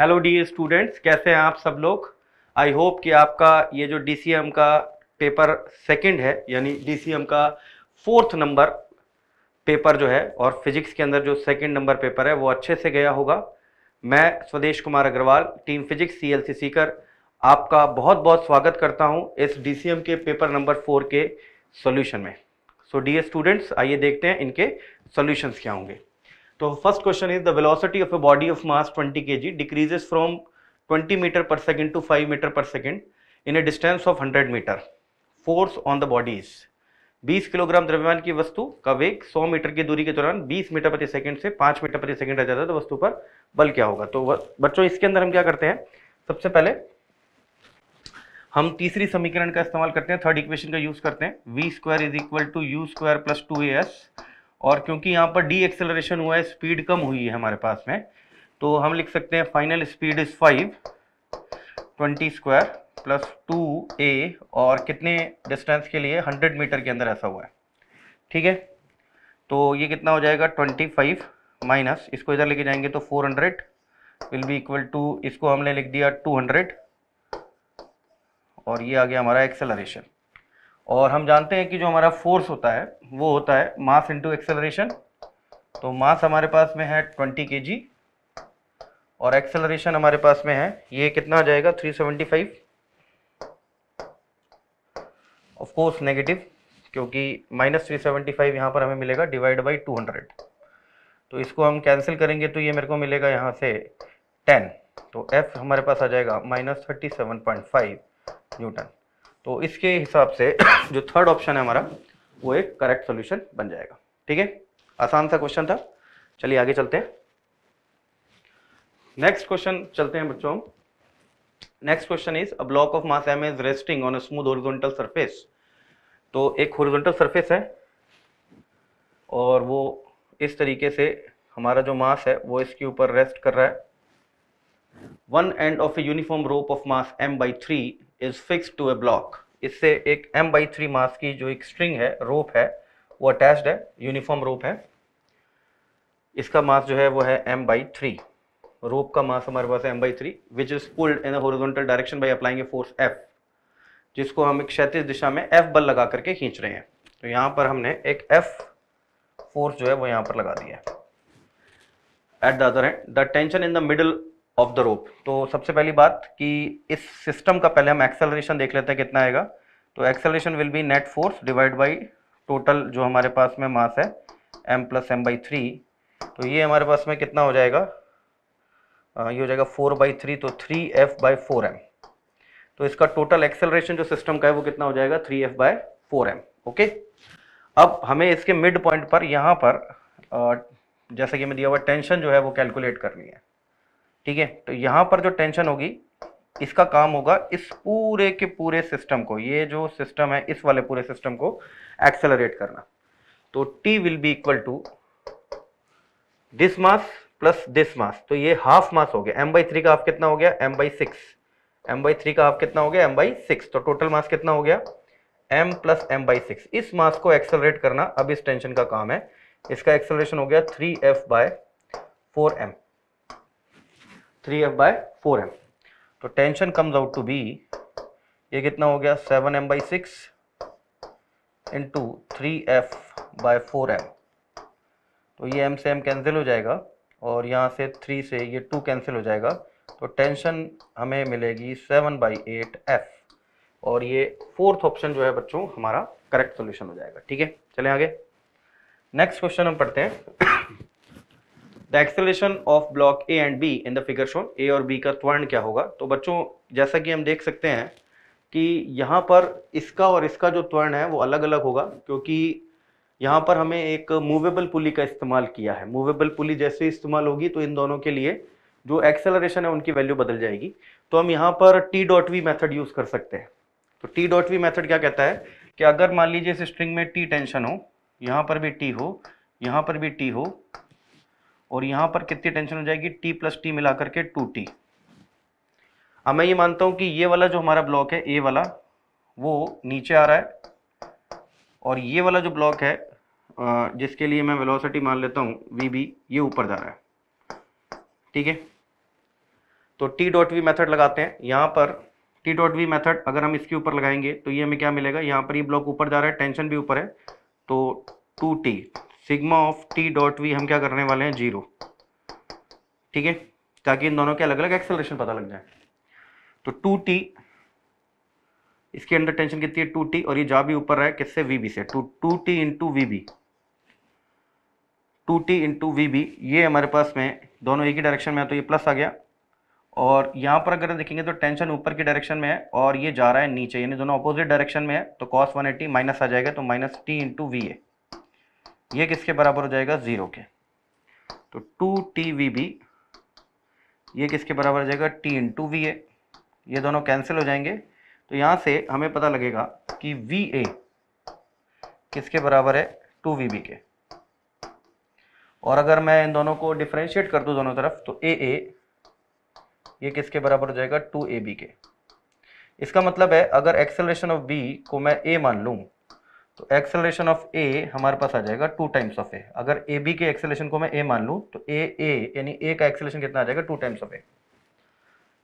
Hello D students कैसे हैं आप सब लोग आई होप कि आपका ये जो डी का पेपर सेकंड है यानी डी का फोर्थ नंबर पेपर जो है और फिजिक्स के अंदर जो सेकंड नंबर पेपर है वो अच्छे से गया होगा मैं Swadesh Kumar Agarwal team physics C L C Sikar आपका बहुत बहुत स्वागत करता हूँ इस डी के पेपर नंबर फोर के सोल्यूशन में सो डी स्टूडेंट्स आइए देखते हैं इनके सोल्यूशन क्या होंगे तो first question is the velocity of a body of mass 20 KG decreases from 20 metre per second to 5 metre per second in a distance of 100 metre force on the body is 20 kilogram द्रव्यमान की वस्तु का वेग 100 metre की दूरी के दौरान 20 metre प्रति सेकंड से 5 मीटर प्रति सेकंड रह जाता है तो वस्तु पर बल क्या होगा तो बच्चों इसके अंदर हम क्या करते हैं सबसे पहले हम तीसरी समीकरण का इस्तेमाल करते हैं थर्ड इक्वेशन का यूज करते हैं V square is equal to you square plus two A S और क्योंकि यहाँ पर डी एक्सेलरेशन हुआ है स्पीड कम हुई है हमारे पास में तो हम लिख सकते हैं final speed is five twenty square plus two A और कितने डिस्टेंस के लिए हंड्रेड मीटर के अंदर ऐसा हुआ है ठीक है तो ये कितना हो जाएगा ट्वेंटी फाइव माइनस इसको इधर लेके जाएंगे तो four hundred will be equal to इसको हमने लिख दिया टू हंड्रेड और ये आ गया हमारा एक्सेलरेशन और हम जानते हैं कि जो हमारा फोर्स होता है वो होता है मास इंटू एक्सेलरेशन तो मास हमारे पास में है ट्वेंटी के जी और एक्सेलरेशन हमारे पास में है ये कितना आ जाएगा three seventy five of course negative क्योंकि माइनस थ्री सेवेंटी फाइव यहाँ पर हमें मिलेगा डिवाइड बाई टू हंड्रेड तो इसको हम कैंसिल करेंगे तो ये मेरे को मिलेगा यहाँ से टेन तो एफ हमारे पास आ जाएगा minus thirty seven point five newton तो इसके हिसाब से जो थर्ड ऑप्शन है हमारा वो एक करेक्ट सोल्यूशन बन जाएगा ठीक है आसान सा क्वेश्चन था चलिए आगे चलते हैं नेक्स्ट क्वेश्चन चलते हैं बच्चों next question is a block of mass M is resting on a smooth horizontal surface तो एक हॉरिजॉन्टल सरफेस है और वो इस तरीके से हमारा जो मास है वो इसके ऊपर रेस्ट कर रहा है one end of a uniform rope of mass M by three is fix to a block इससे एक एम बाई थ्री मास की जो एक स्ट्रिंग है रोप है वो अटैच्ड है यूनिफॉर्म रोप है इसका मास जो है वो है एम बाई थ्री रोप का मास हमारे पास है M by three which is pulled in horizontal direction by applying a force F जिसको हम एक क्षैतिज दिशा में एफ बल लगा करके खींच रहे हैं तो यहाँ पर हमने एक एफ फोर्स जो है वो यहाँ पर लगा दिया है at the other end the tension in the middle of the rope तो सबसे पहली बात कि इस सिस्टम का पहले हम एक्सेलरेशन देख लेते हैं कितना आएगा तो acceleration will be net force divide by total जो हमारे पास में मास है M plus M by three तो ये हमारे पास में कितना हो जाएगा आ, ये हो जाएगा फोर बाई थ्री तो three F by four M तो इसका टोटल एक्सेलरेशन जो सिस्टम का है वो कितना हो जाएगा three F by four M okay अब हमें इसके मिड पॉइंट पर यहाँ पर आ, जैसा कि हमें दिया हुआ टेंशन जो है वो कैलकुलेट करनी है ठीक है तो यहाँ पर जो टेंशन होगी इसका काम होगा इस पूरे के पूरे सिस्टम को ये जो सिस्टम है इस वाले पूरे सिस्टम को एक्सेलरेट करना तो T will be equal to this mass plus this mass तो ये हाफ मास हो गया एम बाई थ्री का हाफ कितना हो गया M by six M by three का हाफ कितना हो गया एम बाई सिक्स तो टोटल मास कितना हो गया M plus M by six इस मास को एक्सेलरेट करना अब इस टेंशन का काम है इसका एक्सेलरेशन हो गया three F by four M three F by four M तो tension comes out to be ये कितना हो गया seven M by six into three F by four M तो ये एम से एम कैंसिल हो जाएगा और यहाँ से थ्री से ये टू कैंसिल हो जाएगा तो टेंशन हमें मिलेगी सेवन बाई एट एफ और ये फोर्थ ऑप्शन जो है बच्चों हमारा करेक्ट सोल्यूशन हो जाएगा ठीक है चले आगे नेक्स्ट क्वेश्चन हम पढ़ते हैं the acceleration of block A and B in the figure shown A और बी का त्वरण क्या होगा तो बच्चों जैसा कि हम देख सकते हैं कि यहाँ पर इसका और इसका जो त्वरण है वो अलग अलग होगा क्योंकि यहाँ पर हमें एक मूवेबल पुली का इस्तेमाल किया है मूवेबल पुली जैसे इस्तेमाल होगी तो इन दोनों के लिए जो एक्सेलरेशन है उनकी वैल्यू बदल जाएगी तो हम यहाँ पर T dot V method use कर सकते हैं तो टी डॉट वी मैथड क्या कहता है कि अगर मान लीजिए इस स्ट्रिंग में टी टेंशन हो यहाँ पर भी टी हो यहाँ पर भी टी हो और यहां पर कितनी टेंशन हो जाएगी टी प्लस टी मिला करके टू टी अब मैं ये मानता हूं कि ये वाला जो हमारा ब्लॉक है ए वाला वो नीचे आ रहा है और ये वाला जो ब्लॉक है जिसके लिए मैं वेलोसिटी मान लेता हूं वी बी ये ऊपर जा रहा है ठीक है तो टी डॉट वी मैथड लगाते हैं यहां पर टी डॉट वी मैथड अगर हम इसके ऊपर लगाएंगे तो ये हमें क्या मिलेगा यहां पर ये ब्लॉक ऊपर जा रहा है टेंशन भी ऊपर है तो two T sigma of T dot V हम क्या करने वाले हैं जीरो ठीक है ताकि इन दोनों के अलग अलग एक्सेलरेशन पता लग जाए तो टू टी इसके अंदर टेंशन कितनी है टू टी और ये जा भी ऊपर रहा है किससे वी बी से टू तो two T into V B two T into V B ये हमारे पास में दोनों एक ही डायरेक्शन में है तो ये प्लस आ गया और यहाँ पर अगर देखेंगे तो टेंशन ऊपर की डायरेक्शन में है और ये जा रहा है नीचे यानी दोनों अपोजिट डायरेक्शन में है तो कॉस वन एटी माइनस आ जाएगा तो माइनस टी इंटू वी है ये किसके बराबर हो जाएगा ज़ीरो के तो टू टी वी बी ये किसके बराबर हो जाएगा T into V A ये दोनों कैंसिल हो जाएंगे तो यहाँ से हमें पता लगेगा कि वी ए किसके बराबर है टू वी बी के और अगर मैं इन दोनों को डिफ्रेंशिएट कर दूँ दोनों तरफ तो ए ए ये किसके बराबर हो जाएगा टू ए बी के इसका मतलब है अगर एक्सेलरेशन ऑफ बी को मैं ए मान लूँ तो एक्सेलरेशन ऑफ ए हमारे पास आ जाएगा टू टाइम्स ऑफ ए अगर ए बी के एक्सेलरेशन को मैं ए मान लूँ तो ए ए यानी ए का एक्सेलेशन कितना आ जाएगा टू टाइम्स ऑफ ए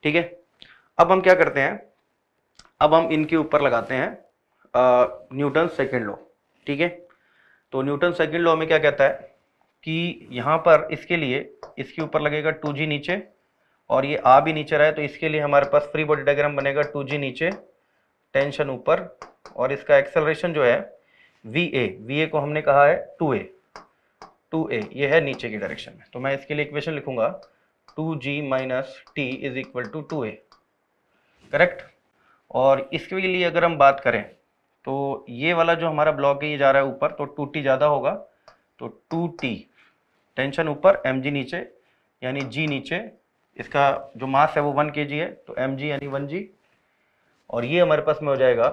ठीक है अब हम क्या करते हैं अब हम इनके ऊपर लगाते हैं न्यूटन सेकेंड लॉ ठीक है तो न्यूटन सेकेंड लॉ में क्या कहता है कि यहाँ पर इसके लिए इसके ऊपर लगेगा टू जी नीचे और ये आ भी नीचे रहा है तो इसके लिए हमारे पास फ्री बॉडी डायग्राम बनेगा टू जी नीचे टेंशन ऊपर और इसका एक्सेलरेशन जो है वी ए वी ए को हमने कहा है टू ए टू ए ये है नीचे की डायरेक्शन में तो मैं इसके लिए इक्वेशन लिखूंगा two G minus T is equal to two A correct और इसके लिए अगर हम बात करें तो ये वाला जो हमारा ब्लॉक है ये जा रहा है ऊपर तो टू टी ज़्यादा होगा तो टू टी टेंशन ऊपर एम जी नीचे यानी जी नीचे इसका जो मास है वो वन के जी है तो एम जी यानी वन जी और ये हमारे पास में हो जाएगा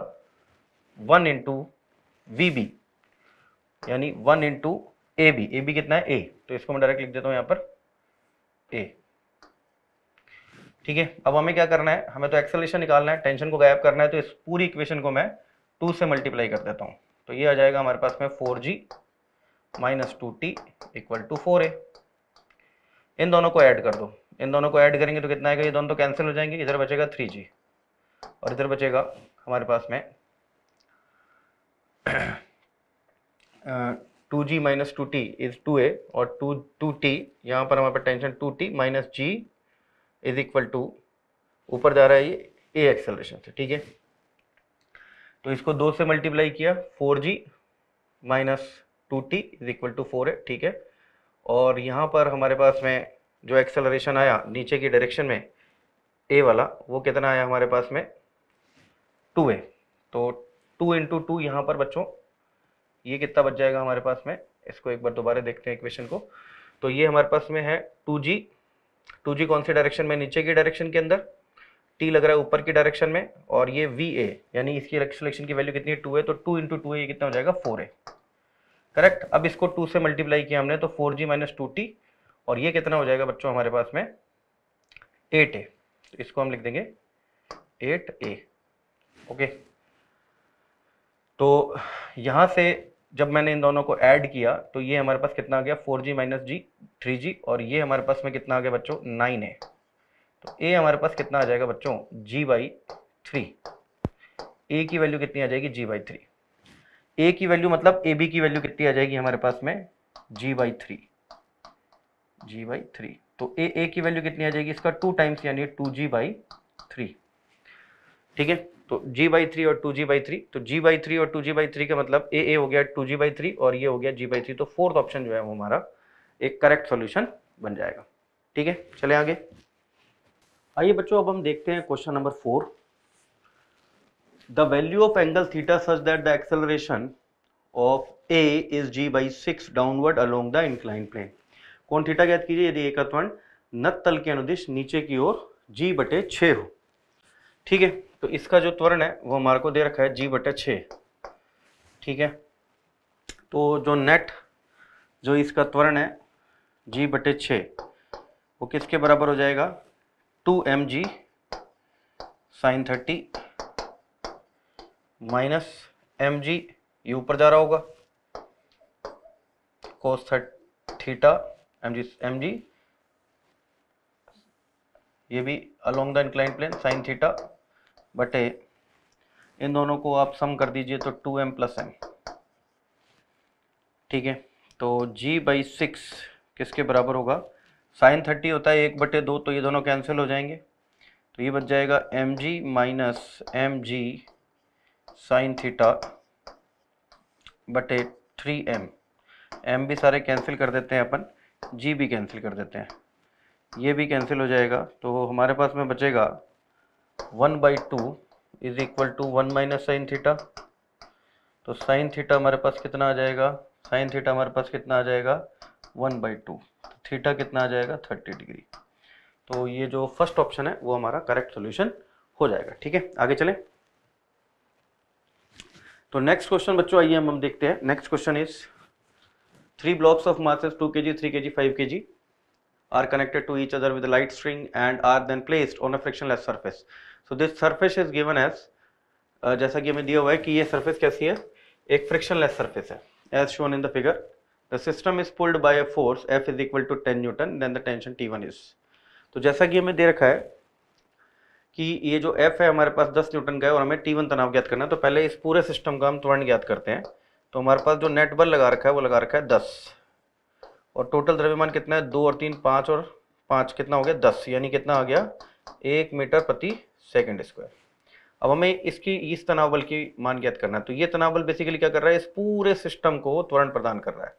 वन इंटू वी बी यानी one into A B A B कितना है ए तो इसको मैं डायरेक्ट लिख देता हूँ यहाँ पर ए ठीक है अब हमें क्या करना है हमें तो एक्सेलेशन निकालना है टेंशन को गायब करना है तो इस पूरी इक्वेशन को मैं टू से मल्टीप्लाई कर देता हूँ तो ये आ जाएगा हमारे पास में four G minus two T equal to four A इन दोनों को ऐड कर दो इन दोनों को ऐड करेंगे तो कितना आएगा ये दोनों तो कैंसिल हो जाएंगे इधर बचेगा थ्री जी और इधर बचेगा हमारे पास में two G minus two T is two A और टू टू टी यहाँ पर हमारे पास tension two T minus G is equal to ऊपर जा रहा है ये ए एक्सेलरेशन से ठीक है तो इसको दो से मल्टीप्लाई किया four G minus two T is equal to four है ठीक है और यहाँ पर हमारे पास में जो एक्सेलरेशन आया नीचे की डायरेक्शन में ए वाला वो कितना आया हमारे पास में टू ए तो टू इंटू टू यहाँ पर बच्चों ये कितना बच जाएगा हमारे पास में इसको एक बार दोबारा देखते हैं इक्वेशन को तो ये हमारे पास में है टू जी टू जी कौन से डायरेक्शन में नीचे की डायरेक्शन के अंदर टी लग रहा है ऊपर की डायरेक्शन में और ये वी ए यानी इसकी एक्सलेक्शन की वैल्यू कितनी है टू है तो टू इंटू टू ये कितना हो जाएगा फोर ए करेक्ट अब इसको टू से मल्टीप्लाई किया हमने तो four G minus two T और ये कितना हो जाएगा बच्चों हमारे पास में एट ए तो इसको हम लिख देंगे एट ए ओके तो यहाँ से जब मैंने इन दोनों को ऐड किया तो ये हमारे पास कितना आ गया four G minus G three G और ये हमारे पास में कितना आ गया बच्चों नाइन है तो ए हमारे पास कितना आ जाएगा बच्चों जी बाई थ्री ए की वैल्यू कितनी आ जाएगी जी बाई थ्री ए की वैल्यू मतलब ए बी की वैल्यू कितनी आ जाएगी हमारे पास में G by three G by three तो ए ए की वैल्यू कितनी आ जाएगी इसका टू टाइम्स यानी टू जी बाई थ्री ठीक है तो जी बाई थ्री और टू जी बाई थ्री तो जी बाई थ्री और टू जी बाई थ्री का मतलब ए ए हो गया टू जी बाई थ्री और ये हो गया जी बाई थ्री तो फोर्थ ऑप्शन जो है वो हमारा एक करेक्ट सॉल्यूशन बन जाएगा ठीक है चले आगे आइए बच्चों अब हम देखते हैं question number four the value of angle theta such that the acceleration of A is G by six downward along the incline plane कौन थीटा ज्ञात कीजिए यदि एक नत तल के अनुदिश नीचे की ओर जी बटे छः हो ठीक है तो इसका जो त्वरण है वो हमारे को दे रखा है जी बटे छे ठीक है तो जो नेट जो इसका त्वरण है जी बटे छः वो किसके बराबर हो जाएगा two M G sine thirty minus M जी ये ऊपर जा रहा होगा cos theta M G M जी ये भी along the incline plane sine theta बटे इन दोनों को आप सम कर दीजिए तो टू एम प्लस एम ठीक है तो जी बाई सिक्स किसके बराबर होगा साइन थर्टी होता है एक बटे दो तो ये दोनों कैंसिल हो जाएंगे तो ये बच जाएगा एम जी minus M G sine theta बटे थ्री एम एम भी सारे कैंसिल कर देते हैं अपन जी भी कैंसिल कर देते हैं ये भी कैंसिल हो जाएगा तो हमारे पास में बचेगा one by two is equal to one minus sine theta तो साइन थीटा हमारे पास कितना आ जाएगा साइन थीटा हमारे पास कितना आ जाएगा वन बाई टू तो थीटा कितना आ जाएगा थर्टी डिग्री तो ये जो फर्स्ट ऑप्शन है वो हमारा करेक्ट सोल्यूशन हो जाएगा ठीक है आगे चले तो नेक्स्ट क्वेश्चन बच्चों आइए हम हम देखते हैं next question is three blocks three blocks of masses 2 kg 3 kg 5 kg are connected to each other with a light string and are then placed on a frictionless surface so this surface is given as जैसा कि हमें दिया हुआ है कि ये surface कैसी है एक फ्रिक्शन लेस सर्फेस है as shown in the figure the system is pulled by a force F is equal to ten newton then the tension T one is तो जैसा कि हमें दे रखा है कि ये जो एफ है हमारे पास दस न्यूटन का है और हमें टी वन तनाव ज्ञात करना है तो पहले इस पूरे सिस्टम का हम त्वरण ज्ञात करते हैं तो हमारे पास जो नेट बल लगा रखा है वो लगा रखा है दस और टोटल द्रव्यमान कितना है दो और तीन पाँच और पाँच कितना हो गया दस यानी कितना आ गया एक मीटर प्रति सेकेंड स्क्वायर अब हमें इसकी इस तनाव बल की मान ज्ञात करना है तो ये तनाव बल बेसिकली क्या कर रहा है इस पूरे सिस्टम को त्वरण प्रदान कर रहा है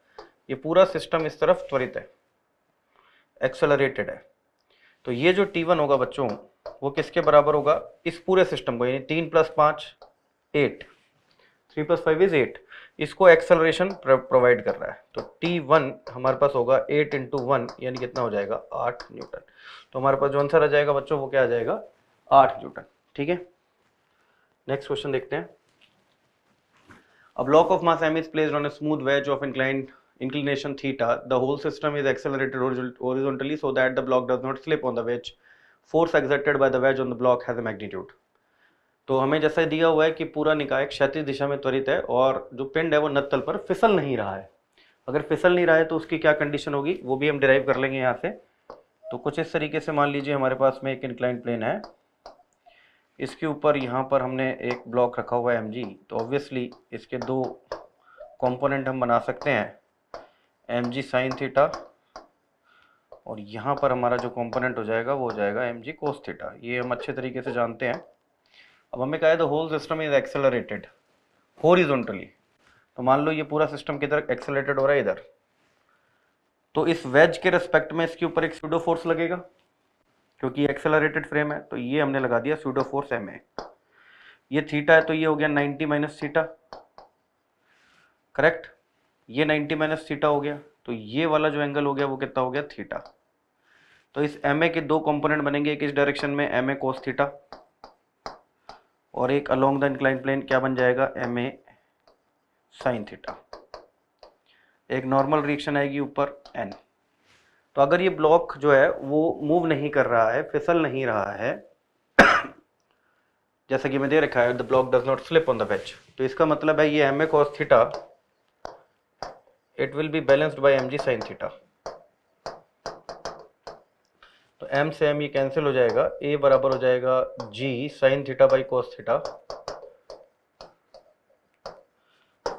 ये पूरा सिस्टम इस तरफ त्वरित है एक्सेलरेटेड है तो ये जो टी वन होगा बच्चों वो किसके बराबर होगा इस पूरे सिस्टम को यानी तीन प्लस पाँच eight three plus five is eight इसको एक्सेलरेशन प्रोवाइड कर रहा है तो टी वन हमारे पास होगा एट इंटू वन यानी कितना हो जाएगा आठ न्यूटन तो हमारे पास जो आंसर आ जाएगा बच्चों वो क्या आ जाएगा आठ किलो ठीक है नेक्स्ट क्वेश्चन देखते हैं अब block of mass M is on smooth wedge of inclined inclination theta the whole system is accelerated horizontally so that the block does not slip on the wedge force exerted by the wedge on the block has a magnitude तो हमें जैसा दिया हुआ है कि पूरा निकाय क्षतिज दिशा में त्वरित है और जो पिंड है वो नत्तल पर फिसल नहीं रहा है अगर फिसल नहीं रहा है तो उसकी क्या कंडीशन होगी वो भी हम डिराइव कर लेंगे यहाँ से तो कुछ इस तरीके से मान लीजिए हमारे पास में एक इंक्लाइन प्लेन है इसके ऊपर यहाँ पर हमने एक ब्लॉक रखा हुआ है एम जी तो ऑब्वियसली इसके दो कंपोनेंट हम बना सकते हैं एम जी साइन थीटा और यहाँ पर हमारा जो कंपोनेंट हो जाएगा वो हो जाएगा एम जी कोस थीटा ये हम अच्छे तरीके से जानते हैं अब हमें कहा है the whole system is accelerated horizontally तो मान लो ये पूरा सिस्टम किधर एक्सेलरेटेड हो रहा है इधर तो इस वेज के रेस्पेक्ट में इसके ऊपर एक सीडो फोर्स लगेगा क्योंकि एक्सेलरेटेड फ्रेम है तो ये हमने लगा दिया सूडो फोर्स एम ए ये थीटा है तो ये हो गया 90 माइनस थीटा करेक्ट ये 90 माइनस थीटा हो गया तो ये वाला जो एंगल हो गया वो कितना हो गया थीटा तो इस एम ए के दो कंपोनेंट बनेंगे एक इस डायरेक्शन में एम ए कोस थीटा और एक अलोंग द इंक्लाइन प्लेन क्या बन जाएगा एम ए साइन थीटा एक नॉर्मल रिएक्शन आएगी ऊपर एन तो अगर ये ब्लॉक जो है वो मूव नहीं कर रहा है फिसल नहीं रहा है जैसा कि मैं दे रखा है the block does not slip on the wedge तो इसका मतलब है ये M A cos theta it will be balanced by M G sine theta तो एम से एम ये कैंसिल हो जाएगा ए बराबर हो जाएगा G sine theta by cos theta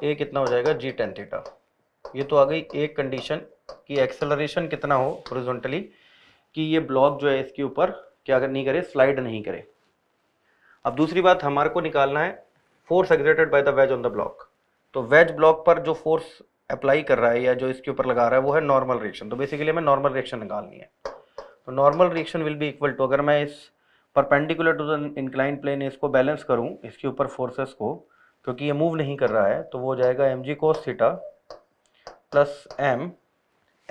A कितना हो जाएगा जी टेन थीटा ये तो आ गई एक कंडीशन कि एक्सेलरेशन कितना हो हॉरिजॉन्टली कि ये ब्लॉक जो है इसके ऊपर क्या नहीं करे स्लाइड नहीं करे अब दूसरी बात हमारे को निकालना है force exerted by the wedge on the block तो वेज ब्लॉक पर जो फोर्स अप्लाई कर रहा है या जो इसके ऊपर लगा रहा है वो है नॉर्मल रिएक्शन तो बेसिकली हमें नॉर्मल रिएक्शन निकालनी है तो normal reaction will be equal to अगर मैं इस perpendicular to the incline plane इसको बैलेंस करूँ इसके ऊपर फोर्सेस को क्योंकि ये मूव नहीं कर रहा है तो वो हो जाएगा M G cos theta plus M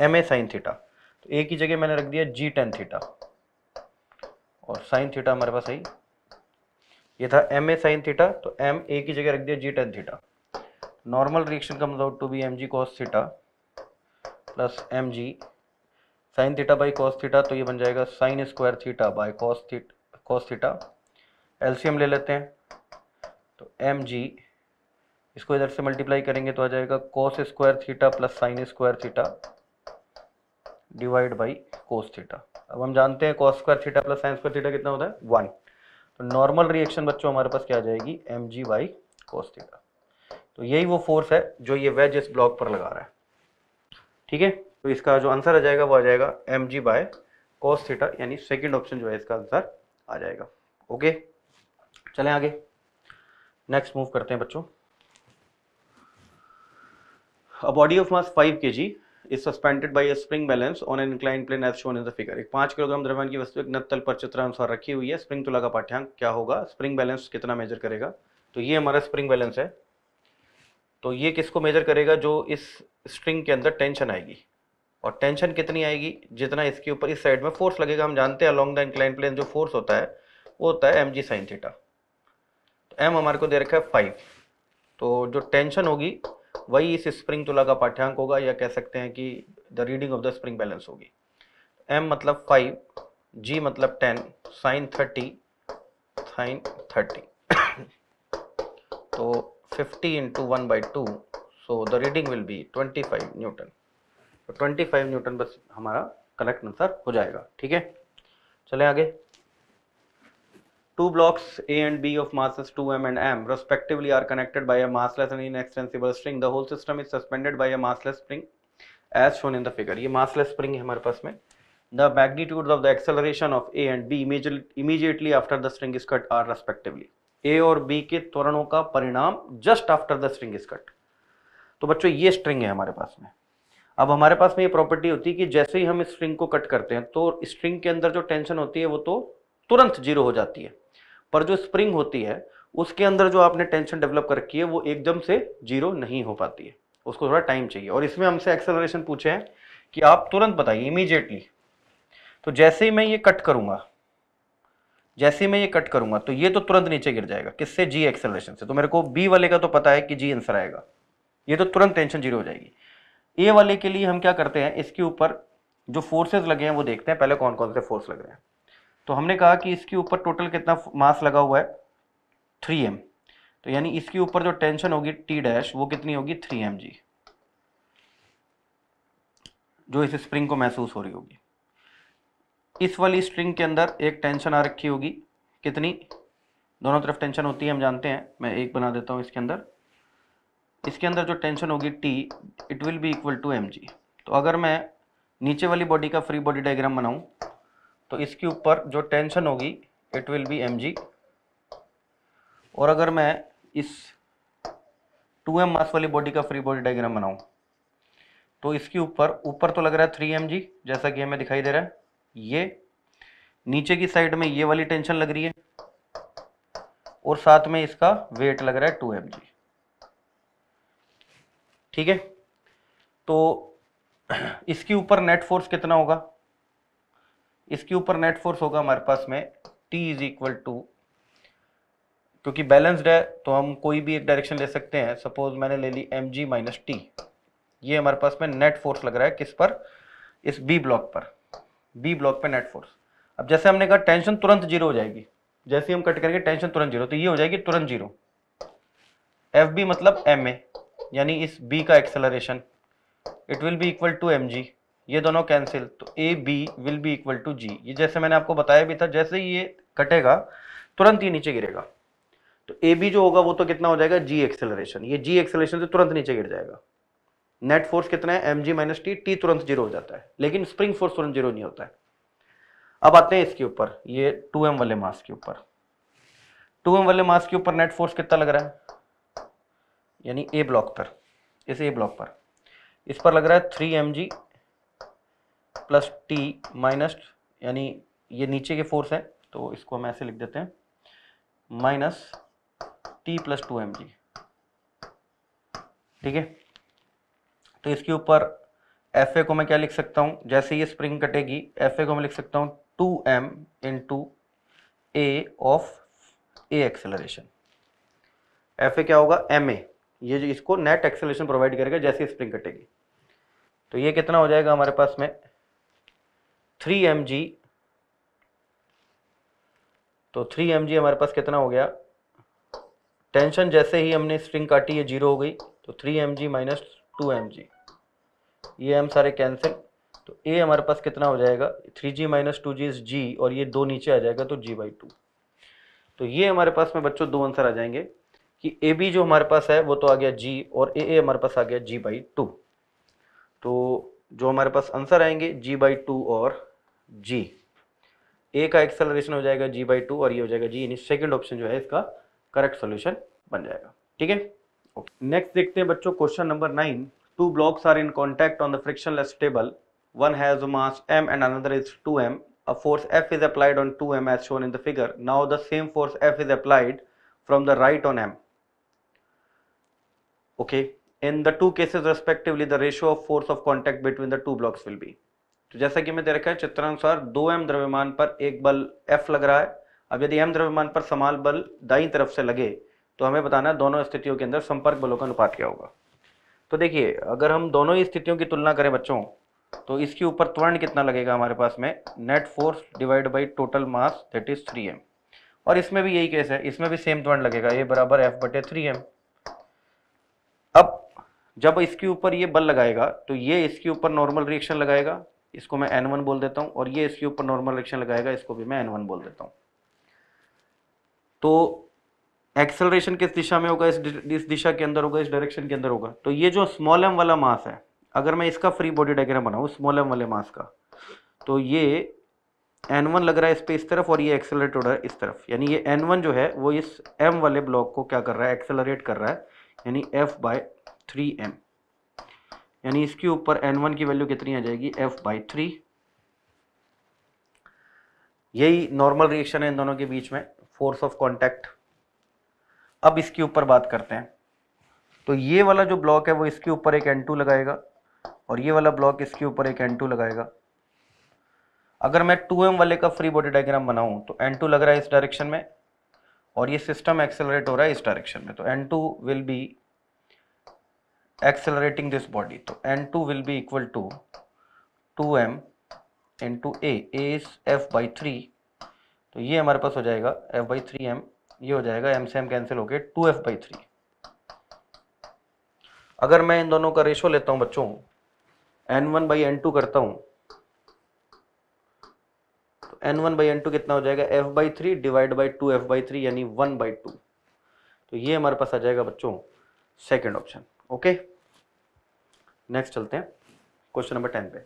M A sine theta तो ए की जगह मैंने रख दिया जी टेन थीटा और साइन थीटा हमारे पास आई ये था एम ए साइन थीटा तो एम ए की जगह रख दिया G tan theta normal reaction comes out to be M G cos theta plus M G sine theta by cos theta तो ये बन जाएगा sine square theta by cos theta cos theta LCM ले लेते हैं तो एम जी इसको इधर से मल्टीप्लाई करेंगे तो आ जाएगा cos square theta plus sine square theta divide by cos theta अब हम जानते हैं cos square theta plus sine square theta कितना होता है वन तो नॉर्मल रिएक्शन बच्चों हमारे पास क्या आ जाएगी M G by cos theta तो यही वो फोर्स है जो ये वेज इस ब्लॉक पर लगा रहा है ठीक है तो इसका जो आंसर आ जाएगा वो आ जाएगा M G by cos theta यानी सेकेंड ऑप्शन जो है इसका आंसर आ जाएगा ओके चलें आगे नेक्स्ट मूव करते हैं बच्चों अ body of mass 5 K G is suspended by a spring balance on an incline plane as shown in the figure एक पाँच किलोग्राम द्रव्यमान की वस्तु एक नत्तल पर चित्रानुसार रखी हुई है स्प्रिंग तुला का पाठ्यांक क्या होगा स्प्रिंग बैलेंस कितना मेजर करेगा तो ये हमारा स्प्रिंग बैलेंस है तो ये किसको मेजर करेगा जो इस स्ट्रिंग के अंदर टेंशन आएगी और टेंशन कितनी आएगी जितना इसके ऊपर इस साइड में फोर्स लगेगा हम जानते हैं अलॉन्ग द इंक्लाइन प्लेन जो फोर्स होता है वो होता है एम जी साइन थीटा तो एम हमारे को दे रखा है फाइव तो जो टेंशन होगी वही इस स्प्रिंग तुला का पाठ्यांक होगा या कह सकते हैं कि the reading of the spring balance होगी एम मतलब फाइव जी मतलब ten sine thirty sine thirty तो fifty into one by two so the reading will be twenty five newton twenty five newton बस हमारा करेक्ट आंसर हो जाएगा ठीक है चले आगे Two blocks A and B of masses 2m and m respectively are connected by a massless and inextensible string. The whole system is suspended by a massless spring as shown in the figure. ये massless spring है हमारे पास में. The magnitudes of the acceleration of A and B immediately after the string is cut are respectively. A और B के त्वरणों का परिणाम just after the string is cut. तो बच्चों ये string है हमारे पास में. अब हमारे पास में ये प्रॉपर्टी होती है कि जैसे ही हम इस स्ट्रिंग को कट करते हैं तो स्ट्रिंग के अंदर जो टेंशन होती है वो तो तुरंत जीरो हो जाती है पर जो स्प्रिंग होती है उसके अंदर जो आपने टेंशन डेवलप कर रखी है वो एकदम से जीरो नहीं हो पाती है उसको थोड़ा टाइम चाहिए और इसमें हमसे एक्सेलरेशन पूछे हैं कि आप तुरंत बताइए इमीजिएटली तो जैसे ही मैं ये कट करूंगा जैसे ही मैं ये कट करूंगा तो ये तो तुरंत नीचे गिर जाएगा किससे जी एक्सेलरेशन से तो मेरे को बी वाले का तो पता है कि जी आंसर आएगा ये तो तुरंत टेंशन जीरो हो जाएगी ए वाले के लिए हम क्या करते हैं इसके ऊपर जो फोर्सेज लगे हैं वो देखते हैं पहले कौन कौन से फोर्स लग रहे हैं तो हमने कहा कि इसके ऊपर टोटल कितना मास लगा हुआ है थ्री एम तो यानी इसके ऊपर जो टेंशन होगी टी डैश वो कितनी होगी थ्री एम जी जो इस स्प्रिंग को महसूस हो रही होगी इस वाली स्ट्रिंग के अंदर एक टेंशन आ रखी होगी कितनी दोनों तरफ टेंशन होती है हम जानते हैं मैं एक बना देता हूँ इसके अंदर इसके अंदर जो टेंशन होगी T it will be equal to M G तो अगर मैं नीचे वाली बॉडी का फ्री बॉडी डायग्राम बनाऊँ तो इसके ऊपर जो टेंशन होगी it will be M G और अगर मैं इस टू एम मास वाली बॉडी का फ्री बॉडी डायग्राम बनाऊं तो इसके ऊपर ऊपर तो लग रहा है थ्री एम जी जैसा कि हमें दिखाई दे रहा है ये नीचे की साइड में ये वाली टेंशन लग रही है और साथ में इसका वेट लग रहा है टू एम जी ठीक है तो इसके ऊपर नेट फोर्स कितना होगा इसके ऊपर नेट फोर्स होगा हमारे पास में टी इज इक्वल टू क्योंकि बैलेंस्ड है तो हम कोई भी एक डायरेक्शन ले सकते हैं सपोज मैंने ले ली एम जी माइनस टी ये हमारे पास में नेट फोर्स लग रहा है किस पर इस बी ब्लॉक पर बी ब्लॉक पे नेट फोर्स अब जैसे हमने कहा टेंशन तुरंत जीरो हो जाएगी जैसे हम कट करेंगे टेंशन तुरंत जीरो तो ये हो जाएगी तुरंत जीरो एफ बी मतलब एम ए यानी इस बी का acceleration it will be equal to M जी ये दोनों कैंसिल तो A B will be equal to जी ये जैसे मैंने आपको बताया भी था जैसे ही ये कटेगा तुरंत ही नीचे गिरेगा तो ए बी जो होगा वो तो कितना हो जाएगा जी एक्सेलरेशन ये जी एक्सेलरेशन से तुरंत नीचे गिर जाएगा नेट फोर्स कितना है एम जी माइनस टी टी तुरंत जीरो हो जाता है लेकिन स्प्रिंग फोर्स तुरंत जीरो नहीं होता है अब आते हैं इसके ऊपर ये टू एम वाले मास के ऊपर टू एम वाले मास के ऊपर नेट फोर्स कितना लग रहा है यानी ए ब्लॉक पर इस ए ब्लॉक पर इस पर लग रहा है three M G plus T minus यानी ये नीचे के फोर्स है तो इसको हम ऐसे लिख देते हैं minus T plus two M जी ठीक है तो इसके ऊपर एफ ए को मैं क्या लिख सकता हूँ जैसे ये स्प्रिंग कटेगी एफ ए को मैं लिख सकता हूँ two M into A of A acceleration F A क्या होगा एम ए ये जो इसको नेट एक्सेलरेशन प्रोवाइड करेगा जैसे स्प्रिंग कटेगी तो ये कितना हो जाएगा हमारे पास में थ्री एम जी तो थ्री एम जी हमारे पास कितना हो गया टेंशन जैसे ही हमने स्ट्रिंग काटी ये जीरो हो गई तो थ्री एम जी माइनस टू एम जी ये हम सारे कैंसिल तो ए हमारे पास कितना हो जाएगा three G minus two G is G और ये दो नीचे आ जाएगा तो जी बाई टू तो ये हमारे पास में बच्चों दो आंसर आ जाएंगे कि ए बी जो हमारे पास है वो तो आ गया जी और ए ए हमारे पास आ गया जी बाई टू तो जो हमारे पास आंसर आएंगे जी बाई टू और जी ए का एक्सेलरेशन हो जाएगा जी बाई टू और ये हो जाएगा जी यानी सेकेंड ऑप्शन जो है इसका करेक्ट सोल्यूशन बन जाएगा ठीक है नेक्स्ट देखते हैं बच्चों question number nine two blocks are in contact on the frictionless table one has mass M and another is two M a force F is applied on two M as shown in the figure now the same force F is applied from the right on M okay in the two cases respectively the ratio of force of contact between the two blocks will be तो जैसा कि मैं दे रखा है चित्रानुसार दो M द्रव्यमान पर एक बल एफ लग रहा है अब यदि एम द्रव्यमान पर समान बल दाई तरफ से लगे तो हमें बताना दोनों स्थितियों के अंदर संपर्क बलों का अनुपात क्या होगा तो देखिए अगर हम दोनों ही स्थितियों की तुलना करें बच्चों तो इसके ऊपर त्वरण कितना लगेगा हमारे पास में net force divide by total mass that is three M और इसमें भी यही केस है इसमें भी सेम त्वरण लगेगा ए बराबर एफ बटे थ्री एम अब जब इसके ऊपर ये बल लगाएगा तो ये इसके ऊपर नॉर्मल रिएक्शन लगाएगा इसको मैं एन वन बोल देता हूँ और ये इसके ऊपर नॉर्मल एक्शन लगाएगा इसको भी मैं एन वन बोल देता हूँ तो एक्सेलरेशन किस दिशा में होगा इस इस दिशा के अंदर होगा इस डायरेक्शन के अंदर होगा तो ये जो स्मॉल एम वाला मास है अगर मैं इसका फ्री बॉडी डायग्राम बनाऊँ स्मॉल एम वाले मास का तो ये एन वन लग रहा है इस पर इस तरफ और ये एक्सेलरेट हो रहा है इस तरफ यानी ये एन वन जो है वो इस एम वाले ब्लॉक को क्या कर रहा है एक्सेलरेट कर रहा है यानी एफ बाय थ्री एम यानी इसके ऊपर एन वन की वैल्यू कितनी आ जाएगी एफ बाई थ्री यही नॉर्मल रिएक्शन है इन दोनों के बीच में फोर्स ऑफ कॉन्टैक्ट अब इसके ऊपर बात करते हैं तो ये वाला जो ब्लॉक है वो इसके ऊपर एक एन टू लगाएगा और ये वाला ब्लॉक इसके ऊपर एक एन टू लगाएगा अगर मैं टू एम वाले का फ्री बॉडी डायग्राम बनाऊं तो एन टू लग रहा है इस डायरेक्शन में और ये सिस्टम एक्सेलरेट हो रहा है इस डायरेक्शन में तो N two will be accelerating this body so n2 will be equal to 2m into a a is f by three तो ये हमारे पास हो जाएगा f बाई थ्री एम ये हो जाएगा m से m कैंसिल हो गए टू एफ बाई थ्री अगर मैं इन दोनों का रेशो लेता हूँ बच्चों N one by N to करता हूँ तो N one by N to कितना हो जाएगा F by three divide by to F by three यानी वन बाई टू तो ये हमारे पास आ जाएगा बच्चों सेकेंड ऑप्शन ओके नेक्स्ट चलते हैं क्वेश्चन नंबर टेन पे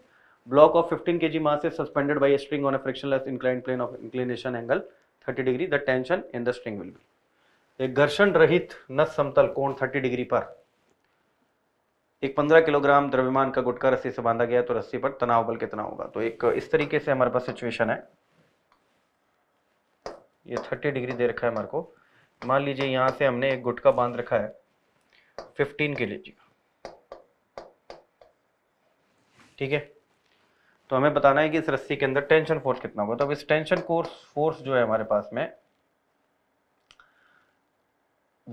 block of fifteen K G mass suspended by string on frictionless incline plane of inclination angle thirty degree the tension in the string will be एक घर्षण रहित नस समतल कोण thirty degree पर एक पंद्रह किलोग्राम द्रव्यमान का गुटका रस्सी से बांधा गया तो रस्सी पर तनाव बल कितना होगा तो एक इस तरीके से हमारे पास सिचुएशन है ये थर्टी डिग्री दे रखा है हमारे को मान लीजिए यहाँ से हमने एक गुटका बांध रखा है फिफ्टीन के लिए जी ठीक है तो हमें बताना है कि इस रस्सी के अंदर टेंशन फोर्स कितना होगा तो अब इस टेंशन कोर्स फोर्स जो है हमारे पास में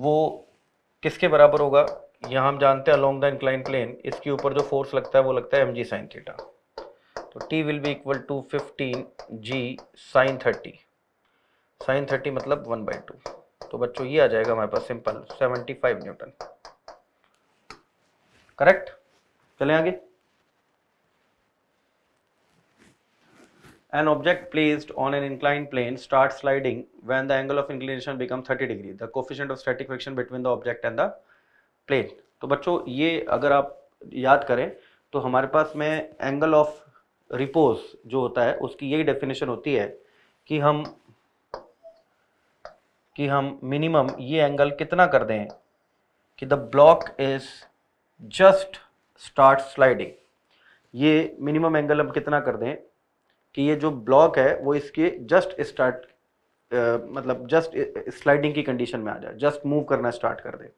वो किसके बराबर होगा यहाँ हम जानते हैं अलोंग द इंक्लाइन प्लेन इसके ऊपर जो फोर्स लगता है वो लगता है एम जी साइन थीटा तो T will be equal to fifteen G sine thirty sine thirty मतलब वन बाई टू तो बच्चों ये आ जाएगा हमारे पास simple seventy five newton correct चले आगे An object placed on an inclined plane starts sliding when the angle of inclination becomes 30 degree. The coefficient of static friction between the object and the plane. तो बच्चों ये अगर आप याद करें तो हमारे पास में एंगल ऑफ रिपोज जो होता है उसकी यही डेफिनेशन होती है कि हम कि हम मिनिमम ये एंगल कितना कर दें कि the block is just start sliding ये मिनिमम एंगल हम कितना कर दें कि ये जो ब्लॉक है वो इसके जस्ट स्टार्ट मतलब जस्ट स्लाइडिंग की कंडीशन में आ जाए जस्ट मूव करना स्टार्ट कर दे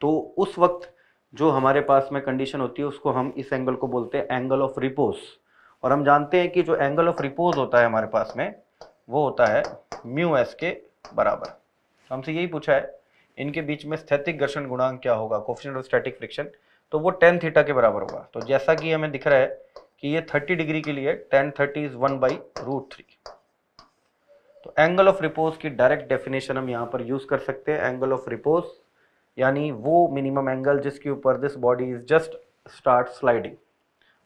तो उस वक्त जो हमारे पास में कंडीशन होती है उसको हम इस एंगल को बोलते हैं एंगल ऑफ रिपोज और हम जानते हैं कि जो एंगल ऑफ रिपोज होता है हमारे पास में वो होता है म्यू एस के बराबर हमसे यही पूछा है इनके बीच में स्थैतिक घर्षण गुणांक क्या होगा कोफिशिएंट ऑफ स्टैटिक फ्रिक्शन तो वो टेन थीटा के बराबर होगा तो जैसा कि हमें दिख रहा है कि ये 30 डिग्री के लिए tan thirty is one by root three तो एंगल ऑफ रिपोज की डायरेक्ट डेफिनेशन हम यहाँ पर यूज़ कर सकते हैं एंगल ऑफ रिपोज यानी वो मिनिमम एंगल जिसके ऊपर this body is just start sliding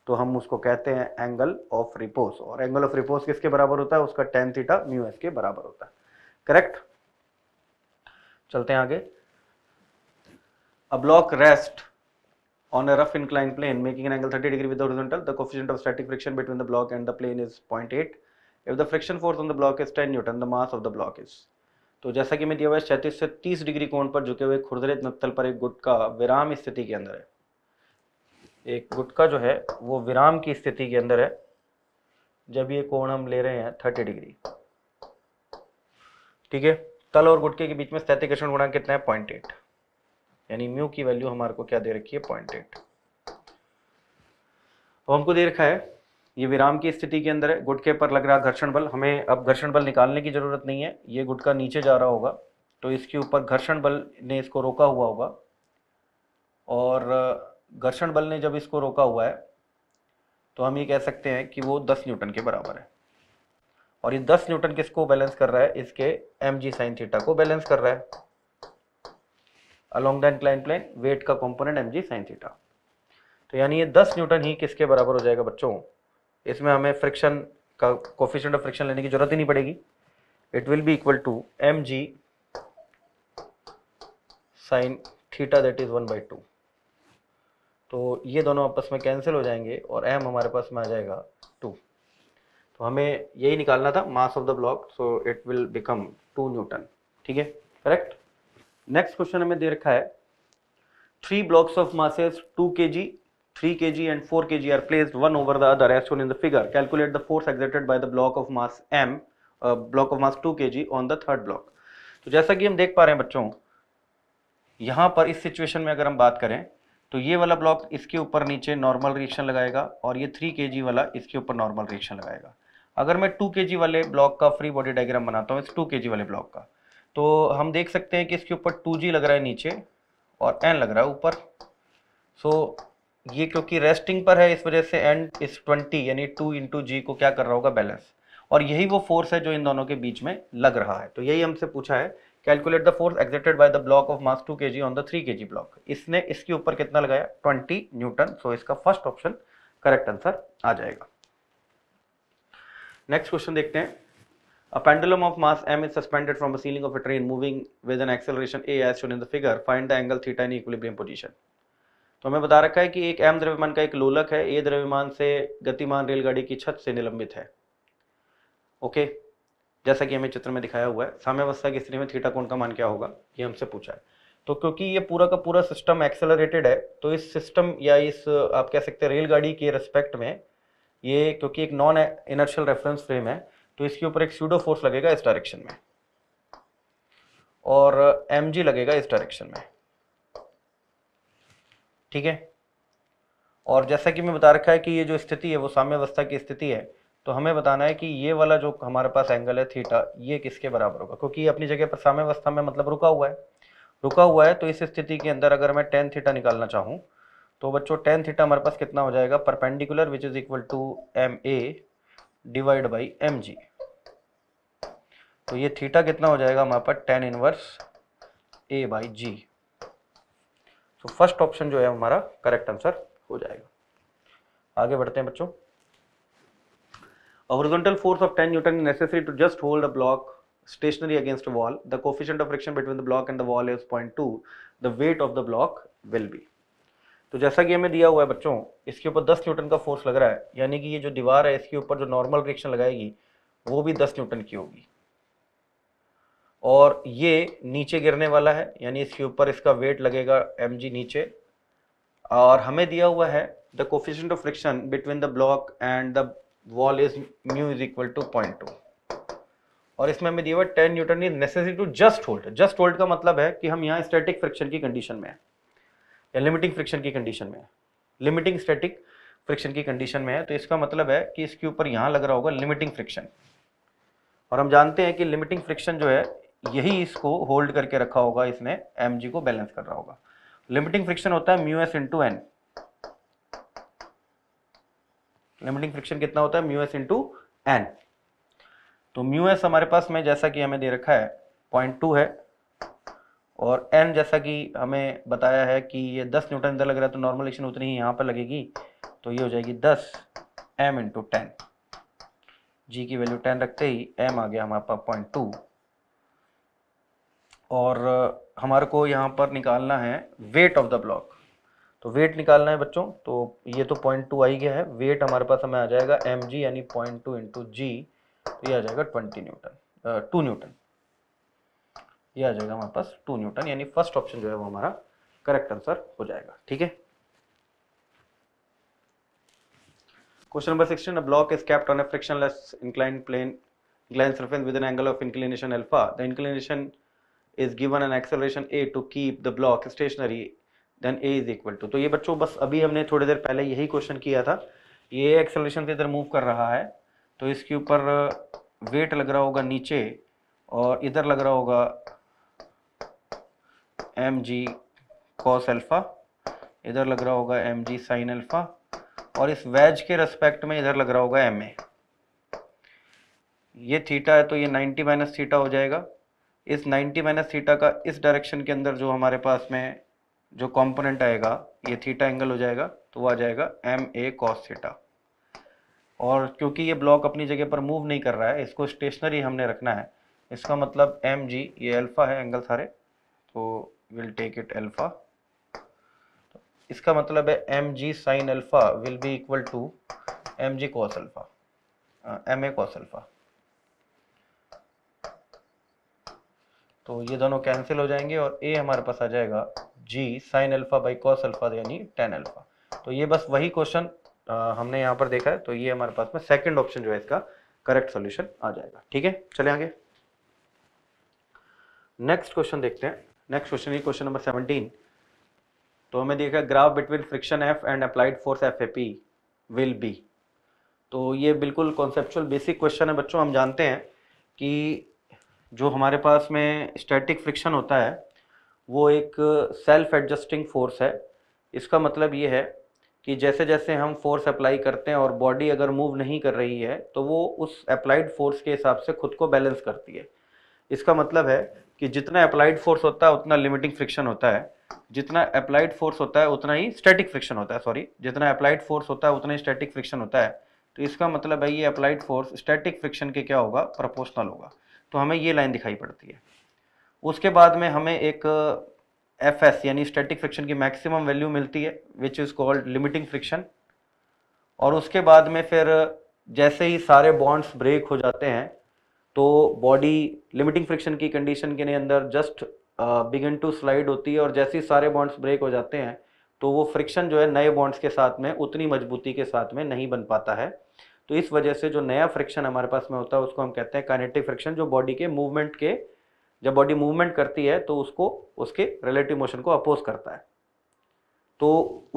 तो हम उसको कहते हैं एंगल ऑफ रिपोज और एंगल ऑफ रिपोज किसके बराबर होता है उसका टेन थीटा म्यू एस के बराबर होता है करेक्ट चलते हैं आगे अब block rest On a rough inclined plane making an angle 30 degree with the horizontal, the coefficient of static friction between the block and the plane is 0.8. If the friction force on the block is 10 Newton, the mass of the block is. तो जैसा कि मैं दिया हुआ है सैंतीस से 30 degree कोण पर झुके हुए खुरदरे नत्तल पर एक गुटका विराम स्थिति के अंदर है एक गुटका जो है वो विराम की स्थिति के अंदर है जब ये कोण हम ले रहे हैं 30 डिग्री ठीक है तल और गुटके के बीच में स्थैतिक गुणांक कितना है पॉइंट एट यानी म्यू की वैल्यू हमारे को क्या दे रखी है पॉइंट एट अब हमको दे रखा है ये विराम की स्थिति के अंदर है गुट के लग रहा घर्षण बल हमें अब घर्षण बल निकालने की ज़रूरत नहीं है ये गुट का नीचे जा रहा होगा तो इसके ऊपर घर्षण बल ने इसको रोका हुआ होगा और घर्षण बल ने जब इसको रोका हुआ है तो हम ये कह सकते हैं कि वो 10 न्यूटन के बराबर है और ये 10 न्यूटन किसको बैलेंस कर रहा है इसके एम जी साइन थीटा को बैलेंस कर रहा है along the incline plane weight का component M G sine theta तो यानी ये दस न्यूटन ही किसके बराबर हो जाएगा बच्चों इसमें हमें फ्रिक्शन का कोफिशेंट ऑफ फ्रिक्शन लेने की जरूरत ही नहीं पड़ेगी it will be equal to M G sine theta that is one by two तो ये दोनों आपस में कैंसिल हो जाएंगे और एम हमारे पास में आ जाएगा टू तो हमें यही निकालना था mass of the block so it will become two newton ठीक है करेक्ट नेक्स्ट क्वेश्चन हमें दे रखा है three blocks of masses two K G G and four K G are placed one over the other as shown in the figure calculate the force exerted by the block of mass M block of mass two K G on the third block तो जैसा कि हम देख पा रहे हैं बच्चों यहाँ पर इस सिचुएशन में अगर हम बात करें तो ये वाला ब्लॉक इसके ऊपर नीचे नॉर्मल रिएक्शन लगाएगा और ये थ्री के जी वाला इसके ऊपर नॉर्मल रिएक्शन लगाएगा अगर मैं टू के जी वाले ब्लॉक का फ्री बॉडी डायग्राम बनाता हूँ इस टू के जी वाले ब्लॉक का तो हम देख सकते हैं कि इसके ऊपर टू जी लग रहा है नीचे और एन लग रहा है ऊपर सो so, ये क्योंकि रेस्टिंग पर है इस वजह से N इस 20 यानी 2 इंटू जी को क्या कर रहा होगा बैलेंस और यही वो फोर्स है जो इन दोनों के बीच में लग रहा है तो यही हमसे पूछा है calculate the force exerted by the block of mass two K G on the three के जी ब्लॉक इसने इसके ऊपर कितना लगाया ट्वेंटी न्यूटन सो इसका फर्स्ट ऑप्शन करेक्ट आंसर आ जाएगा नेक्स्ट क्वेश्चन देखते हैं A pendulum of mass m is suspended from the ceiling of a train moving with an acceleration a as shown in the figure. Find the angle theta in equilibrium position. तो हमें बता रखा है कि एक m द्रव्यमान का एक लोलक है a द्रव्यमान से गतिमान रेलगाड़ी की छत से निलंबित है ओके जैसा कि हमें चित्र में दिखाया हुआ है साम्यावस्था की स्थिति में थीटा कोण का मान क्या होगा ये हमसे पूछा है तो क्योंकि ये पूरा का पूरा सिस्टम एक्सेलरेटेड है तो इस सिस्टम या इस आप कह सकते हैं रेलगाड़ी के रेस्पेक्ट में ये क्योंकि एक नॉन इनर्शियल रेफरेंस फ्रेम है तो इसके ऊपर एक स्यूडो फोर्स लगेगा इस डायरेक्शन में और एम uh, जी लगेगा इस डायरेक्शन में ठीक है और जैसा कि मैं बता रखा है कि ये जो स्थिति है वो साम्यावस्था की स्थिति है तो हमें बताना है कि ये वाला जो हमारे पास एंगल है थीटा ये किसके बराबर होगा क्योंकि ये अपनी जगह पर साम्यावस्था में मतलब रुका हुआ है रुका हुआ है तो इस स्थिति के अंदर अगर मैं टेन थीटा निकालना चाहूँ तो बच्चों टेन थीटा हमारे पास कितना हो जाएगा perpendicular which is equal to M A divide by M G तो ये थीटा कितना हो जाएगा हमारे पास टेन इनवर्स ए बाई जी तो फर्स्ट ऑप्शन जो है हमारा करेक्ट आंसर हो जाएगा आगे बढ़ते हैं बच्चों horizontal force of ten newton necessary to just hold a block stationary against wall the coefficient of friction between the block and the wall is point two the weight of the block will be तो जैसा कि हमें दिया हुआ है बच्चों इसके ऊपर दस न्यूटन का फोर्स लग रहा है यानी कि ये जो दीवार है इसके ऊपर जो नॉर्मल रिएक्शन लगाएगी वो भी दस न्यूटन की होगी और ये नीचे गिरने वाला है यानी इसके ऊपर इसका वेट लगेगा एम नीचे और हमें दिया हुआ है the coefficient of friction between the block and the wall is mu is equal to point two और इसमें हमें दिया हुआ ten newton is necessary to just hold just hold का मतलब है कि हम यहाँ स्टैटिक फ्रिक्शन की कंडीशन में है या लिमिटिंग फ्रिक्शन की कंडीशन में है लिमिटिंग स्टैटिक फ्रिक्शन की कंडीशन में है तो इसका मतलब है कि इसके ऊपर यहाँ लग रहा होगा लिमिटिंग फ्रिक्शन और हम जानते हैं कि लिमिटिंग फ्रिक्शन जो है यही इसको होल्ड करके रखा होगा इसने एम को बैलेंस कर रहा होगा लिमिटिंग फ्रिक्शन होता है mu S into N limiting friction कितना होता है म्यू एस इंटू एन तो म्यू एस हमारे पास में जैसा कि हमें दे रखा है पॉइंट टू है और एन जैसा कि हमें बताया है कि ये दस न्यूटन इधर लग रहा है तो नॉर्मल एक्शन उतनी ही यहाँ पर लगेगी तो ये हो जाएगी दस एम इंटू टेन जी की वैल्यू टेन रखते ही एम आ गया हमारे पास पॉइंट टू और हमारे को यहाँ पर निकालना है वेट ऑफ द ब्लॉक तो वेट निकालना है बच्चों तो ये तो पॉइंट टू आ ही गया है वेट हमारे पास हमें आ जाएगा एम जी यानी पॉइंट टू इंटू जी तो ये आ जाएगा ट्वेंटी न्यूटन टू न्यूटन ये आ जाएगा हमारे पास टू न्यूटन यानी फर्स्ट ऑप्शन जो है वो हमारा करेक्ट आंसर हो जाएगा ठीक है question number sixteen a block is kept on a frictionless incline plane incline surface with an angle of inclination alpha the inclination is given an acceleration A to keep the block stationary then A is equal to तो ये बच्चों बस अभी हमने थोड़ी देर पहले यही question किया था ये एक्सेलरेशन से इधर मूव कर रहा है तो इसके ऊपर वेट uh, लग रहा होगा नीचे और इधर लग रहा होगा एम जी कॉस एल्फा इधर लग रहा होगा एम जी साइन एल्फा और इस वेज के रेस्पेक्ट में इधर लग रहा होगा एम ए ये थीटा है तो ये 90 माइनस थीटा हो जाएगा इस 90 माइनस थीटा का इस डायरेक्शन के अंदर जो हमारे पास में जो कंपोनेंट आएगा ये थीटा एंगल हो जाएगा तो वो आ जाएगा एम ए कॉस थीटा और क्योंकि ये ब्लॉक अपनी जगह पर मूव नहीं कर रहा है इसको स्टेशनरी हमने रखना है इसका मतलब एम जी ये अल्फ़ा है एंगल सारे तो विल टेक इट अल्फ़ा इसका मतलब है M G sine alpha will be equal to M G cos alpha M A cos alpha तो ये दोनों कैंसिल हो जाएंगे और ए हमारे पास आ जाएगा G sine alpha by cos alpha यानी टेन अल्फा तो ये बस वही क्वेश्चन हमने यहाँ पर देखा है तो ये हमारे पास में सेकेंड ऑप्शन जो है इसका करेक्ट सोल्यूशन आ जाएगा ठीक है चले आगे नेक्स्ट क्वेश्चन देखते हैं नेक्स्ट क्वेश्चन ये क्वेश्चन नंबर सेवनटीन तो हमें देखा graph between friction F and applied force F A P will be तो ये बिल्कुल कॉन्सेप्चुअल बेसिक क्वेश्चन है बच्चों हम जानते हैं कि जो हमारे पास में स्टैटिक फ्रिक्शन होता है वो एक सेल्फ एडजस्टिंग फोर्स है इसका मतलब ये है कि जैसे जैसे हम फोर्स अप्लाई करते हैं और बॉडी अगर मूव नहीं कर रही है तो वो उस अप्लाइड फोर्स के हिसाब से खुद को बैलेंस करती है इसका मतलब है कि जितना अप्लाइड फोर्स होता है उतना लिमिटिंग फ्रिक्शन होता है जितना अप्लाइड फोर्स होता है उतना ही स्टैटिक फ्रिक्शन होता है सॉरी जितना अप्लाइड फोर्स होता है उतना ही स्टैटिक फ्रिक्शन होता है तो इसका मतलब है ये अप्लाइड फोर्स स्टैटिक फ्रिक्शन के क्या होगा प्रपोशनल होगा तो हमें ये लाइन दिखाई पड़ती है उसके बाद में हमें एक एफ एस यानी स्टैटिक फ्रिक्शन की मैक्सिमम वैल्यू मिलती है which is called limiting friction और उसके बाद में फिर जैसे ही सारे बॉन्ड्स ब्रेक हो जाते हैं तो बॉडी लिमिटिंग फ्रिक्शन की कंडीशन के अंदर जस्ट बिगिन टू स्लाइड होती है और जैसे ही सारे बॉन्ड्स ब्रेक हो जाते हैं तो वो फ्रिक्शन जो है नए बॉन्ड्स के साथ में उतनी मजबूती के साथ में नहीं बन पाता है तो इस वजह से जो नया फ्रिक्शन हमारे पास में होता है उसको हम कहते हैं काइनेटिक फ्रिक्शन जो बॉडी के मूवमेंट के जब बॉडी मूवमेंट करती है तो उसको उसके रिलेटिव मोशन को अपोज करता है तो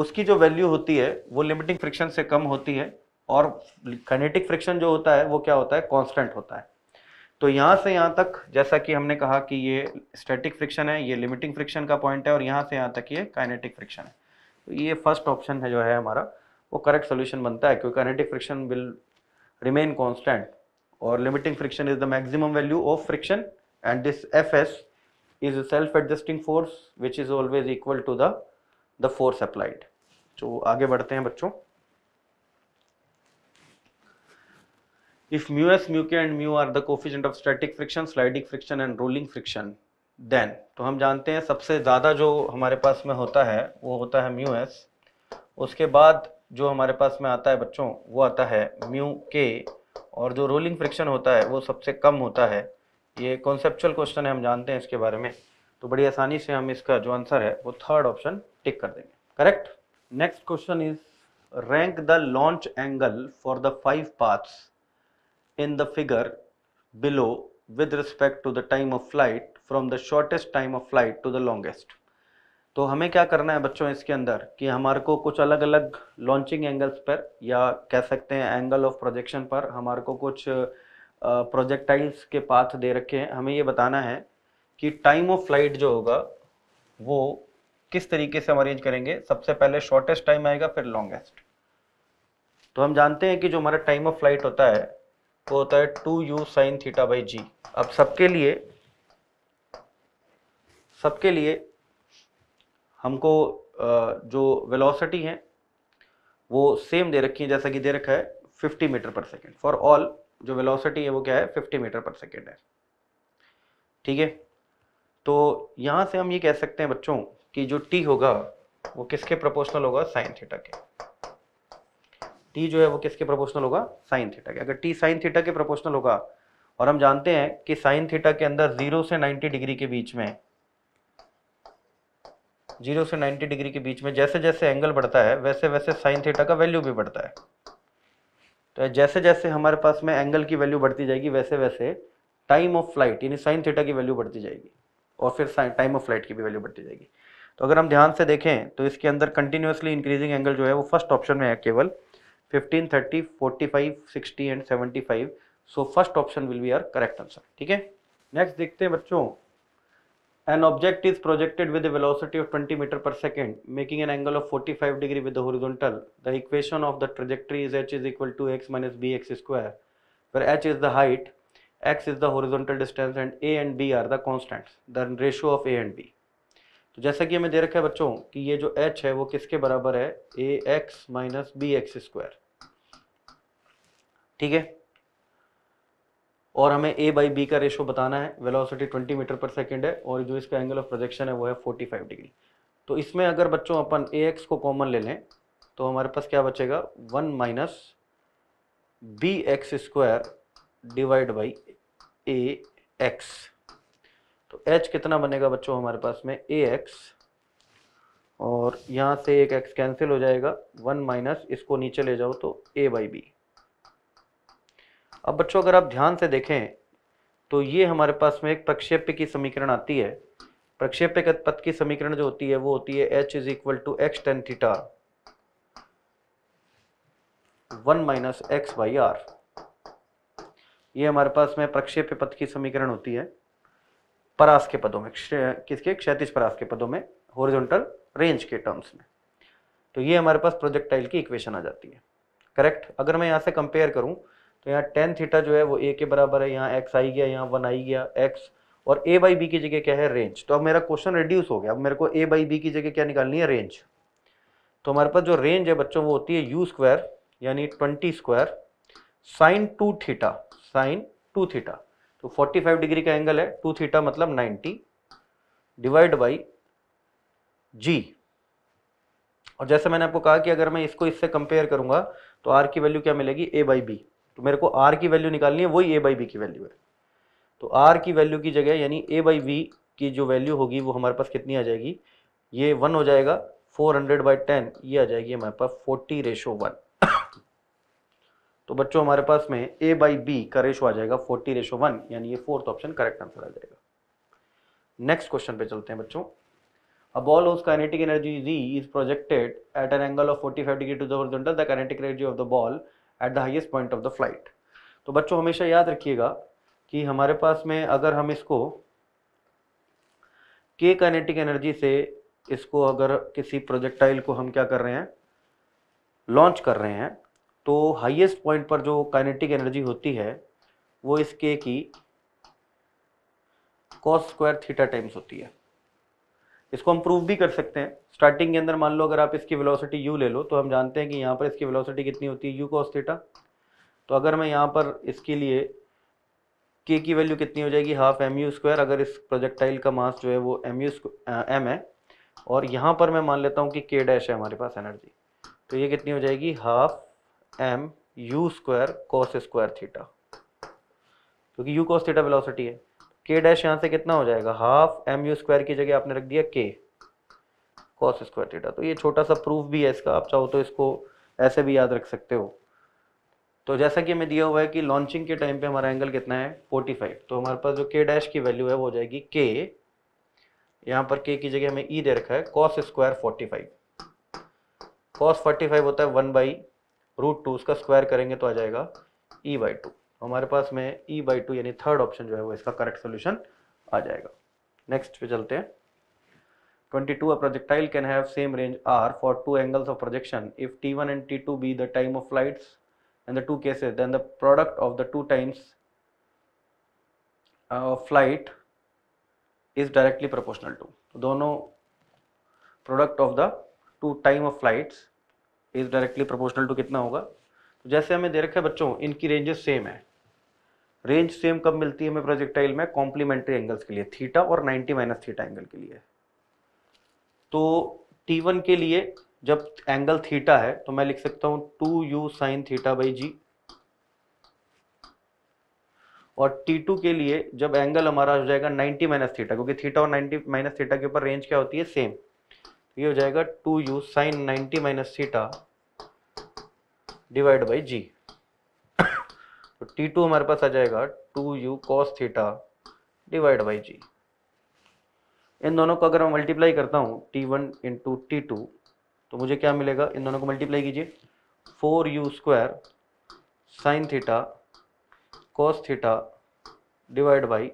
उसकी जो वैल्यू होती है वो लिमिटिंग फ्रिक्शन से कम होती है और काइनेटिक फ्रिक्शन जो होता है वो क्या होता है कांस्टेंट होता है तो यहाँ से यहाँ तक जैसा कि हमने कहा कि ये स्टैटिक फ्रिक्शन है ये लिमिटिंग फ्रिक्शन का पॉइंट है और यहाँ से यहाँ तक ये काइनेटिक फ्रिक्शन है तो ये फर्स्ट ऑप्शन है जो है हमारा वो करेक्ट सोल्यूशन बनता है क्योंकि kinetic friction will remain constant और limiting friction is the maximum value of friction and this F S is self adjusting force which is always equal to the the force applied तो आगे बढ़ते हैं बच्चों if mu S mu K and mu R the coefficient of static friction sliding friction and rolling friction then तो हम जानते हैं सबसे ज्यादा जो हमारे पास में होता है वो होता है म्यू एस उसके बाद जो हमारे पास में आता है बच्चों वो आता है म्यू के और जो रोलिंग फ्रिक्शन होता है वो सबसे कम होता है ये कॉन्सेप्चुअल क्वेश्चन है हम जानते हैं इसके बारे में तो बड़ी आसानी से हम इसका जो आंसर है वो थर्ड ऑप्शन टिक कर देंगे correct next question is rank the launch angle for the five paths in the figure below with respect to the time of flight from the shortest time of flight to the longest तो हमें क्या करना है बच्चों इसके अंदर कि हमारे को कुछ अलग अलग लॉन्चिंग एंगल्स पर या कह सकते हैं एंगल ऑफ प्रोजेक्शन पर हमारे को कुछ प्रोजेक्टाइल्स के पाथ दे रखे हैं हमें ये बताना है कि टाइम ऑफ फ्लाइट जो होगा वो किस तरीके से हम अरेंज करेंगे सबसे पहले शॉर्टेस्ट टाइम आएगा फिर लॉन्गेस्ट तो हम जानते हैं कि जो हमारा टाइम ऑफ फ्लाइट होता है वो होता है two U sine theta by G अब सबके लिए सबके लिए हमको जो वेलोसिटी है वो सेम दे रखी है जैसा कि दे रखा है 50 metre per second for all जो वेलोसिटी है वो क्या है 50 मीटर पर सेकेंड है ठीक है तो यहाँ से हम ये कह सकते हैं बच्चों कि जो टी होगा वो किसके प्रोपोर्शनल होगा साइन थीटा के टी जो है वो किसके प्रोपोर्शनल होगा साइन थीटा के अगर टी साइन थीटा के प्रोपोर्शनल होगा और हम जानते हैं कि साइन थीटा के अंदर जीरो से नाइन्टी डिग्री के बीच में जीरो से नाइन्टी डिग्री के बीच में जैसे जैसे एंगल बढ़ता है वैसे वैसे साइन थीटा का वैल्यू भी बढ़ता है तो जैसे जैसे हमारे पास में एंगल की वैल्यू बढ़ती जाएगी वैसे वैसे टाइम ऑफ फ्लाइट यानी साइन थीटा की वैल्यू बढ़ती जाएगी और फिर टाइम ऑफ फ्लाइट की भी वैल्यू बढ़ती जाएगी तो अगर हम ध्यान से देखें तो इसके अंदर कंटिन्यूसली इंक्रीजिंग एंगल जो है वो फर्स्ट ऑप्शन में है केवल 15, 30, 45, 60 and 75 so first option will be our correct answer ठीक है नेक्स्ट देखते हैं बच्चों An object is projected with a velocity of 20 meter per second, making an angle of 45 degree with the horizontal. The equation of the trajectory is h is equal to x minus bx square, where h is the height, x is the horizontal distance and a and b are the constants, the ratio of a and b. तो जैसा कि हमें दे रखा है बच्चों कि ये जो h है वो किसके बराबर है A X minus B X square ठीक है और हमें ए बाई बी का रेशो बताना है वेलोसिटी 20 मीटर पर सेकेंड है और जो इसका एंगल ऑफ प्रोजेक्शन है वो है 45 डिग्री तो इसमें अगर बच्चों अपन ए एक्स को कॉमन ले लें तो हमारे पास क्या बचेगा one minus B X square divide by A X तो एच कितना बनेगा बच्चों हमारे पास में ए एक्स और यहाँ से एक एक्स कैंसिल हो जाएगा वन माइनस इसको नीचे ले जाओ तो ए बाई बी अब बच्चों अगर आप ध्यान से देखें तो ये हमारे पास में एक प्रक्षेप्य की समीकरण आती है प्रक्षेप्य पथ की समीकरण जो होती है वो होती है H is equal to X tan theta one minus X Y R ये हमारे पास में प्रक्षेप्य पथ की समीकरण होती है परास के पदों में किसके क्षैतिज परास के पदों में होरिजोनटल रेंज के टर्म्स में तो ये हमारे पास प्रोजेक्टाइल की इक्वेशन आ जाती है करेक्ट अगर मैं यहाँ से कंपेयर करूँ तो यहाँ टेन थीटा जो है वो ए के बराबर है यहाँ एक्स आई गया यहाँ वन आई गया एक्स और ए बाई बी की जगह क्या है रेंज तो अब मेरा क्वेश्चन रिड्यूस हो गया अब मेरे को ए बाई बी की जगह क्या निकालनी है रेंज तो हमारे पास जो रेंज है बच्चों वो होती है यू स्क्वायर यानी twenty square sine two theta sine two theta तो फोर्टी फाइव डिग्री का एंगल है टू थीटा मतलब नाइन्टी डिवाइड बाई जी और जैसे मैंने आपको कहा कि अगर मैं इसको इससे कंपेयर करूंगा तो आर की वैल्यू क्या मिलेगी ए बाई बी तो मेरे को आर की वैल्यू निकालनी है वही ए बाई बी की वैल्यू है तो आर की वैल्यू की जगह यानी ए बाई बी की जो वैल्यू होगी वो हमारे पास कितनी आ जाएगी ये वन हो जाएगा फोर हंड्रेड बाई टेन ये आ जाएगी हमारे पास फोर्टी रेशो वन तो बच्चों हमारे पास में ए बाई बी का रेशो आ जाएगा फोर्टी रेशो वन यानी ये फोर्थ ऑप्शन करेक्ट आंसर आ जाएगा नेक्स्ट क्वेश्चन पे चलते हैं बच्चों A ball whose kinetic energy Z is projected at an angle of 45 degree to the horizontal. The kinetic energy of the ball at the highest point of the flight तो बच्चों हमेशा याद रखिएगा कि हमारे पास में अगर हम इसको के काइनेटिक एनर्जी से इसको अगर किसी प्रोजेक्टाइल को हम क्या कर रहे हैं लॉन्च कर रहे हैं तो हाईएस्ट पॉइंट पर जो काइनेटिक एनर्जी होती है वो इसके की कॉस स्क्वायर थीटा टाइम्स होती है इसको हम प्रूव भी कर सकते हैं स्टार्टिंग के अंदर मान लो अगर आप इसकी वेलोसिटी यू ले लो तो हम जानते हैं कि यहाँ पर इसकी वेलोसिटी कितनी होती है यू कॉस थीटा तो अगर मैं यहाँ पर इसके लिए के की वैल्यू कितनी हो जाएगी हाफ एम यू स्क्वायर अगर इस प्रोजेक्टाइल का मास जो है वो एम यू एम है और यहाँ पर मैं मान लेता हूँ कि के डैश है हमारे पास एनर्जी तो ये कितनी हो जाएगी half M you square cos square theta क्योंकि यू कॉस थीटा वेलोसिटी है के डैश यहाँ से कितना हो जाएगा हाफ एम यू स्क्वायर की जगह आपने रख दिया के कॉस स्क्वायर थीटा तो ये छोटा सा प्रूफ भी है इसका आप चाहो तो इसको ऐसे भी याद रख सकते हो तो जैसा कि हमें दिया हुआ है कि लॉन्चिंग के टाइम पे हमारा एंगल कितना है 45 तो हमारे पास जो के डैश की वैल्यू है वो हो जाएगी के यहाँ पर के की जगह हमें ई e दे रखा है cos square five cos five होता है वन बाई रूट टू उसका स्क्वायर करेंगे तो आ जाएगा ई बाई टू तो हमारे पास में e बाई टू यानी थर्ड ऑप्शन जो है वो इसका करेक्ट सोल्यूशन आ जाएगा नेक्स्ट पे चलते हैं 22 a projectile can have same range R for two angles of projection if T one and T two be the time of flight and the two cases then the product of the two times flight is directly proportional to दोनों product of the two time of flights is directly proportional to कितना होगा तो जैसे हमें दे रखे बच्चों इनकी रेंजेस सेम है रेंज सेम कब मिलती है हमें प्रोजेक्टाइल में कॉम्प्लीमेंट्री एंगल्स के लिए थीटा और 90 माइनस थीटा एंगल के लिए तो वन के लिए जब एंगल थीटा है तो मैं लिख सकता हूँ two U sine theta by G और टी टू के लिए जब एंगल हमारा हो जाएगा 90 माइनस थीटा क्योंकि थीटा और 90 माइनस थीटा के ऊपर रेंज क्या होती है सेम तो ये हो जाएगा two U sine ninety minus theta divide by जी तो टी टू हमारे पास आ जाएगा two U cos theta divide by G इन दोनों को अगर मैं मल्टीप्लाई करता हूँ T one into T two तो मुझे क्या मिलेगा इन दोनों को मल्टीप्लाई कीजिए four U square sine theta cos theta divide by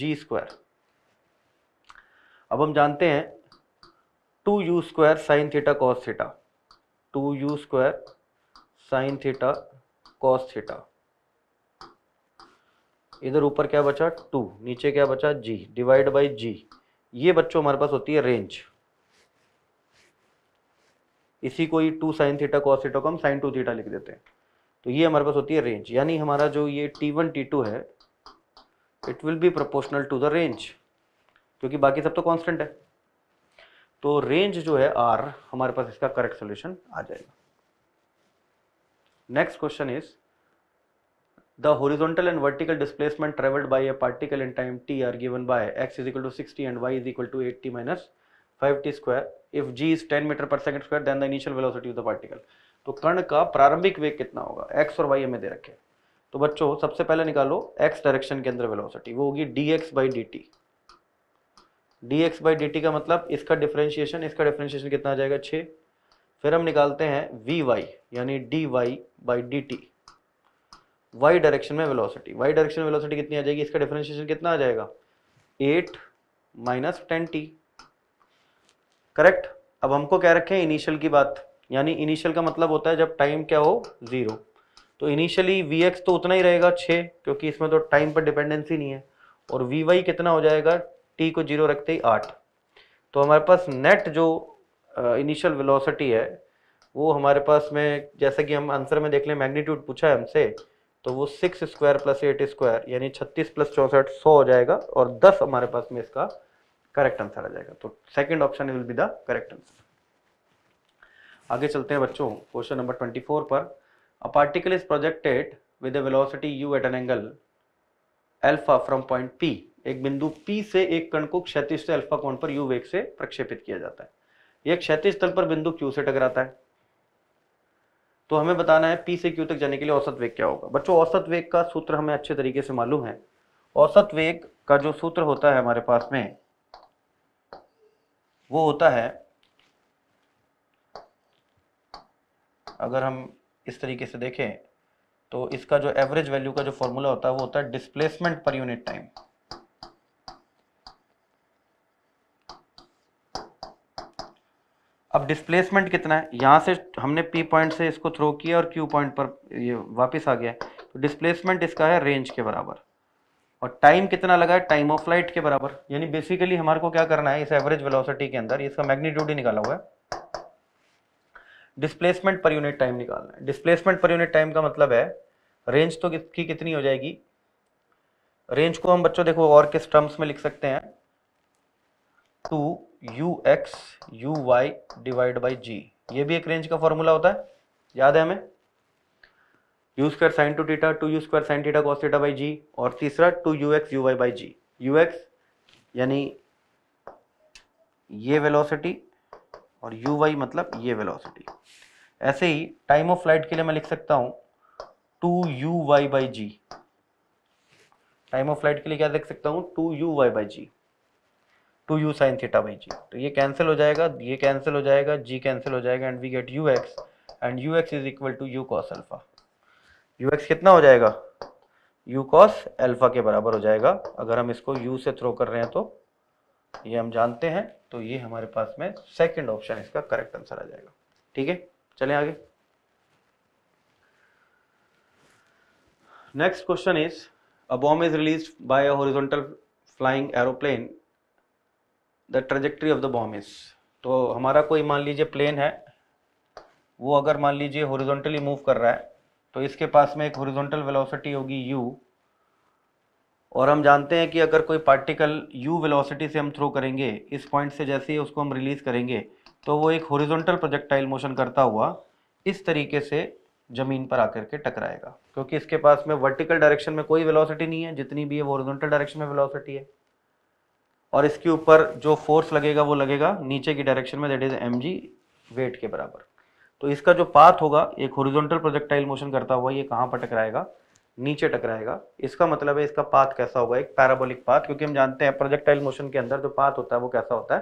ji square अब हम जानते हैं two you square sine theta cos theta two you square sine theta cos theta इधर ऊपर क्या बचा टू नीचे क्या बचा जी डिवाइड बाई जी ये बच्चों हमारे पास होती है रेंज इसी को ही two sine theta cos theta को हम साइन टू थीटा लिख देते हैं तो ये हमारे पास होती है रेंज यानी हमारा जो ये टी वन टी टू है it will be proportional to the range क्योंकि बाकी सब तो कांस्टेंट है तो रेंज जो है आर हमारे पास इसका करेक्ट सोल्यूशन आ जाएगा Next question is the horizontal and vertical displacement traveled by a particle in time t are given by x is equal to 60 and y is equal to 8t minus 5t square. If g is 10 meter per second square then the initial velocity of the particle. तो कर्ण का प्रारंभिक वेग कितना होगा x और y हमें दे रखे तो बच्चों सबसे पहले निकालो x डायरेक्शन के अंदर वेलोसिटी वो होगी dx X by D T D X by D T का मतलब इसका डिफ्रेंशिएशन इसका डिफ्रेंशिएशन कितना आ जाएगा छः फिर हम निकालते हैं वी वाई यानी D Y by D T Y direction में वेलोसिटी वाई डायरेक्शन में वेलोसिटी कितनी आ जाएगी इसका डिफरेंशिएशन कितना आ जाएगा eight minus ten T correct अब हमको क्या रखें इनिशियल की बात यानी इनिशियल का मतलब होता है जब टाइम क्या हो ज़ीरो तो इनिशियली वी एक्स तो उतना ही रहेगा छः क्योंकि इसमें तो टाइम पर डिपेंडेंसी नहीं है और वी वाई कितना हो जाएगा टी को जीरो रखते ही आठ तो हमारे पास नेट जो इनिशियल वेलोसिटी है वो हमारे पास में जैसे कि हम आंसर में देख लें मैग्नीट्यूड पूछा है हमसे तो वो six square plus eight square यानी छत्तीस प्लस चौंसठ सौ हो जाएगा और दस हमारे पास में इसका करेक्ट आंसर आ जाएगा तो second option will be the correct answer आगे चलते हैं बच्चों क्वेश्चन नंबर ट्वेंटी फोर पर a particle is projected with velocity U at an angle alpha from point P एक बिंदु पी से एक कण को क्षतिज से अल्फा कोण पर यू वेग से प्रक्षेपित किया जाता है यह क्षैतिज तल पर बिंदु क्यू से टकराता है तो हमें बताना है पी से क्यू तक जाने के लिए औसत वेग क्या होगा बच्चों औसत वेग का सूत्र हमें अच्छे तरीके से मालूम है औसत वेग का जो सूत्र होता है हमारे पास में वो होता है अगर हम इस तरीके से देखें तो इसका जो एवरेज वैल्यू का जो फॉर्मूला होता है वो होता है डिस्प्लेसमेंट पर यूनिट टाइम अब डिस्प्लेसमेंट कितना है यहाँ से हमने पी पॉइंट से इसको थ्रो किया और क्यू पॉइंट पर ये वापस आ गया तो डिस्प्लेसमेंट इसका है रेंज के बराबर और टाइम कितना लगा है टाइम ऑफ लाइट के बराबर यानी बेसिकली हमारे को क्या करना है इस एवरेज वेलोसिटी के अंदर इसका मैग्नीट्यूड ही निकाला हुआ है डिस्प्लेसमेंट पर यूनिट टाइम निकालना है डिस्प्लेसमेंट पर यूनिट टाइम का मतलब है रेंज तो की कितनी हो जाएगी रेंज को हम बच्चों देखो और किस टर्म्स में लिख सकते हैं two you x you Y divide by जी ये भी एक रेंज का फॉर्मूला होता है याद है हमें U square sine two theta two you square sine theta cos theta by G और तीसरा two you x you Y by G U x यानी ये वेलोसिटी और यू वाई मतलब ये वेलोसिटी ऐसे ही टाइम ऑफ फ्लाइट के लिए मैं लिख सकता हूँ two U Y by G time of flight के लिए क्या देख सकता हूँ two U Y by G two U sine theta by जी तो ये कैंसिल हो जाएगा ये कैंसिल हो जाएगा जी कैंसिल हो जाएगा and we get U x and U X is equal to U cos alpha U X कितना हो जाएगा यू कॉस अल्फा के बराबर हो जाएगा अगर हम इसको यू से थ्रो कर रहे हैं तो ये हम जानते हैं तो ये हमारे पास में सेकेंड ऑप्शन इसका करेक्ट आंसर आ जाएगा ठीक है चले आगे next question is a bomb is release by a horizontal flying aeroplane the trajectory of the bomb is तो हमारा कोई मान लीजिए प्लेन है वो अगर मान लीजिए हॉरिजॉन्टली मूव कर रहा है तो इसके पास में एक हॉरिजॉन्टल वेलोसिटी होगी u और हम जानते हैं कि अगर कोई पार्टिकल u वेलोसिटी से हम थ्रो करेंगे इस पॉइंट से जैसे ही उसको हम रिलीज़ करेंगे तो वो एक हॉरिजॉन्टल प्रोजेक्टाइल मोशन करता हुआ इस तरीके से ज़मीन पर आकर के टकराएगा क्योंकि इसके पास में वर्टिकल डायरेक्शन में कोई वेलोसिटी नहीं है जितनी भी है हॉरिजॉन्टल डायरेक्शन में वेलोसिटी है और इसके ऊपर जो फोर्स लगेगा वो लगेगा नीचे की डायरेक्शन में दैट इज एम वेट के बराबर तो इसका जो पाथ होगा एक हॉरिजॉन्टल प्रोजेक्टाइल मोशन करता हुआ ये कहाँ पर टकराएगा नीचे टकराएगा इसका मतलब है इसका पाथ कैसा होगा एक पैराबोलिक पाथ क्योंकि हम जानते हैं प्रोजेक्टाइल मोशन के अंदर जो पाथ होता है वो कैसा होता है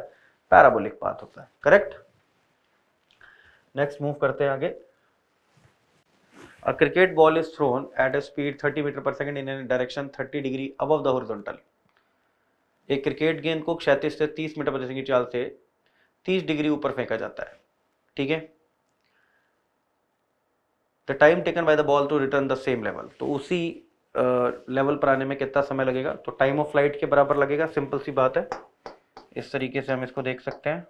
पैराबोलिक पाथ होता है करेक्ट नेक्स्ट मूव करते हैं आगे a cricket ball is thrown at a speed 30 metre per second in direction direction 30 degree above the horizontal एक क्रिकेट गेंद को क्षैतिज से 30 मीटर प्रति की चाल से 30 डिग्री ऊपर फेंका जाता है ठीक है the time taken by the ball to return the same level तो उसी लेवल पर आने में कितना समय लगेगा तो टाइम ऑफ फ्लाइट के बराबर लगेगा सिंपल सी बात है इस तरीके से हम इसको देख सकते हैं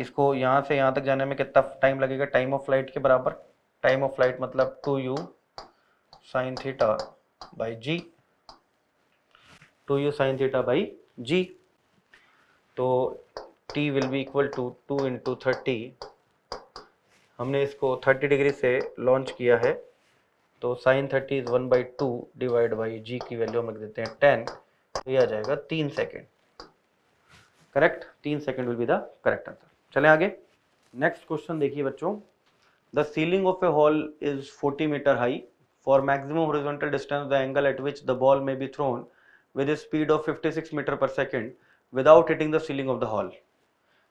इसको यहाँ से यहाँ तक जाने में कितना टाइम लगेगा टाइम ऑफ फ्लाइट के बराबर टाइम ऑफ फ्लाइट मतलब two U sine theta by G two U sine theta by जी तो T will be equal to two into thirty हमने इसको थर्टी डिग्री से लॉन्च किया है तो sine thirty is one by two divide by G की value हम लिख देते हैं टेन तो ये आ जाएगा तीन सेकेंड करेक्ट तीन second will be the correct answer चलें आगे नेक्स्ट क्वेश्चन देखिए बच्चों the ceiling of a hall is forty metre high for maximum horizontal distance the angle at which the ball may be thrown with speed of 56 metre per second without hitting the ceiling of the hall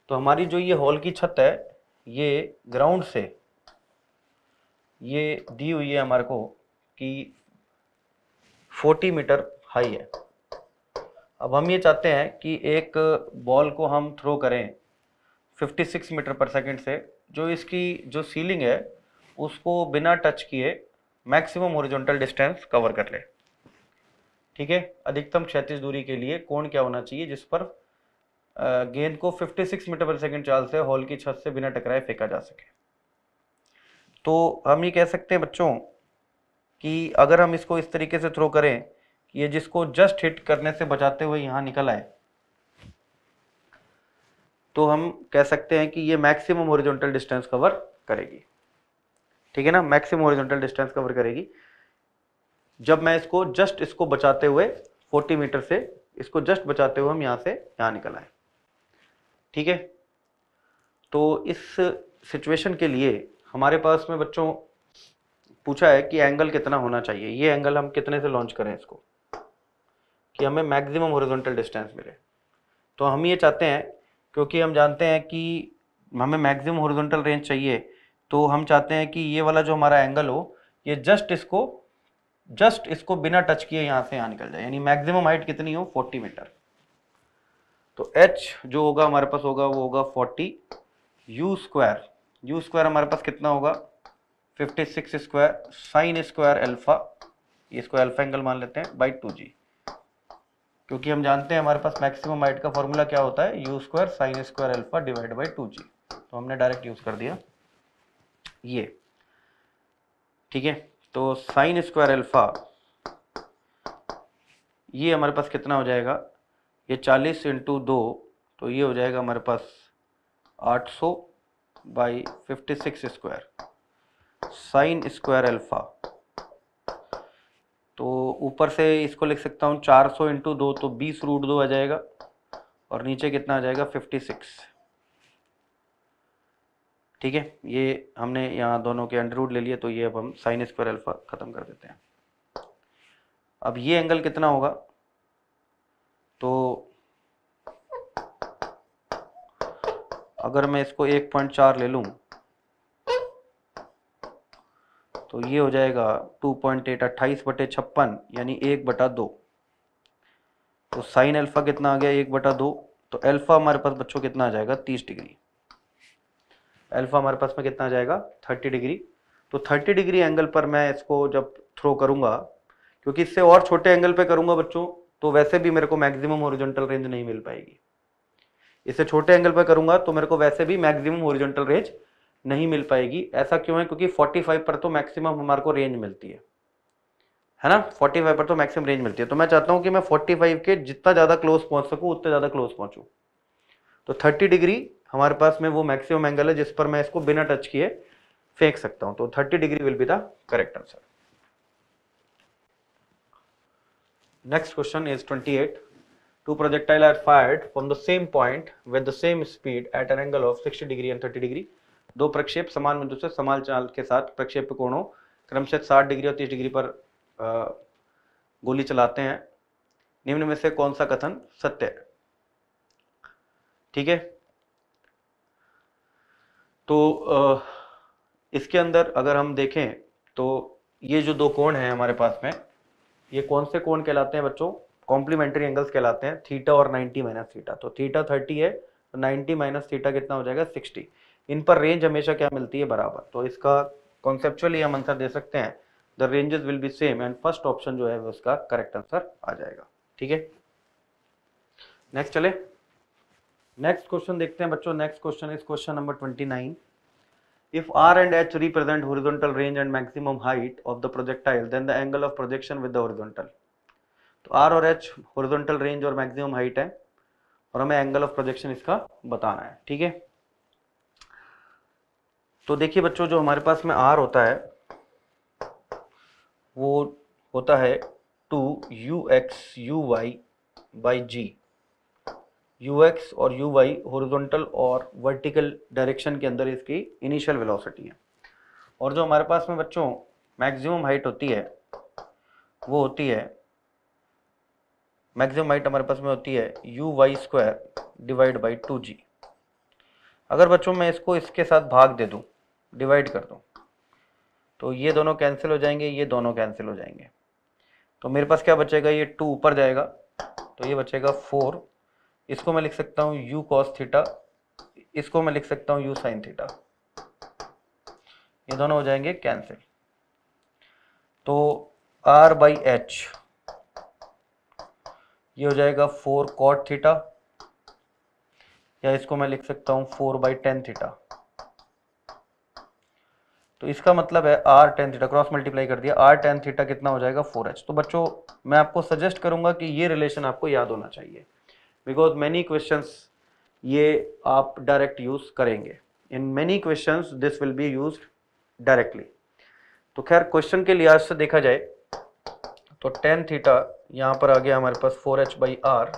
तो हमारी जो ये hall की छत है ये ground से ये दी हुई है हमारे को कि 40 मीटर हाई है अब हम ये चाहते हैं कि एक बॉल को हम थ्रो करें 56 मीटर पर सेकेंड से जो इसकी जो सीलिंग है उसको बिना टच किए मैक्सिमम ओरिजेंटल डिस्टेंस कवर कर ले ठीक है अधिकतम क्षेत्र दूरी के लिए कोण क्या होना चाहिए जिस पर गेंद को 56 मीटर पर सेकेंड चाल से हॉल की छत से बिना टकराए फेंका जा सके तो हम ये कह सकते हैं बच्चों कि अगर हम इसको इस तरीके से थ्रो करें ये जिसको जस्ट हिट करने से बचाते हुए यहाँ निकल आए तो हम कह सकते हैं कि ये मैक्सिमम ओरिजेंटल डिस्टेंस कवर करेगी ठीक है ना मैक्सिमम ओरिजेंटल डिस्टेंस कवर करेगी जब मैं इसको जस्ट इसको बचाते हुए 40 मीटर से इसको जस्ट बचाते हुए हम यहाँ से यहाँ निकल आए ठीक है तो इस सिचुएशन के लिए हमारे पास में बच्चों पूछा है कि एंगल कितना होना चाहिए ये एंगल हम कितने से लॉन्च करें इसको कि हमें मैक्सिमम हॉरिजॉन्टल डिस्टेंस मिले तो हम ये चाहते हैं क्योंकि हम जानते हैं कि हमें मैक्सिमम हॉरिजॉन्टल रेंज चाहिए तो हम चाहते हैं कि ये वाला जो हमारा एंगल हो ये जस्ट इसको जस्ट इसको बिना टच किए यहां से यहां निकल जाए यानी मैक्सिमम हाइट कितनी हो 40 मीटर तो एच जो होगा हमारे पास होगा वो होगा 40 यू स्क्वायर यू स्क्वायर हमारे पास कितना होगा 56 स्क्वायर साइन स्क्वायर एल्फा इसको एल्फा एंगल मान लेते हैं बाई टू जी क्योंकि हम जानते हैं हमारे पास मैक्सिमम हाइट का फॉर्मूला क्या होता है you square sine square alpha divide by two G तो हमने डायरेक्ट यूज़ कर दिया ये ठीक है तो साइन स्क्वायर अल्फ़ा ये हमारे पास कितना हो जाएगा ये चालीस इंटू दो तो ये हो जाएगा हमारे पास आठ सौ by fifty six square sine square alpha तो ऊपर से इसको लिख सकता हूँ चार सौ इंटू दो तो बीस रूट दो आ जाएगा और नीचे कितना आ जाएगा फिफ्टी सिक्स ठीक है ये हमने यहाँ दोनों के अंडर रूट ले लिए तो ये अब हम साइन स्क्वायर अल्फा ख़त्म कर देते हैं अब ये एंगल कितना होगा तो अगर मैं इसको एक पॉइंट चार ले लूँ तो ये हो जाएगा टू पॉइंट एट अट्ठाईस बटे छप्पन यानी एक बटा दो तो साइन अल्फ़ा कितना आ गया एक बटा दो तो अल्फ़ा हमारे पास बच्चों कितना आ जाएगा तीस डिग्री अल्फा हमारे पास में कितना जाएगा थर्टी डिग्री तो थर्टी डिग्री एंगल पर मैं इसको जब थ्रो करूँगा क्योंकि इससे और छोटे एंगल पे करूँगा बच्चों तो वैसे भी मेरे को मैक्सिमम ओरिजेंटल रेंज नहीं मिल पाएगी इससे छोटे एंगल पर करूँगा तो मेरे को वैसे भी मैक्सिमम ओरिजेंटल रेंज नहीं मिल पाएगी ऐसा क्यों है क्योंकि 45 पर तो मैक्सिमम हमारे को रेंज मिलती है है ना 45 पर तो मैक्सिमम रेंज मिलती है तो मैं चाहता हूँ कि मैं 45 के जितना ज़्यादा क्लोज पहुँच सकूँ उतना ज़्यादा क्लोज पहुँचूँ तो 30 डिग्री हमारे पास में वो मैक्सिमम एंगल है जिस पर मैं इसको बिना टच किए फेंक सकता हूं तो 30 degree will be the correct answer next question is 28 two projectiles are fired from the same point with the same speed at an angle of 60 degree and 30 degree दो प्रक्षेप समान बिंदु से समान चाल के साथ प्रक्षेप कोणों क्रमशः 60 डिग्री और 30 डिग्री पर गोली चलाते हैं निम्न में से कौन सा कथन सत्य है ठीक है तो इसके अंदर अगर हम देखें तो ये जो दो कोण हैं हमारे पास में ये कौन से कोण कहलाते हैं बच्चों कॉम्प्लीमेंट्री एंगल्स कहलाते हैं थीटा और 90 माइनस थीटा तो थीटा 30 है तो 90 माइनस थीटा कितना हो जाएगा 60 इन पर रेंज हमेशा क्या मिलती है बराबर तो इसका कॉन्सेप्चुअली हम आंसर दे सकते हैं the ranges will be same and first option जो है उसका करेक्ट आंसर आ जाएगा ठीक है नेक्स्ट चले नेक्स्ट क्वेश्चन देखते हैं बच्चों नेक्स्ट क्वेश्चन इस question number twenty nine if R and H represent horizontal range and maximum height of the projectile then the angle of projection with the horizontal तो आर और H horizontal range और maximum height है और हमें angle of projection इसका बताना है ठीक है तो देखिए बच्चों जो हमारे पास में आर होता है वो होता है two you x you Y by G U X और यू वाई हॉरिजॉन्टल और वर्टिकल डायरेक्शन के अंदर इसकी इनिशियल वेलोसिटी है और जो हमारे पास में बच्चों मैक्सिमम हाइट होती है वो होती है मैक्सिमम हाइट हमारे पास में होती है U Y square divide by two G अगर बच्चों मैं इसको इसके साथ भाग दे दूँ डिवाइड कर दूँ तो ये दोनों कैंसिल हो जाएंगे ये दोनों कैंसिल हो जाएंगे तो मेरे पास क्या बचेगा ये टू ऊपर जाएगा तो ये बचेगा फोर इसको मैं लिख सकता हूं u cos थीटा इसको मैं लिख सकता हूं u sin थीटा ये दोनों हो जाएंगे कैंसिल तो r बाई एच ये हो जाएगा फोर कॉट थीटा या इसको मैं लिख सकता हूं फोर बाई टेन थीटा तो इसका मतलब है R tan theta cross multiply कर दिया आर टेन थीटा कितना हो जाएगा फोर एच तो बच्चों मैं आपको सजेस्ट करूंगा कि ये रिलेशन आपको याद होना चाहिए बिकॉज मैनी क्वेश्चन ये आप डायरेक्ट यूज़ करेंगे in many question this will be use directly तो खैर क्वेश्चन के लिहाज से देखा जाए तो टेन थीटा यहाँ पर आ गया हमारे पास फोर एच बाई आर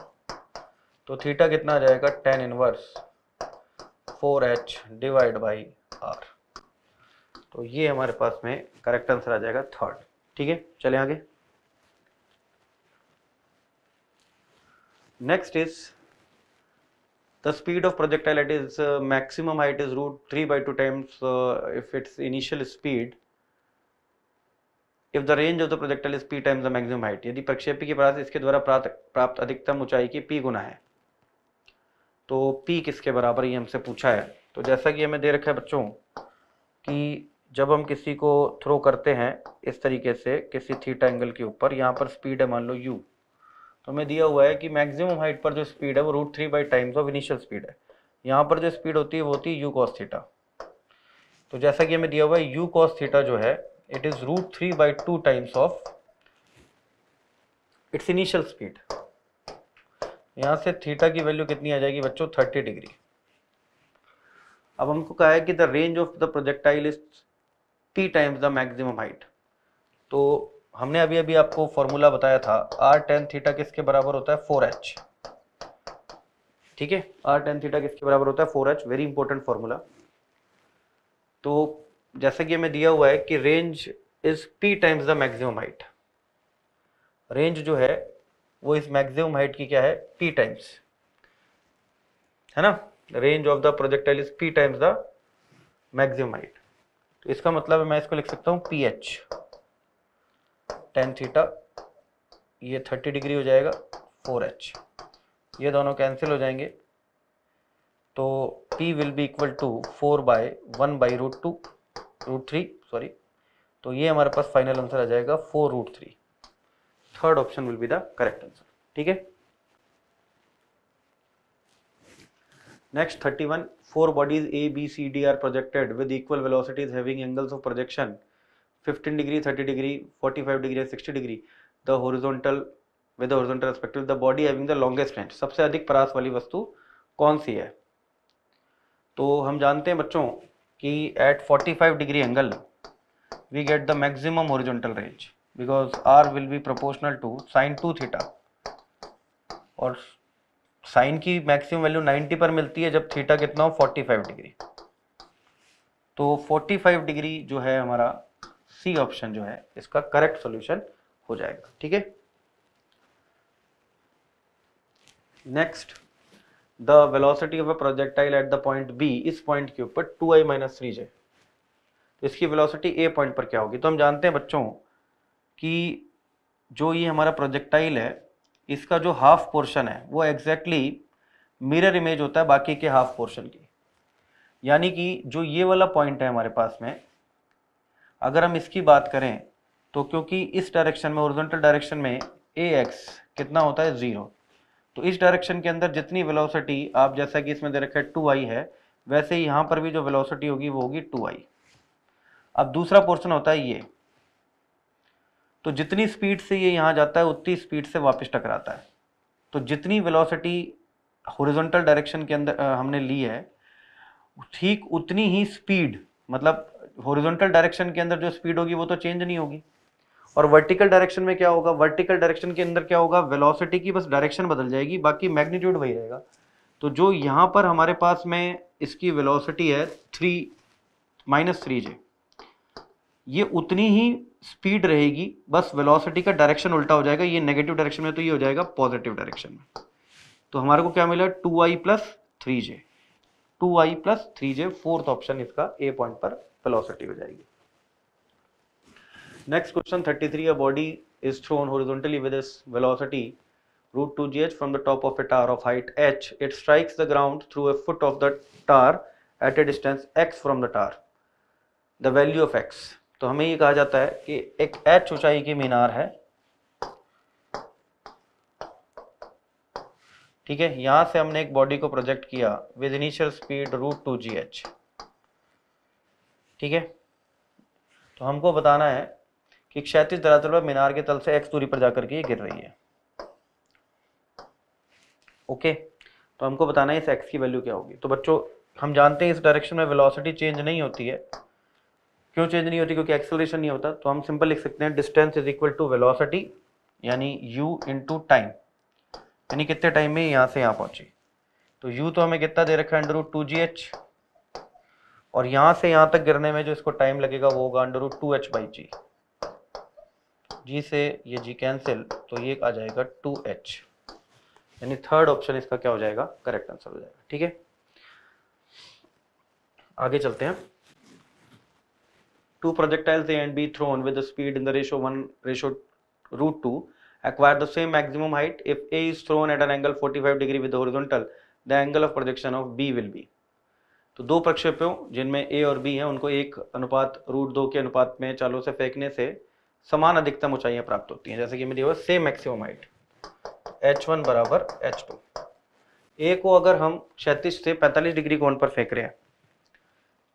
तो थीटा कितना आ जाएगा tan inverse four H divide by R तो ये हमारे पास में करेक्ट आंसर आ जाएगा थर्ड ठीक है चले आगे next is the speed of projectile it is maximum height is root three by two times if its initial speed if the range of the projectile is P times the maximum height यदि प्रक्षेपी की प्रास इसके द्वारा प्राप्त अधिकतम ऊंचाई की P गुना है तो पी किसके बराबर ये हमसे पूछा है तो जैसा कि हमें दे रखा है बच्चों कि जब हम किसी को थ्रो करते हैं इस तरीके से किसी थीटा एंगल के ऊपर यहाँ पर स्पीड है मान लो यू तो हमें दिया हुआ है कि मैक्सिमम हाइट पर जो स्पीड है वो root three by times of initial speed है यहाँ पर जो स्पीड होती है वो होती है यू कॉस थीटा तो जैसा कि हमें दिया हुआ है यू कॉस थीटा जो है it is root three by two times of its initial speed यहाँ से थीटा की वैल्यू कितनी आ जाएगी बच्चों थर्टी डिग्री अब हमको कहा है कि the range of the projectile is T times the maximum height तो हमने अभी अभी आपको फॉर्मूला बताया था आर टेन थीटा किसके बराबर होता है फोर एच ठीक है आर टेन थीटा किसके बराबर होता है four H very important formula तो जैसे कि हमें दिया हुआ है कि range is P times the maximum height range जो है वो इस मैक्सिमम हाइट की क्या है पी टाइम्स है ना range of the projectile is P times the maximum height तो इसका मतलब है मैं इसको लिख सकता हूँ पी एच टेन थीटा ये थर्टी डिग्री हो जाएगा फोर एच ये दोनों कैंसिल हो जाएंगे तो P will be equal to four by one by root two root three sorry तो ये हमारे पास फाइनल आंसर आ जाएगा four root three third option will be the correct answer ठीक है thirty one four bodies A B C D are projected with equal velocities having angles of projection 15 degree 30 degree 45 degree and 60 degree the horizontal with the horizontal perspective the body having the longest length सबसे अधिक परास वाली वस्तु कौन सी है तो हम जानते हैं बच्चों कि at 45 degree angle we get the maximum horizontal range because r will be proportional to sin 2 theta और साइन की मैक्सिमम वैल्यू 90 पर मिलती है जब थीटा कितना हो 45 डिग्री तो 45 डिग्री जो है हमारा सी ऑप्शन जो है इसका करेक्ट सोल्यूशन हो जाएगा ठीक है next the velocity of a projectile at the point B इस पॉइंट के ऊपर two i minus three j तो इसकी वेलोसिटी ए पॉइंट पर क्या होगी तो हम जानते हैं बच्चों कि जो ये हमारा प्रोजेक्टाइल है इसका जो हाफ पोर्शन है वो एग्जैक्टली मिरर इमेज होता है बाकी के हाफ पोर्शन की यानी कि जो ये वाला पॉइंट है हमारे पास में अगर हम इसकी बात करें तो क्योंकि इस डायरेक्शन में ओरिजेंटल डायरेक्शन में ए एक्स कितना होता है ज़ीरो तो इस डायरेक्शन के अंदर जितनी वेलोसिटी आप जैसा कि इसमें दे रखा है टू आई है वैसे ही यहाँ पर भी जो वेलोसिटी होगी वो होगी टू आई अब दूसरा पोर्शन होता है ये तो जितनी स्पीड से ये यहाँ जाता है उतनी स्पीड से वापस टकराता है तो जितनी वेलोसिटी हॉरिजॉन्टल डायरेक्शन के अंदर हमने ली है ठीक उतनी ही स्पीड मतलब हॉरिजॉन्टल डायरेक्शन के अंदर जो स्पीड होगी वो तो चेंज नहीं होगी और वर्टिकल डायरेक्शन में क्या होगा वर्टिकल डायरेक्शन के अंदर क्या होगा वेलोसिटी की बस डायरेक्शन बदल जाएगी बाकी मैग्नीट्यूड वही रहेगा तो जो यहाँ पर हमारे पास में इसकी वेलोसिटी है थ्री माइनस थ्री जे ये उतनी ही स्पीड रहेगी बस वेलोसिटी का डायरेक्शन उल्टा हो जाएगा ये नेगेटिव डायरेक्शन में तो ये हो जाएगा पॉजिटिव डायरेक्शन में तो हमारे को क्या मिला two i plus three j two i plus three j fourth option इसका ए पॉइंट पर फिलोसिटी हो जाएगी next question 33 three a body is thrown horizontally with इस velocity root two ji H from the top of a tower of height H it strikes the ground through a foot of the tower at a distance X from the tower the value of X तो हमें ये कहा जाता है कि एक H ऊंचाई की मीनार है ठीक है यहां से हमने एक बॉडी को प्रोजेक्ट किया with initial speed root two ji H ठीक है तो हमको बताना है कि क्षैतिज धरातल पर मीनार के तल से एक्स दूरी पर जाकर के ये गिर रही है ओके तो हमको बताना है इस एक्स की वैल्यू क्या होगी तो बच्चों हम जानते हैं इस डायरेक्शन में वेलोसिटी चेंज नहीं होती है क्यों चेंज नहीं होती क्योंकि एक्सेलरेशन नहीं होता तो हम सिंपल लिख सकते हैं distance is equal to velocity यानी u इंटू टाइम यानी कितने टाइम में यहाँ से यहाँ पहुँची तो u तो हमें कितना दे रखा है अंडर रूट टू जी एच और यहां से यहां तक गिरने में जो इसको टाइम लगेगा वो होगा under root two H by G G से ये जी कैंसिल तो ये आ जाएगा टू एच यानी थर्ड ऑप्शन इसका क्या हो जाएगा करेक्ट आंसर हो जाएगा ठीक है आगे चलते हैं two projectiles A and B thrown with speed in the ratio one ratio root two acquire the same maximum height if A is thrown at an angle 45 degree with the horizontal, the angle of projection of B will तो दो प्रक्षेपों जिनमें ए और B हैं उनको एक अनुपात root दो के अनुपात में चालों से फेंकने से समान अधिकतम ऊंचाइयां प्राप्त होती हैं जैसे कि मेरी हुआ same maximum height H one बराबर एच टू ए को अगर हम छत्तीस से पैंतालीस डिग्री कोण पर फेंक रहे हैं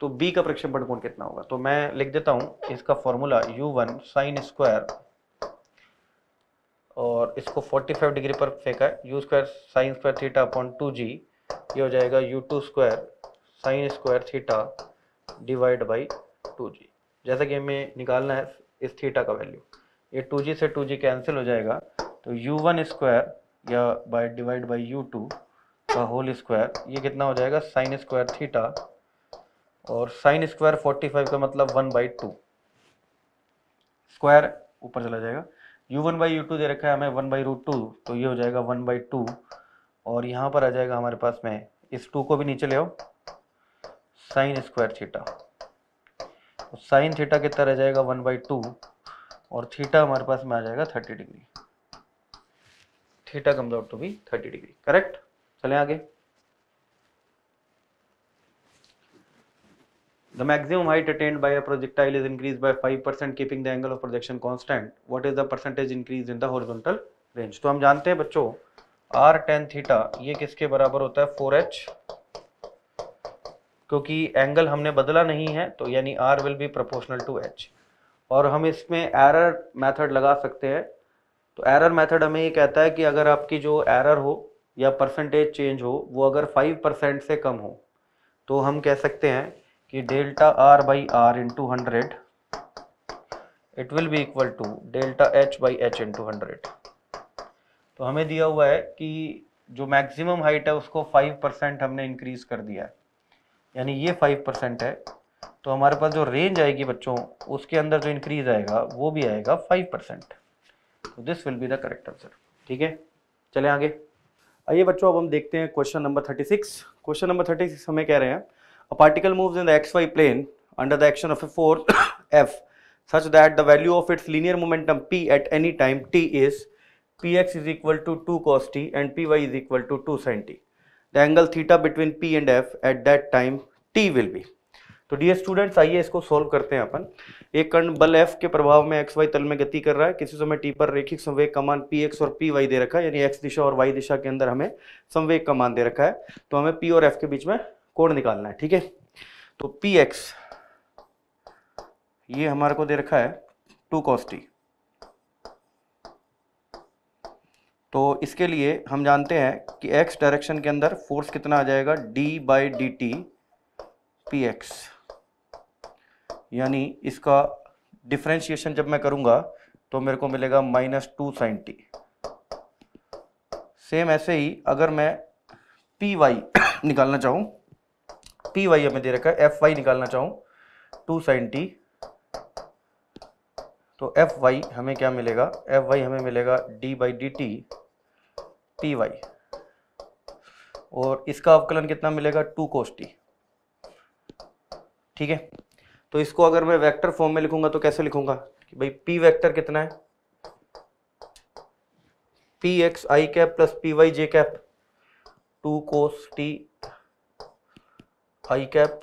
तो बी का प्रक्षेपण कोण कितना होगा तो मैं लिख देता हूँ इसका formula u one sine square और इसको फोर्टी फाइव डिग्री पर फेंका u square sine square theta upon two जी ये हो जाएगा u two square sine square theta divide by two G जैसा कि हमें निकालना है इस थीटा का वैल्यू ये टू जी से टू जी कैंसिल हो जाएगा तो यू वन स्क्वायर या by divide by u two का होल स्क्वायर ये कितना हो जाएगा साइन स्क्वायर थीटा और साइन स्क्वायर फोर्टी फाइव का मतलब वन बाई टू स्क्वायर ऊपर चला जाएगा u one by u two दे रखा है हमें वन बाई रूट टू तो ये हो जाएगा वन बाई टू और यहाँ पर आ जाएगा हमारे पास में इस टू को भी नीचे ले आओ साइन स्क्वायर थीटा तो साइन थीटा कितना रह जाएगा वन बाई टू और थीटा हमारे पास में आ जाएगा thirty degree theta comes out to be thirty degree correct चले आगे The maximum height attained by a projectile is increased by 5% keeping the angle of projection constant. What is the percentage increase in the horizontal range? तो हम जानते हैं बच्चों r tan theta ये किसके बराबर होता है 4h क्योंकि एंगल हमने बदला नहीं है तो यानी R will be proportional to H और हम इसमें एरर मेथड लगा सकते हैं तो एरर मेथड हमें ये कहता है कि अगर आपकी जो एरर हो या परसेंटेज चेंज हो वो अगर फाइव परसेंट से कम हो तो हम कह सकते हैं कि delta R by R into hundred it will be equal to delta H by H into hundred तो हमें दिया हुआ है कि जो मैक्सिमम हाइट है उसको फाइव परसेंट हमने इंक्रीज कर दिया है यानी ये फाइव परसेंट है तो हमारे पास जो रेंज आएगी बच्चों उसके अंदर जो इंक्रीज आएगा वो भी आएगा फाइव परसेंट तो this will be the correct answer ठीक है चले आगे आइए बच्चों अब हम देखते हैं question number thirty six question number thirty six हमें कह रहे हैं a particle moves in the X Y plane under the action of a force F the value of its linear momentum P at any time T is P X is equal to two cos T and P Y is equal to two sine T the angle theta between P and F at that time T will be तो the students आइए इसको solve करते हैं अपन एक कर्ण बल F के प्रभाव में एक्स वाई तल में गति कर रहा है किसी समय टी पर रेखिक संवेग का मान पी एक्स और पी वाई दे रखा है यानी एक्स दिशा और वाई दिशा के अंदर हमें संवेग का मान दे रखा है तो हमें पी और एफ के बीच में कोण निकालना है ठीक है तो पी एक्स ये हमारे को दे रखा है टू कॉस्टी तो इसके लिए हम जानते हैं कि x डायरेक्शन के अंदर फोर्स कितना आ जाएगा d by D T P X यानी इसका डिफ्रेंशिएशन जब मैं करूंगा तो मेरे को मिलेगा minus two sine T same ऐसे ही अगर मैं पी वाई निकालना चाहूँ पी वाई हमें दे रखा है एफ वाई निकालना चाहूँ टू साइन टी तो एफ वाई हमें क्या मिलेगा एफ वाई हमें मिलेगा D by D T T Y और इसका अवकलन कितना मिलेगा टू कोस्टी ठीक है तो इसको अगर मैं वेक्टर फॉर्म में लिखूंगा तो कैसे लिखूंगा कि भाई पी वेक्टर कितना है P X i cap plus P Y j cap two cos T i cap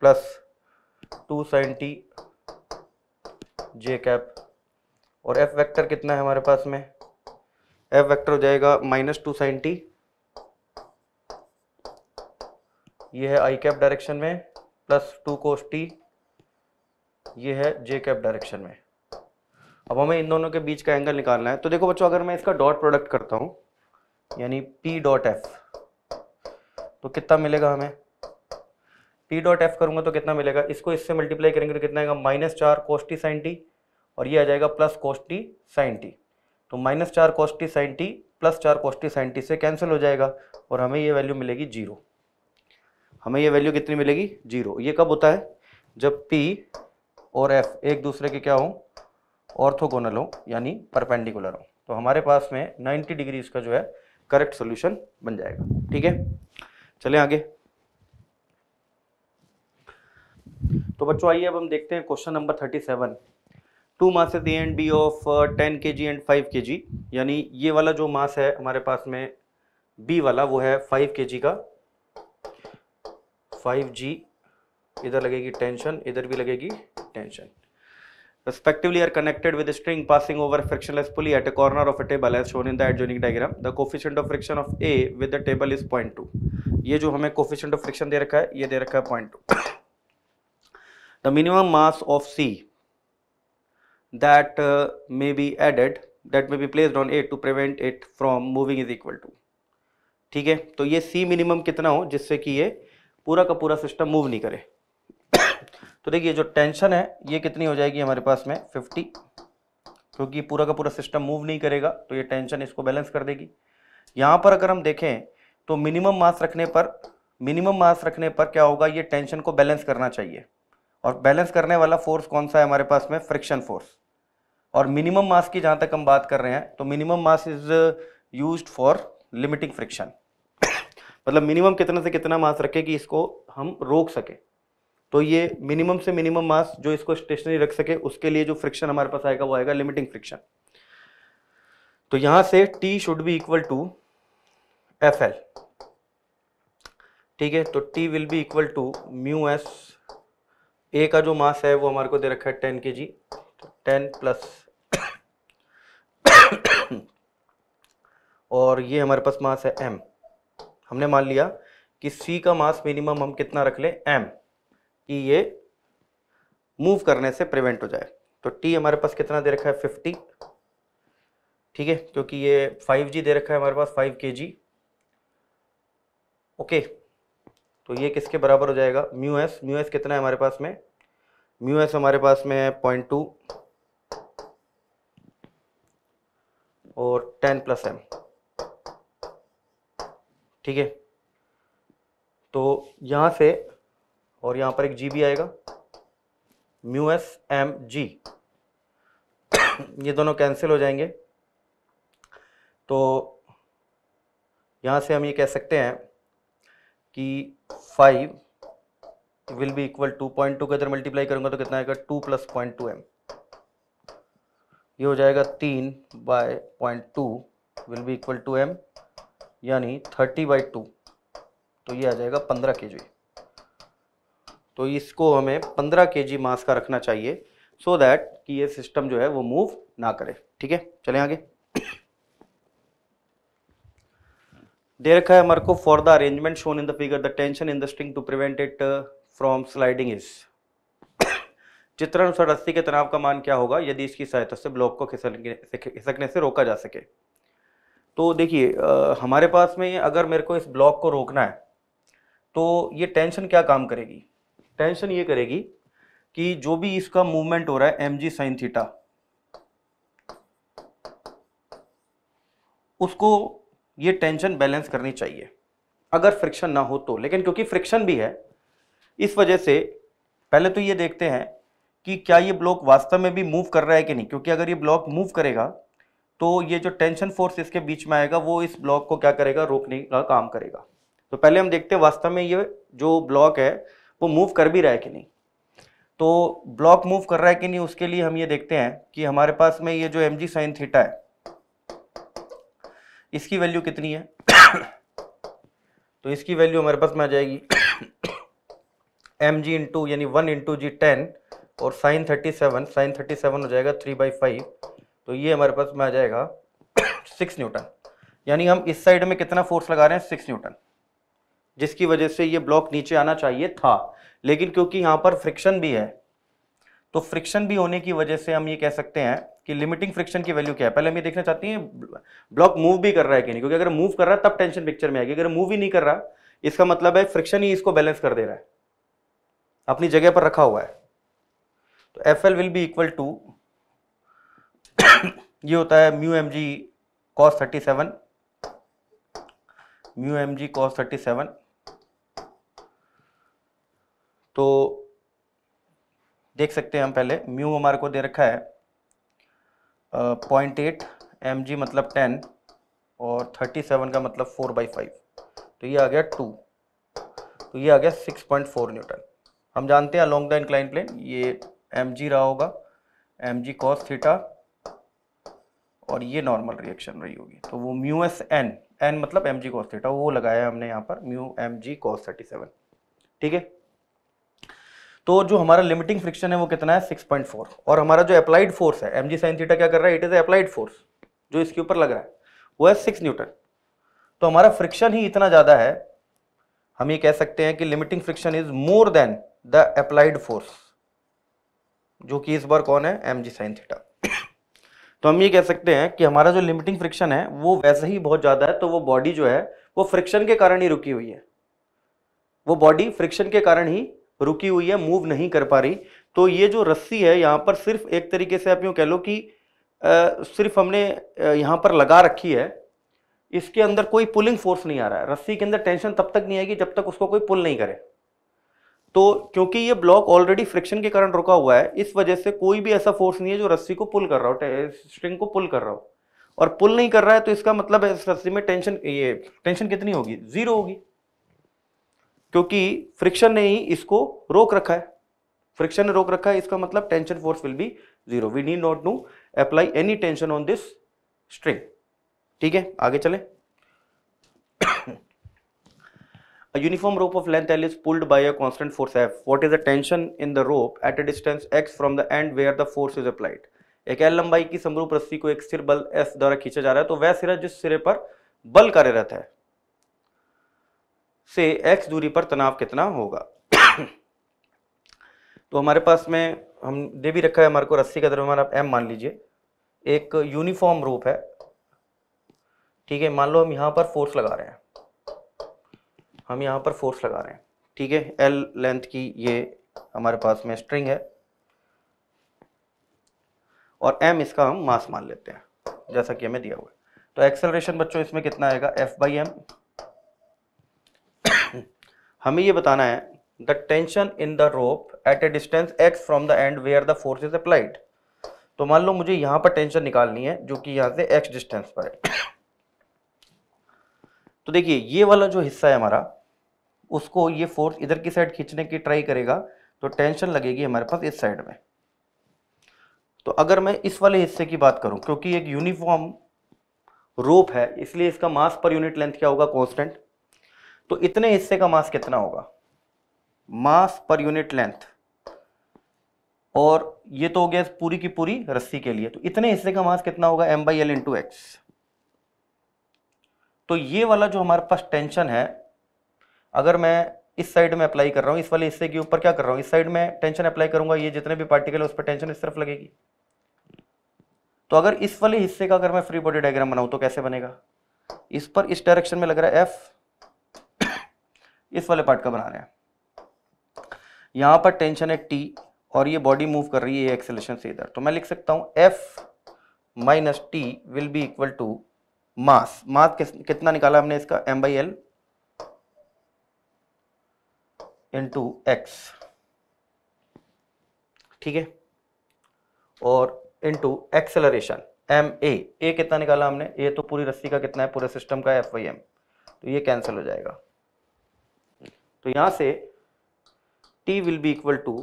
plus two sine T j cap और एफ वेक्टर कितना है हमारे पास में एफ वेक्टर हो जाएगा माइनस टू साइन टी ये है आई कैप डायरेक्शन में प्लस टू कोस टी ये है जे कैप डायरेक्शन में अब हमें इन दोनों के बीच का एंगल निकालना है तो देखो बच्चों अगर मैं इसका डॉट प्रोडक्ट करता हूँ यानी पी डॉट एफ तो कितना मिलेगा हमें पी डॉट एफ करूँगा तो कितना मिलेगा इसको इससे मल्टीप्लाई करेंगे तो कितना आएगा माइनस चार टी साइन टी और ये आ जाएगा प्लस टी साइन टी तो माइनस चार कॉस्टी साइन टी प्लस चार कॉस्टी साइन टी से कैंसिल हो जाएगा और हमें ये वैल्यू मिलेगी जीरो हमें ये वैल्यू कितनी मिलेगी जीरो ये कब होता है जब पी और एफ एक दूसरे के क्या हो ऑर्थोगोनल हो यानी परपेंडिकुलर हो तो हमारे पास में नाइन्टी डिग्री इसका जो है करेक्ट सोल्यूशन बन जाएगा ठीक है चले आगे तो बच्चों आइए अब हम देखते हैं question number thirty seven two mass at and B of ten K G and five K जी यानी ये वाला जो मास है हमारे पास में बी वाला वो है फाइव के जी का फाइव जी इधर लगेगी टेंशन इधर भी लगेगी tension respectively are connected with string passing over frictionless pulley at a corner of a table as shown in the adjoining diagram the coefficient of friction of A with the table is point two ये जो हमें coefficient of friction दे रखा है ये दे रखा है point two the minimum mass of C that uh, may be added that may be placed on it to prevent it from moving is equal to ठीक है तो ये सी मिनिमम कितना हो जिससे कि ये पूरा का पूरा सिस्टम मूव नहीं करे तो देखिए जो टेंशन है ये कितनी हो जाएगी हमारे पास में 50 क्योंकि तो पूरा का पूरा सिस्टम मूव नहीं करेगा तो ये टेंशन इसको बैलेंस कर देगी यहाँ पर अगर हम देखें तो मिनिमम मास रखने पर मिनिमम मास रखने पर क्या होगा ये टेंशन को बैलेंस करना चाहिए और बैलेंस करने वाला फोर्स कौन सा है हमारे पास में फ्रिक्शन फोर्स और मिनिमम मास की जहां तक हम बात कर रहे हैं तो minimum mass is use for limiting friction मतलब मिनिमम कितना से कितना मास रखे कि इसको हम रोक सके तो ये मिनिमम से मिनिमम मास जो इसको स्टेशनरी रख सके उसके लिए जो फ्रिक्शन हमारे पास आएगा वो आएगा लिमिटिंग फ्रिक्शन तो यहां से T should be equal to F L ठीक है तो T will be equal to mu S A का जो मास है वो हमारे को दे रखा है टेन के जी टेन प्लस और ये हमारे पास मास है एम हमने मान लिया कि सी का मास मिनिमम हम कितना रख लें एम कि ये मूव करने से प्रिवेंट हो जाए तो टी हमारे पास कितना दे रखा है फिफ्टी ठीक है क्योंकि ये फाइव जी दे रखा है हमारे पास फाइव के जी ओके तो ये किसके बराबर हो जाएगा म्यू एस म्यू एस कितना है हमारे पास में म्यू एस हमारे पास में है पॉइंट टू और टेन प्लस एम ठीक है तो यहाँ से और यहाँ पर एक जी भी आएगा म्यू एस एम जी ये दोनों कैंसिल हो जाएंगे तो यहाँ से हम ये कह सकते हैं कि five will be equal to point two के अंदर मल्टीप्लाई करूँगा तो कितना आएगा two plus point two M ये हो जाएगा तीन by point two will be equal to M यानी थर्टी बाई टू तो ये आ जाएगा पंद्रह के जी तो इसको हमें पंद्रह के जी मास का रखना चाहिए सो so दैट कि ये सिस्टम जो है वो मूव ना करे ठीक है चले आगे दे रखा है हमारे को for the arrangement shown in the figure the tension in the string to prevent it from sliding is चित्रण अनुसार रस्सी के तनाव का मान क्या होगा यदि इसकी सहायता से ब्लॉक को खिसकने से रोका जा सके तो देखिए हमारे पास में अगर मेरे को इस ब्लॉक को रोकना है तो ये टेंशन क्या काम करेगी टेंशन ये करेगी कि जो भी इसका मूवमेंट हो रहा है एम जी साइन थीटा उसको ये टेंशन बैलेंस करनी चाहिए अगर फ्रिक्शन ना हो तो लेकिन क्योंकि फ्रिक्शन भी है इस वजह से पहले तो ये देखते हैं कि क्या ये ब्लॉक वास्तव में भी मूव कर रहा है कि नहीं क्योंकि अगर ये ब्लॉक मूव करेगा तो ये जो टेंशन फोर्स इसके बीच में आएगा वो इस ब्लॉक को क्या करेगा रोकने का काम करेगा तो पहले हम देखते हैं वास्तव में ये जो ब्लॉक है वो मूव कर भी रहा है कि नहीं तो ब्लॉक मूव कर रहा है कि नहीं उसके लिए हम ये देखते हैं कि हमारे पास में ये जो एम जी साइन थीटा है इसकी वैल्यू कितनी है तो इसकी वैल्यू हमारे पास में आ जाएगी एम जी इंटू यानी वन इंटू जी टेन और sine thirty seven sine thirty seven हो जाएगा थ्री बाई फाइव तो ये हमारे पास में आ जाएगा सिक्स न्यूटन यानी हम इस साइड में कितना फोर्स लगा रहे हैं सिक्स न्यूटन जिसकी वजह से ये ब्लॉक नीचे आना चाहिए था लेकिन क्योंकि यहाँ पर फ्रिक्शन भी है तो फ्रिक्शन भी होने की वजह से हम ये कह सकते हैं कि लिमिटिंग फ्रिक्शन की वैल्यू क्या है पहले हम ये देखना चाहते हैं ब्लॉक मूव भी कर रहा है कि नहीं क्योंकि अगर मूव कर रहा है तब टेंशन पिक्चर में आएगी अगर मूव ही नहीं कर रहा इसका मतलब है फ्रिक्शन ही इसको बैलेंस कर दे रहा है अपनी जगह पर रखा हुआ है तो F L will be equal to ये होता है mu M G cos thirty seven mu M G cos thirty seven तो देख सकते हैं हम पहले म्यू हमारे को दे रखा है पॉइंट एट एम जी मतलब टेन और थर्टी सेवन का मतलब फोर बाई फाइव तो ये आ गया टू तो ये आ गया सिक्स पॉइंट फोर न्यूटन हम जानते हैं अलोंग द इंक्लाइन प्लेन ये एम जी रहा होगा एम जी कॉस थीटा और ये नॉर्मल रिएक्शन रही होगी तो वो म्यू एस एन एन मतलब एम जी कॉस्टेटा थीटा वो लगाया हमने यहाँ पर mu M G cos thirty seven ठीक है तो जो हमारा लिमिटिंग फ्रिक्शन है वो कितना है 6.4 और हमारा जो अप्लाइड फोर्स है एम जी साइन थीटा क्या कर रहा है इट इज़ अप्लाइड फोर्स जो इसके ऊपर लग रहा है वो है सिक्स न्यूटन तो हमारा फ्रिक्शन ही इतना ज़्यादा है हम ये कह सकते हैं कि limiting friction is more than the applied force जो कि इस बार कौन है एम जी साइन थीटा तो हम ये कह सकते हैं कि हमारा जो लिमिटिंग फ्रिक्शन है वो वैसे ही बहुत ज़्यादा है तो वो बॉडी जो है वो फ्रिक्शन के कारण ही रुकी हुई है वो बॉडी फ्रिक्शन के कारण ही रुकी हुई है मूव नहीं कर पा रही तो ये जो रस्सी है यहाँ पर सिर्फ एक तरीके से आप यूँ कह लो कि आ, सिर्फ हमने यहाँ पर लगा रखी है इसके अंदर कोई पुलिंग फोर्स नहीं आ रहा है रस्सी के अंदर टेंशन तब तक नहीं आएगी जब तक उसको कोई पुल नहीं करे तो क्योंकि ये ब्लॉक ऑलरेडी फ्रिक्शन के कारण रुका हुआ है इस वजह से कोई भी ऐसा फोर्स नहीं है जो रस्सी को पुल कर रहा हो स्ट्रिंग को पुल कर रहा हो और पुल नहीं कर रहा है तो इसका मतलब है इस रस्सी में टेंशन ये टेंशन कितनी होगी जीरो होगी क्योंकि फ्रिक्शन ने ही इसको रोक रखा है फ्रिक्शन ने रोक रखा है इसका मतलब tension force will be zero we need not to apply any tension on this string ठीक है आगे चले A uniform rope of length L is pulled by a constant force F. What is the tension in the rope at a distance x from the end where the force is applied? एक L लंबाई की समरूप रस्सी को एक सिर बल S द्वारा खींचा जा रहा है तो वह सिरा जिस सिरे पर बल कार्यरत है से x दूरी पर तनाव कितना होगा तो हमारे पास में हम दे भी रखा है हमारे को रस्सी का द्रव्यमान आप M मान लीजिए एक यूनिफॉर्म रूप है ठीक है मान लो हम यहां पर फोर्स लगा रहे हैं हम यहाँ पर फोर्स लगा रहे हैं ठीक है एल लेंथ की ये हमारे पास में स्ट्रिंग है और एम इसका हम मास मान लेते हैं जैसा कि हमें दिया हुआ है तो एक्सेलरेशन बच्चों इसमें कितना आएगा एफ बाई एम हमें ये बताना है the tension in the rope at a distance X from the end where the force is applied तो मान लो मुझे यहां पर टेंशन निकालनी है जो कि यहां से एक्स डिस्टेंस पर है तो देखिए ये वाला जो हिस्सा है हमारा उसको ये फोर्स इधर की साइड खींचने की ट्राई करेगा तो टेंशन लगेगी हमारे पास इस साइड में तो अगर मैं इस वाले हिस्से की बात करूं क्योंकि एक यूनिफॉर्म रोप है इसलिए इसका मास पर यूनिट लेंथ क्या होगा कॉन्स्टेंट तो इतने हिस्से का मास कितना होगा मास पर यूनिट लेंथ और ये तो हो गया पूरी की पूरी रस्सी के लिए तो इतने हिस्से का मास कितना होगा M by L into X तो ये वाला जो हमारे पास टेंशन है अगर मैं इस साइड में अप्लाई कर रहा हूँ इस वाले हिस्से के ऊपर क्या कर रहा हूँ इस साइड में टेंशन अप्लाई करूंगा ये जितने भी पार्टिकल है उस पर टेंशन इस तरफ लगेगी तो अगर इस वाले हिस्से का अगर मैं फ्री बॉडी डायग्राम बनाऊँ तो कैसे बनेगा इस पर इस डायरेक्शन में लग रहा है एफ इस वाले पार्ट का बना रहे हैं यहां पर टेंशन है टी और ये बॉडी मूव कर रही है एक्सेलेशन से इधर तो मैं लिख सकता हूं F minus T will be equal to mass mass कितना निकाला हमने इसका M by L into X ठीक है और into acceleration M A A कितना निकाला हमने ये तो पूरी रस्सी का कितना है पूरे सिस्टम का एफ वाई एम तो ये कैंसिल हो जाएगा तो यहाँ से t will be equal to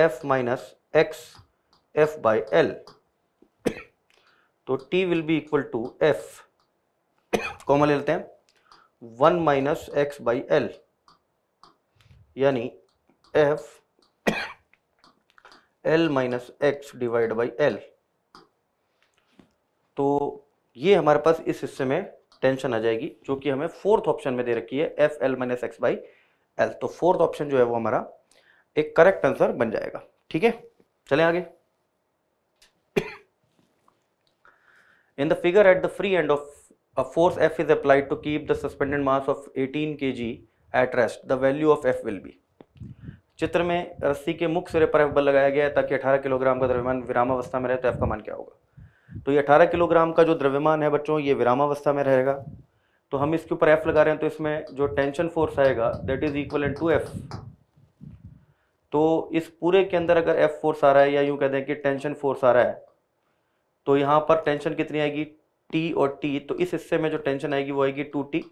f minus X F by L तो t will be equal to f common ले लेते हैं one minus X by L यानी F L minus X divide by L तो ये हमारे पास इस हिस्से में टेंशन आ जाएगी जो कि हमें फोर्थ ऑप्शन में दे रखी है F L minus X by L तो फोर्थ ऑप्शन जो है वो हमारा एक करेक्ट आंसर बन जाएगा ठीक है चले आगे in the figure at the free end of force F is applied to keep the suspended mass of of 18 G at rest the value of F will be चित्र में रस्सी के मुख्य सिरे पर एफ बल लगाया गया है ताकि 18 किलोग्राम का द्रव्यमान विरामावस्था में रहे तो एफ का मान क्या होगा तो ये 18 किलोग्राम का जो द्रव्यमान है बच्चों ये विरामावस्था में रहेगा तो हम इसके ऊपर एफ लगा रहे हैं तो इसमें जो टेंशन फोर्स आएगा that is equal to F तो इस पूरे के अंदर अगर एफ फोर्स आ रहा है या यूँ कह दें कि टेंशन फोर्स आ रहा है तो यहाँ पर टेंशन कितनी आएगी टी और टी तो इस हिस्से में जो टेंशन आएगी वो आएगी टू टी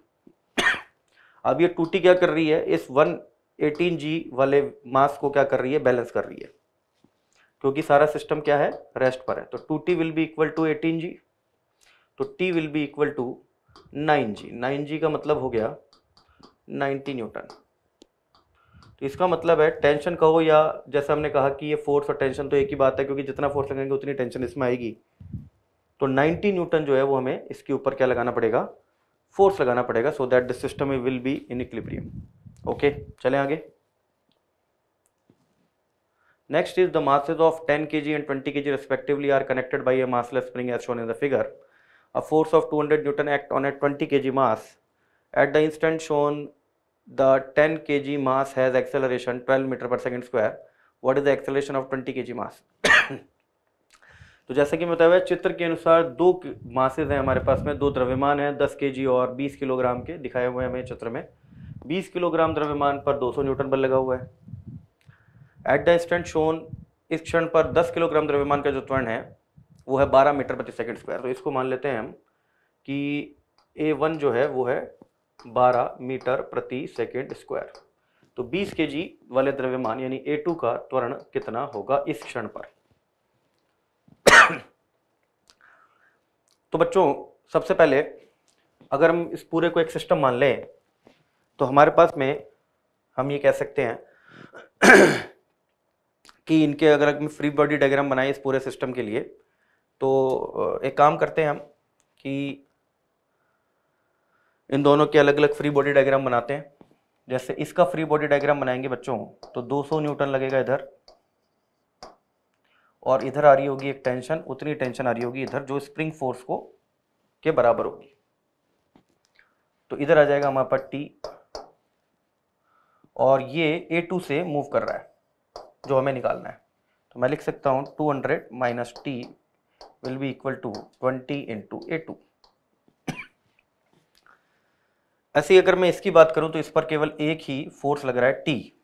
अब ये टूटी क्या कर रही है इस वन एटीन जी वाले मास को क्या कर रही है बैलेंस कर रही है क्योंकि सारा सिस्टम क्या है रेस्ट पर है तो two T will be equal to eighteen G तो T will be equal to nine G nine G का मतलब हो गया नाइनटी न्यूटन तो इसका मतलब है टेंशन कहो या जैसे हमने कहा कि ये फोर्स और टेंशन तो एक ही बात है क्योंकि जितना फोर्स लगाएंगे उतनी टेंशन इसमें आएगी तो 90 न्यूटन जो है वो हमें इसके ऊपर क्या लगाना पड़ेगा फोर्स लगाना पड़ेगा so that the system will be in equilibrium okay चलें आगे next is the masses of 10 G and 20 G respectively are connected by a massless spring as shown in the figure a force of 200 newton act on a 20 G mass at the instant shown the 10 G mass has acceleration 12 metre per second square is the acceleration of twenty 20 G मास तो जैसा कि बताया चित्र के अनुसार दो masses हैं हमारे पास में दो द्रव्यमान हैं दस के और बीस किलोग्राम के दिखाए हुए हैं हमें चित्र में बीस किलोग्राम द्रव्यमान पर दो न्यूटन बल लगा हुआ है एट द इंस्टेंट शोन इस क्षण पर दस किलोग्राम द्रव्यमान का जो त्वरण है वो है बारह मीटर प्रति सेकेंड स्क्वायर तो इसको मान लेते हैं हम कि ए वन जो है वो है बारह मीटर प्रति सेकेंड स्क्वायर तो बीस के वाले द्रव्यमान यानी ए टू का त्वरण कितना होगा इस क्षण पर तो बच्चों सबसे पहले अगर हम इस पूरे को एक सिस्टम मान लें तो हमारे पास में हम ये कह सकते हैं कि इनके अगर हम फ्री बॉडी डायग्राम बनाए इस पूरे सिस्टम के लिए तो एक काम करते हैं हम कि इन दोनों के अलग अलग फ्री बॉडी डायग्राम बनाते हैं जैसे इसका फ्री बॉडी डायग्राम बनाएंगे बच्चों तो 200 न्यूटन लगेगा इधर और इधर आ रही होगी एक टेंशन उतनी टेंशन आ रही होगी इधर जो स्प्रिंग फोर्स को के बराबर होगी तो इधर आ जाएगा हमारे पास टी और ये ए टू से मूव कर रहा है जो हमें निकालना है तो मैं लिख सकता हूँ two hundred minus T will be equal to twenty two A two ऐसे अगर मैं इसकी बात करूँ तो इस पर केवल एक ही फोर्स लग रहा है टी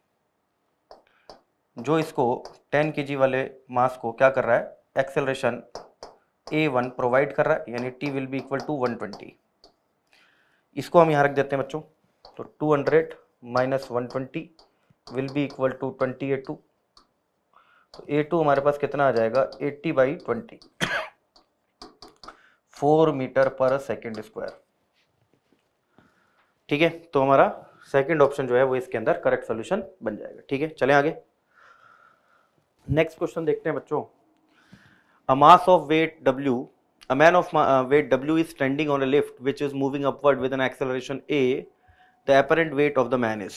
जो इसको 10 के वाले मास को क्या कर रहा है एक्सेलरेशन ए वन प्रोवाइड कर रहा है यानी T will be equal to 120 इसको हम यहाँ रख देते हैं बच्चों तो 200 hundred minus one will be equal to twenty A two तो ए टू हमारे पास कितना आ जाएगा 80 by twenty four metre per second square ठीक है तो हमारा सेकेंड ऑप्शन जो है वो इसके अंदर करेक्ट सोल्यूशन बन जाएगा ठीक है चले आगे नेक्स्ट क्वेश्चन देखते हैं बच्चों a mass of weight W a man of weight W is standing on a lift which is moving upward with an acceleration A the apparent weight of the man is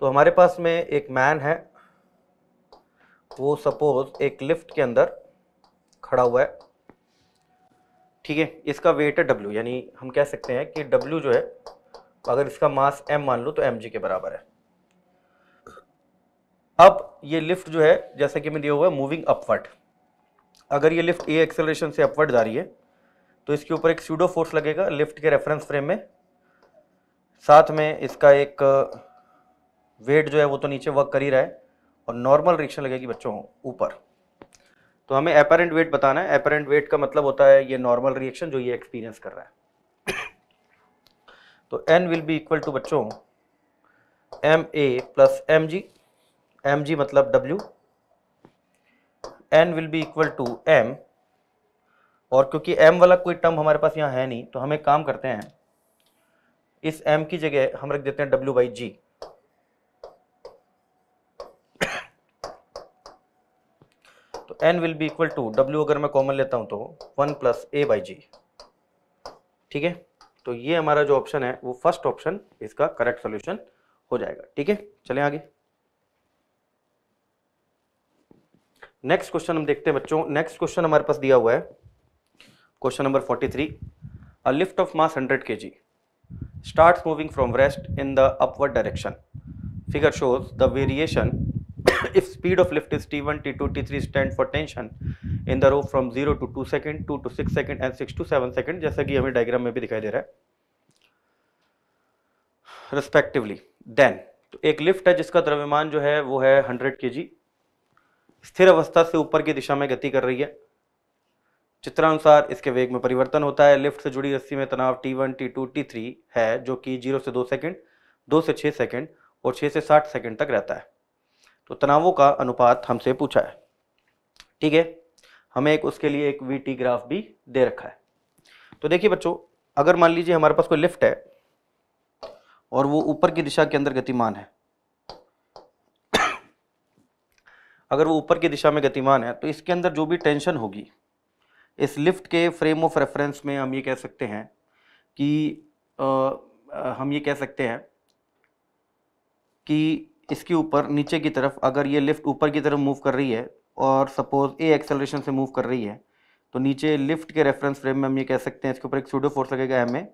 तो हमारे पास में एक man है वो suppose एक lift के अंदर खड़ा हुआ है ठीक है इसका वेट है डब्ल्यू यानी हम कह सकते हैं कि डब्ल्यू जो है अगर इसका मास एम मान लो तो एम के बराबर है अब ये लिफ्ट जो है जैसे कि मैं दिया हुआ है मूविंग अपवर्ड अगर ये लिफ्ट ए एक्सेलरेशन से अपवर्ड जा रही है तो इसके ऊपर एक स्यूडो फोर्स लगेगा लिफ्ट के रेफरेंस फ्रेम में साथ में इसका एक वेट जो है वो तो नीचे वर्क कर ही रहा है और नॉर्मल रिएक्शन लगेगी बच्चों ऊपर तो हमें अपेरेंट वेट बताना है अपेरेंट वेट का मतलब होता है ये नॉर्मल रिएक्शन जो ये एक्सपीरियंस कर रहा है तो N will be equal to बच्चों M A plus M G M G मतलब W N will be equal to M और क्योंकि एम वाला कोई टर्म हमारे पास यहाँ है नहीं तो हम एक काम करते हैं इस एम की जगह हम रख देते हैं डब्ल्यू बाई जी तो N will be equal to W अगर मैं कॉमन लेता हूँ तो one plus A by G ठीक है तो ये हमारा जो ऑप्शन है वो फर्स्ट ऑप्शन इसका करेक्ट सोल्यूशन हो जाएगा ठीक है चले आगे नेक्स्ट क्वेश्चन हम देखते हैं बच्चों नेक्स्ट क्वेश्चन हमारे पास दिया हुआ है question number forty three a lift of mass hundred K G start moving from rest in the upward direction figure shows the variation if speed of lift is T one T two T three stand for tension in the rope from zero to two second two to six second and six to seven second जैसा कि हमें diagram में भी दिखाई दे रहा है respectively then तो एक लिफ्ट है जिसका द्रव्यमान जो है वो है हंड्रेड के जी स्थिर अवस्था से ऊपर की दिशा में गति कर रही है चित्रानुसार इसके वेग में परिवर्तन होता है लिफ्ट से जुड़ी रस्सी में तनाव T1, T2, T3 है जो कि जीरो से दो सेकंड, दो से छः सेकंड और छः से साठ सेकंड तक रहता है तो तनावों का अनुपात हमसे पूछा है ठीक है हमें एक उसके लिए एक वी ग्राफ भी दे रखा है तो देखिए बच्चों अगर मान लीजिए हमारे पास कोई लिफ्ट है और वो ऊपर की दिशा के अंदर गतिमान है अगर वो ऊपर की दिशा में गतिमान है तो इसके अंदर जो भी टेंशन होगी इस लिफ्ट के फ्रेम ऑफ रेफरेंस में हम ये कह सकते हैं कि आ, हम ये कह सकते हैं कि इसके ऊपर नीचे की तरफ अगर ये लिफ्ट ऊपर की तरफ मूव कर रही है और सपोज ए एक्सेलरेशन से मूव कर रही है तो नीचे लिफ्ट के रेफरेंस फ्रेम में हम ये कह सकते हैं इसके ऊपर एक स्यूडो फोर्स लगेगा एम ए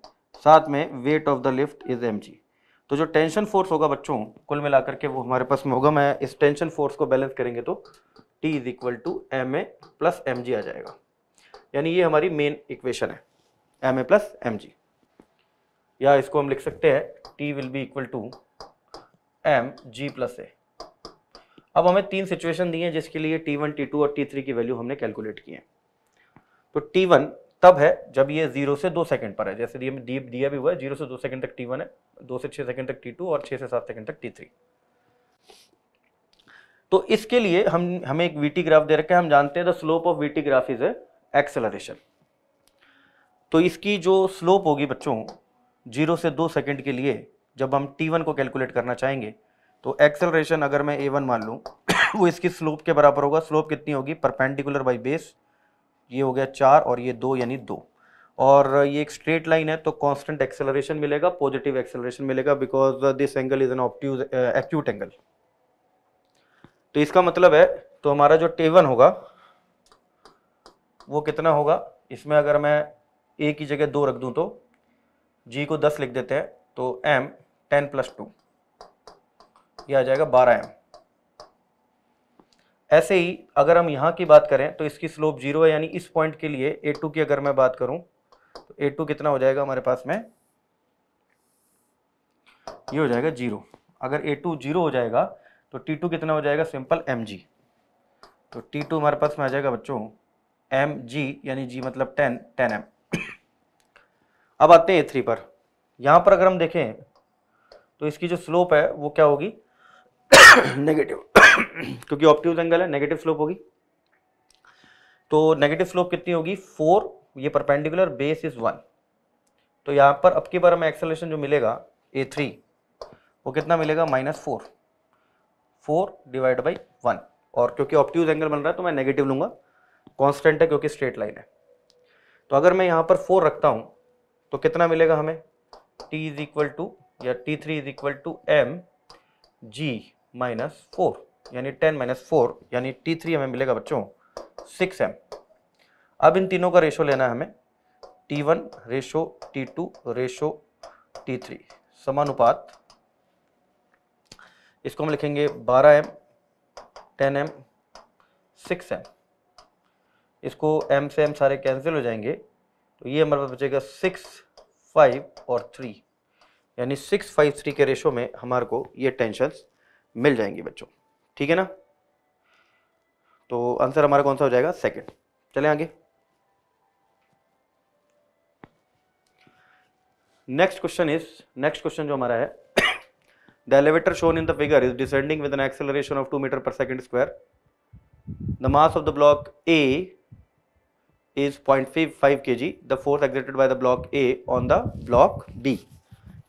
साथ में weight of the lift is M G तो जो टेंशन फोर्स होगा बच्चों कुल मिलाकर के वो हमारे पास में होगा मैं इस टेंशन फोर्स को बैलेंस करेंगे तो T is equal to M A plus M G आ जाएगा यानी ये हमारी मेन इक्वेशन है M A plus M G या इसको हम लिख सकते हैं T will be equal to M G plus A अब हमें तीन सिचुएशन दी हैं जिसके लिए टी वन टी टू और टी थ्री की वैल्यू हमने कैलकुलेट की है तो टी वन तब है जब ये जीरो से दो सेकंड पर है जैसे ये दिया भी हुआ है जीरो से दो सेकंड तक टी वन है दो से छह सेकंड तक टी टू और छह से सात सेकंड तक टी थ्री तो इसके लिए हम हमें एक वीटी ग्राफ दे रखे है हम जानते हैं the slope of VT graph is acceleration तो इसकी जो स्लोप होगी बच्चों जीरो से दो सेकेंड के लिए जब हम टी वन को कैलकुलेट करना चाहेंगे तो एक्सेलरेशन अगर मैं ए वन मान लूँ वो इसकी स्लोप के बराबर होगा स्लोप कितनी होगी परपेंडिकुलर बाई बेस ये हो गया चार और ये दो यानी दो और ये एक स्ट्रेट लाइन है तो कांस्टेंट एक्सेलरेशन मिलेगा पॉजिटिव एक्सेलरेशन मिलेगा because this angle is an obtuse acute angle तो इसका मतलब है तो हमारा जो टेवन होगा वो कितना होगा इसमें अगर मैं ए की जगह दो रख दूं तो जी को दस लिख देते हैं तो एम टेन प्लस टू ये आ जाएगा बारह एम ऐसे ही अगर हम यहाँ की बात करें तो इसकी स्लोप जीरो है यानी इस पॉइंट के लिए ए टू की अगर मैं बात करूँ तो ए टू कितना हो जाएगा हमारे पास में ये हो जाएगा जीरो अगर ए टू जीरो हो जाएगा तो टी टू कितना हो जाएगा सिंपल एम जी तो टी टू हमारे पास में आ जाएगा बच्चों एम जी यानी जी मतलब टेन टेन एम अब आते हैं ए थ्री पर यहाँ पर अगर हम देखें तो इसकी जो स्लोप है वो क्या होगी नेगेटिव क्योंकि ऑप्टिव एंगल है नेगेटिव स्लोप होगी तो नेगेटिव स्लोप कितनी होगी फोर ये परपेंडिकुलर बेस इज वन तो यहाँ पर अब की बार हमें एक्सेलेशन जो मिलेगा ए थ्री वो कितना मिलेगा minus four four divide by one और क्योंकि ऑप्टिव एंगल बन रहा है तो मैं नेगेटिव लूंगा कॉन्स्टेंट है क्योंकि स्ट्रेट लाइन है तो अगर मैं यहाँ पर फोर रखता हूँ तो कितना मिलेगा हमें टी इज इक्वल टू या T three is equal to M ji minus four यानी टेन माइनस फोर यानी टी थ्री हमें मिलेगा बच्चों सिक्स एम अब इन तीनों का रेशो लेना है हमें T one ratio T two ratio T three समानुपात इसको हम लिखेंगे बारह M ten M six M इसको एम से एम सारे कैंसिल हो जाएंगे तो ये हमारे पास बचेगा सिक्स फाइव और थ्री यानी सिक्स फाइव थ्री के रेशो में हमारे को ये टेंशन मिल जाएंगे बच्चों ठीक है ना तो आंसर हमारा कौन सा हो जाएगा सेकंड चले आगे next question is next question जो हमारा है the elevator shown in the figure is descending with an acceleration of two metre per second square the mass of the block A is point five K G the force exerted by the block A on the block B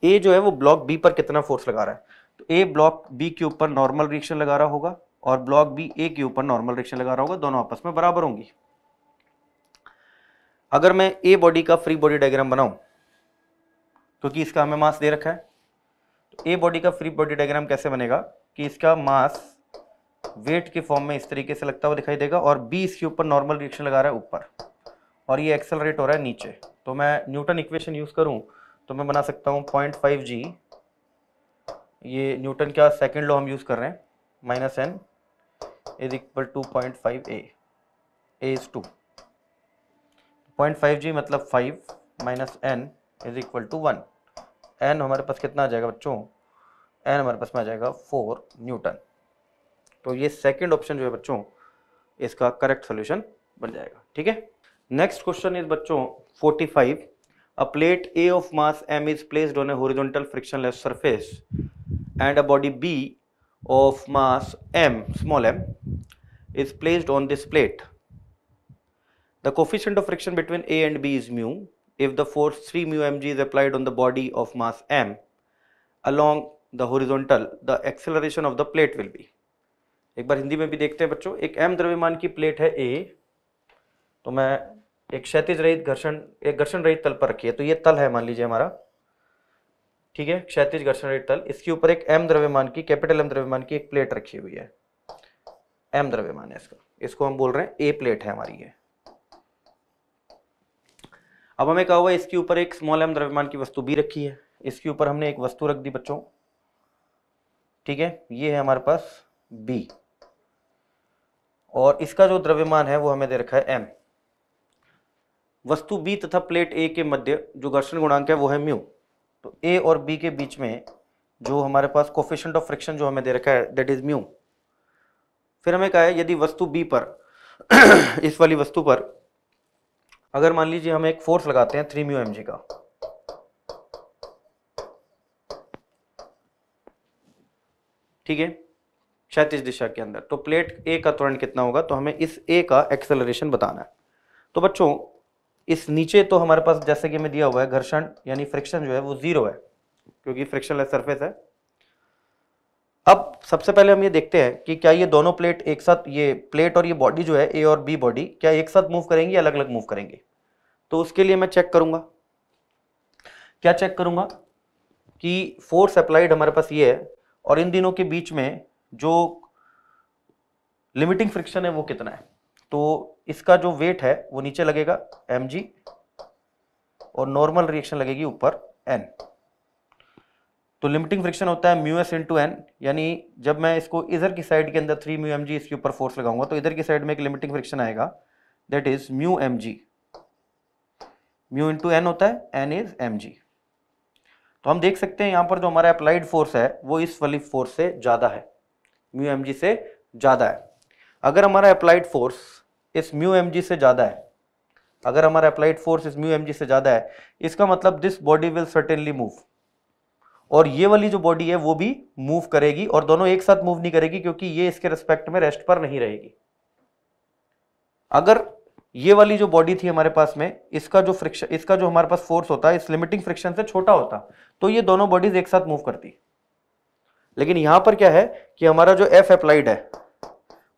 A जो है वो block B पर कितना force लगा रहा है ए block B के ऊपर नॉर्मल रिएक्शन लगा रहा होगा और ब्लॉक बी ए के ऊपर नॉर्मल रिएक्शन लगा रहा होगा दोनों आपस में बराबर होंगी अगर मैं ए बॉडी का फ्री बॉडी डायग्राम बनाऊं क्योंकि इसका हमें मास दे रखा है तो ए बॉडी का फ्री बॉडी डायग्राम कैसे बनेगा कि इसका मास वेट के फॉर्म में इस तरीके से लगता हुआ दिखाई देगा और बी इसके ऊपर नॉर्मल रिएक्शन लगा रहा है ऊपर और ये एक्सेलरेट हो रहा है नीचे तो मैं न्यूटन इक्वेशन यूज़ करूँ तो मैं बना सकता हूँ पॉइंट फाइव जी ये न्यूटन का सेकेंड लॉ हम यूज़ कर रहे हैं minus N is equal to point five A A is two point five G मतलब five minus N is equal to one N हमारे पास कितना आ जाएगा बच्चों एन हमारे पास में आ जाएगा फोर न्यूटन तो ये सेकेंड ऑप्शन जो है बच्चों इसका करेक्ट सोल्यूशन बन जाएगा ठीक है नेक्स्ट क्वेश्चन इज बच्चों forty five a plate A of mass M is placed on a friction frictionless surface and a body B of mass m small m is placed on this plate. The coefficient of friction between A and B is mu. If the force 3 mu mg is applied on the body of mass m along the horizontal, the acceleration of the plate will be. एक बार हिंदी में भी देखते हैं बच्चों एक m द्रव्यमान की plate है A तो मैं एक क्षैतिज रहित घर्षण एक घर्षण रहित तल पर रखी है तो ये तल है मान लीजिए हमारा ठीक है क्षैतिज घर्षण रहित तल इसके ऊपर एक एम द्रव्यमान की कैपिटल एम द्रव्यमान की एक प्लेट रखी हुई है एम द्रव्यमान है इसका इसको हम बोल रहे हैं ए प्लेट है हमारी ये अब हमें कहा हुआ इसके ऊपर एक स्मॉल एम द्रव्यमान की वस्तु बी रखी है इसके ऊपर हमने एक वस्तु रख दी बच्चों ठीक है ये है हमारे पास बी और इसका जो द्रव्यमान है वो हमें दे रखा है एम वस्तु बी तथा प्लेट ए के मध्य जो घर्षण गुणांक है वो है म्यू तो ए और बी के बीच में जो हमारे पास कोफिशेंट ऑफ फ्रिक्शन जो हमें दे रखा है दैट इज म्यू फिर हमें कहा है यदि वस्तु बी पर इस वाली वस्तु पर अगर मान लीजिए हम एक फोर्स लगाते हैं थ्री म्यू एम जी का ठीक है क्षैतिज दिशा के अंदर तो प्लेट ए का त्वरण कितना होगा तो हमें इस ए का एक्सेलरेशन बताना है तो बच्चों इस नीचे तो हमारे पास जैसे कि हमें दिया हुआ है घर्षण यानी फ्रिक्शन जो है वो जीरो है क्योंकि फ्रिक्शन सरफेस है अब सबसे पहले हम ये देखते हैं कि क्या ये दोनों प्लेट एक साथ ये प्लेट और ये बॉडी जो है ए और बी बॉडी क्या एक साथ मूव करेंगे अलग अलग मूव करेंगे तो उसके लिए मैं चेक करूंगा क्या चेक करूंगा कि फोर्स अप्लाइड हमारे पास ये है और इन दिनों के बीच में जो लिमिटिंग फ्रिक्शन है वो कितना है तो इसका जो वेट है वो नीचे लगेगा एम जी और नॉर्मल रिएक्शन लगेगी ऊपर एन तो लिमिटिंग फ्रिक्शन होता है म्यू एस इंटू एन यानी जब मैं इसको इधर की साइड के अंदर थ्री म्यू एम जी इसके ऊपर फोर्स लगाऊंगा तो इधर की साइड में एक लिमिटिंग फ्रिक्शन आएगा that is mu M G mu into N होता है एन इज एम जी तो हम देख सकते हैं यहाँ पर जो हमारा अप्लाइड फोर्स है वो इस वाली फोर्स से ज़्यादा है म्यू एम जी से ज़्यादा है अगर हमारा अप्लाइड फोर्स इस म्यू एम से ज़्यादा है अगर हमारा अप्लाइड फोर्स इस म्यू एम से ज़्यादा है इसका मतलब this body will certainly move और ये वाली जो बॉडी है वो भी मूव करेगी और दोनों एक साथ मूव नहीं करेगी क्योंकि ये इसके रेस्पेक्ट में रेस्ट पर नहीं रहेगी अगर ये वाली जो बॉडी थी हमारे पास में इसका जो फ्रिक्शन इसका जो हमारे पास फोर्स होता है इस लिमिटिंग फ्रिक्शन से छोटा होता तो ये दोनों बॉडीज एक साथ मूव करती लेकिन यहां पर क्या है कि हमारा जो एफ अप्लाइड है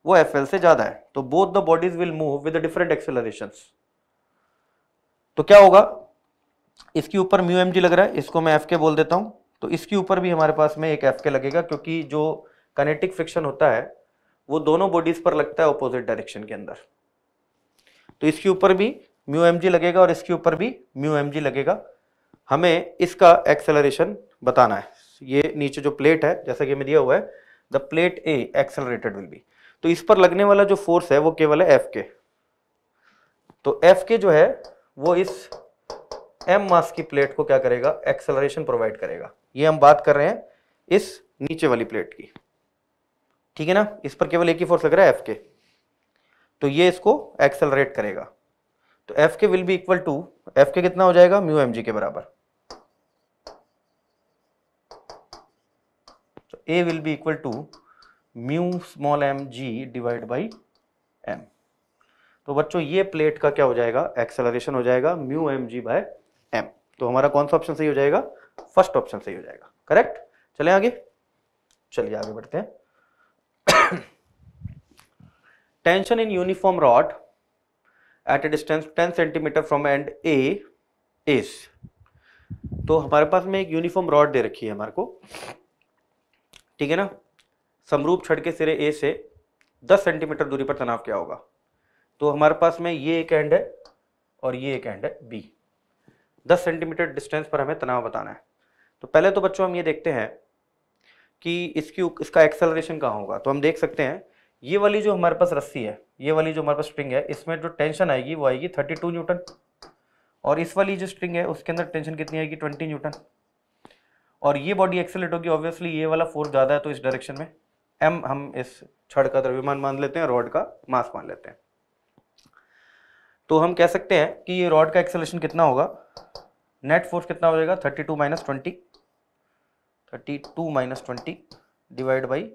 वो एफ से ज्यादा है तो both the bodies will move with different acceleration तो क्या होगा इसके ऊपर म्यू एम जी लग रहा है इसको मैं एफ के बोल देता हूँ तो इसके ऊपर भी हमारे पास में एक एफ के लगेगा क्योंकि जो कनेटिक फ्रिक्शन होता है वो दोनों बॉडीज पर लगता है ऑपोजिट डायरेक्शन के अंदर तो इसके ऊपर भी म्यू एम जी लगेगा और इसके ऊपर भी म्यू एम जी लगेगा हमें इसका एक्सेलरेशन बताना है ये नीचे जो प्लेट है जैसा कि हमें दिया हुआ है the plate A accelerated will be तो इस पर लगने वाला जो फोर्स है वो केवल है एफ के तो एफ के जो है वो इस एम मास की प्लेट को क्या करेगा एक्सेलरेशन प्रोवाइड करेगा ये हम बात कर रहे हैं इस नीचे वाली प्लेट की ठीक है ना इस पर केवल एक ही फोर्स लग रहा है एफ के तो ये इसको एक्सेलरेट करेगा तो F K will be equal to F K कितना हो जाएगा म्यू एम जी के बराबर तो A will be equal to mu small M ji divide by M तो बच्चों ये प्लेट का क्या हो जाएगा एक्सेलरेशन हो जाएगा mu M G by M तो हमारा कौन सा ऑप्शन सही हो जाएगा फर्स्ट ऑप्शन सही हो जाएगा करेक्ट चले आगे चलिए आगे बढ़ते हैं tension in uniform rod at a distance 10 centimetre from end A is तो हमारे पास में एक यूनिफॉर्म रॉड दे रखी है हमारे को ठीक है ना समरूप छड़ के सिरे ए से 10 सेंटीमीटर दूरी पर तनाव क्या होगा तो हमारे पास में ये एक एंड है और ये एक एंड है बी 10 सेंटीमीटर डिस्टेंस पर हमें तनाव बताना है तो पहले तो बच्चों हम ये देखते हैं कि इसकी इसका एक्सेलरेशन कहाँ होगा तो हम देख सकते हैं ये वाली जो हमारे पास रस्सी है ये वाली जो हमारे पास स्ट्रिंग है इसमें जो टेंशन आएगी वो आएगी थर्टी न्यूटन और इस वाली जो स्ट्रिंग है उसके अंदर टेंशन कितनी आएगी ट्वेंटी न्यूटन और ये बॉडी एक्सेलेट होगी ऑब्वियसली ये वाला फोर्स ज़्यादा है तो इस डायरेक्शन में एम हम इस छड़ का द्रव्यमान मान लेते हैं रॉड का मास मान लेते हैं तो हम कह सकते हैं कि ये रॉड का एक्सेलेशन कितना होगा नेट फोर्स कितना हो जाएगा thirty two minus twenty thirty two minus twenty divide by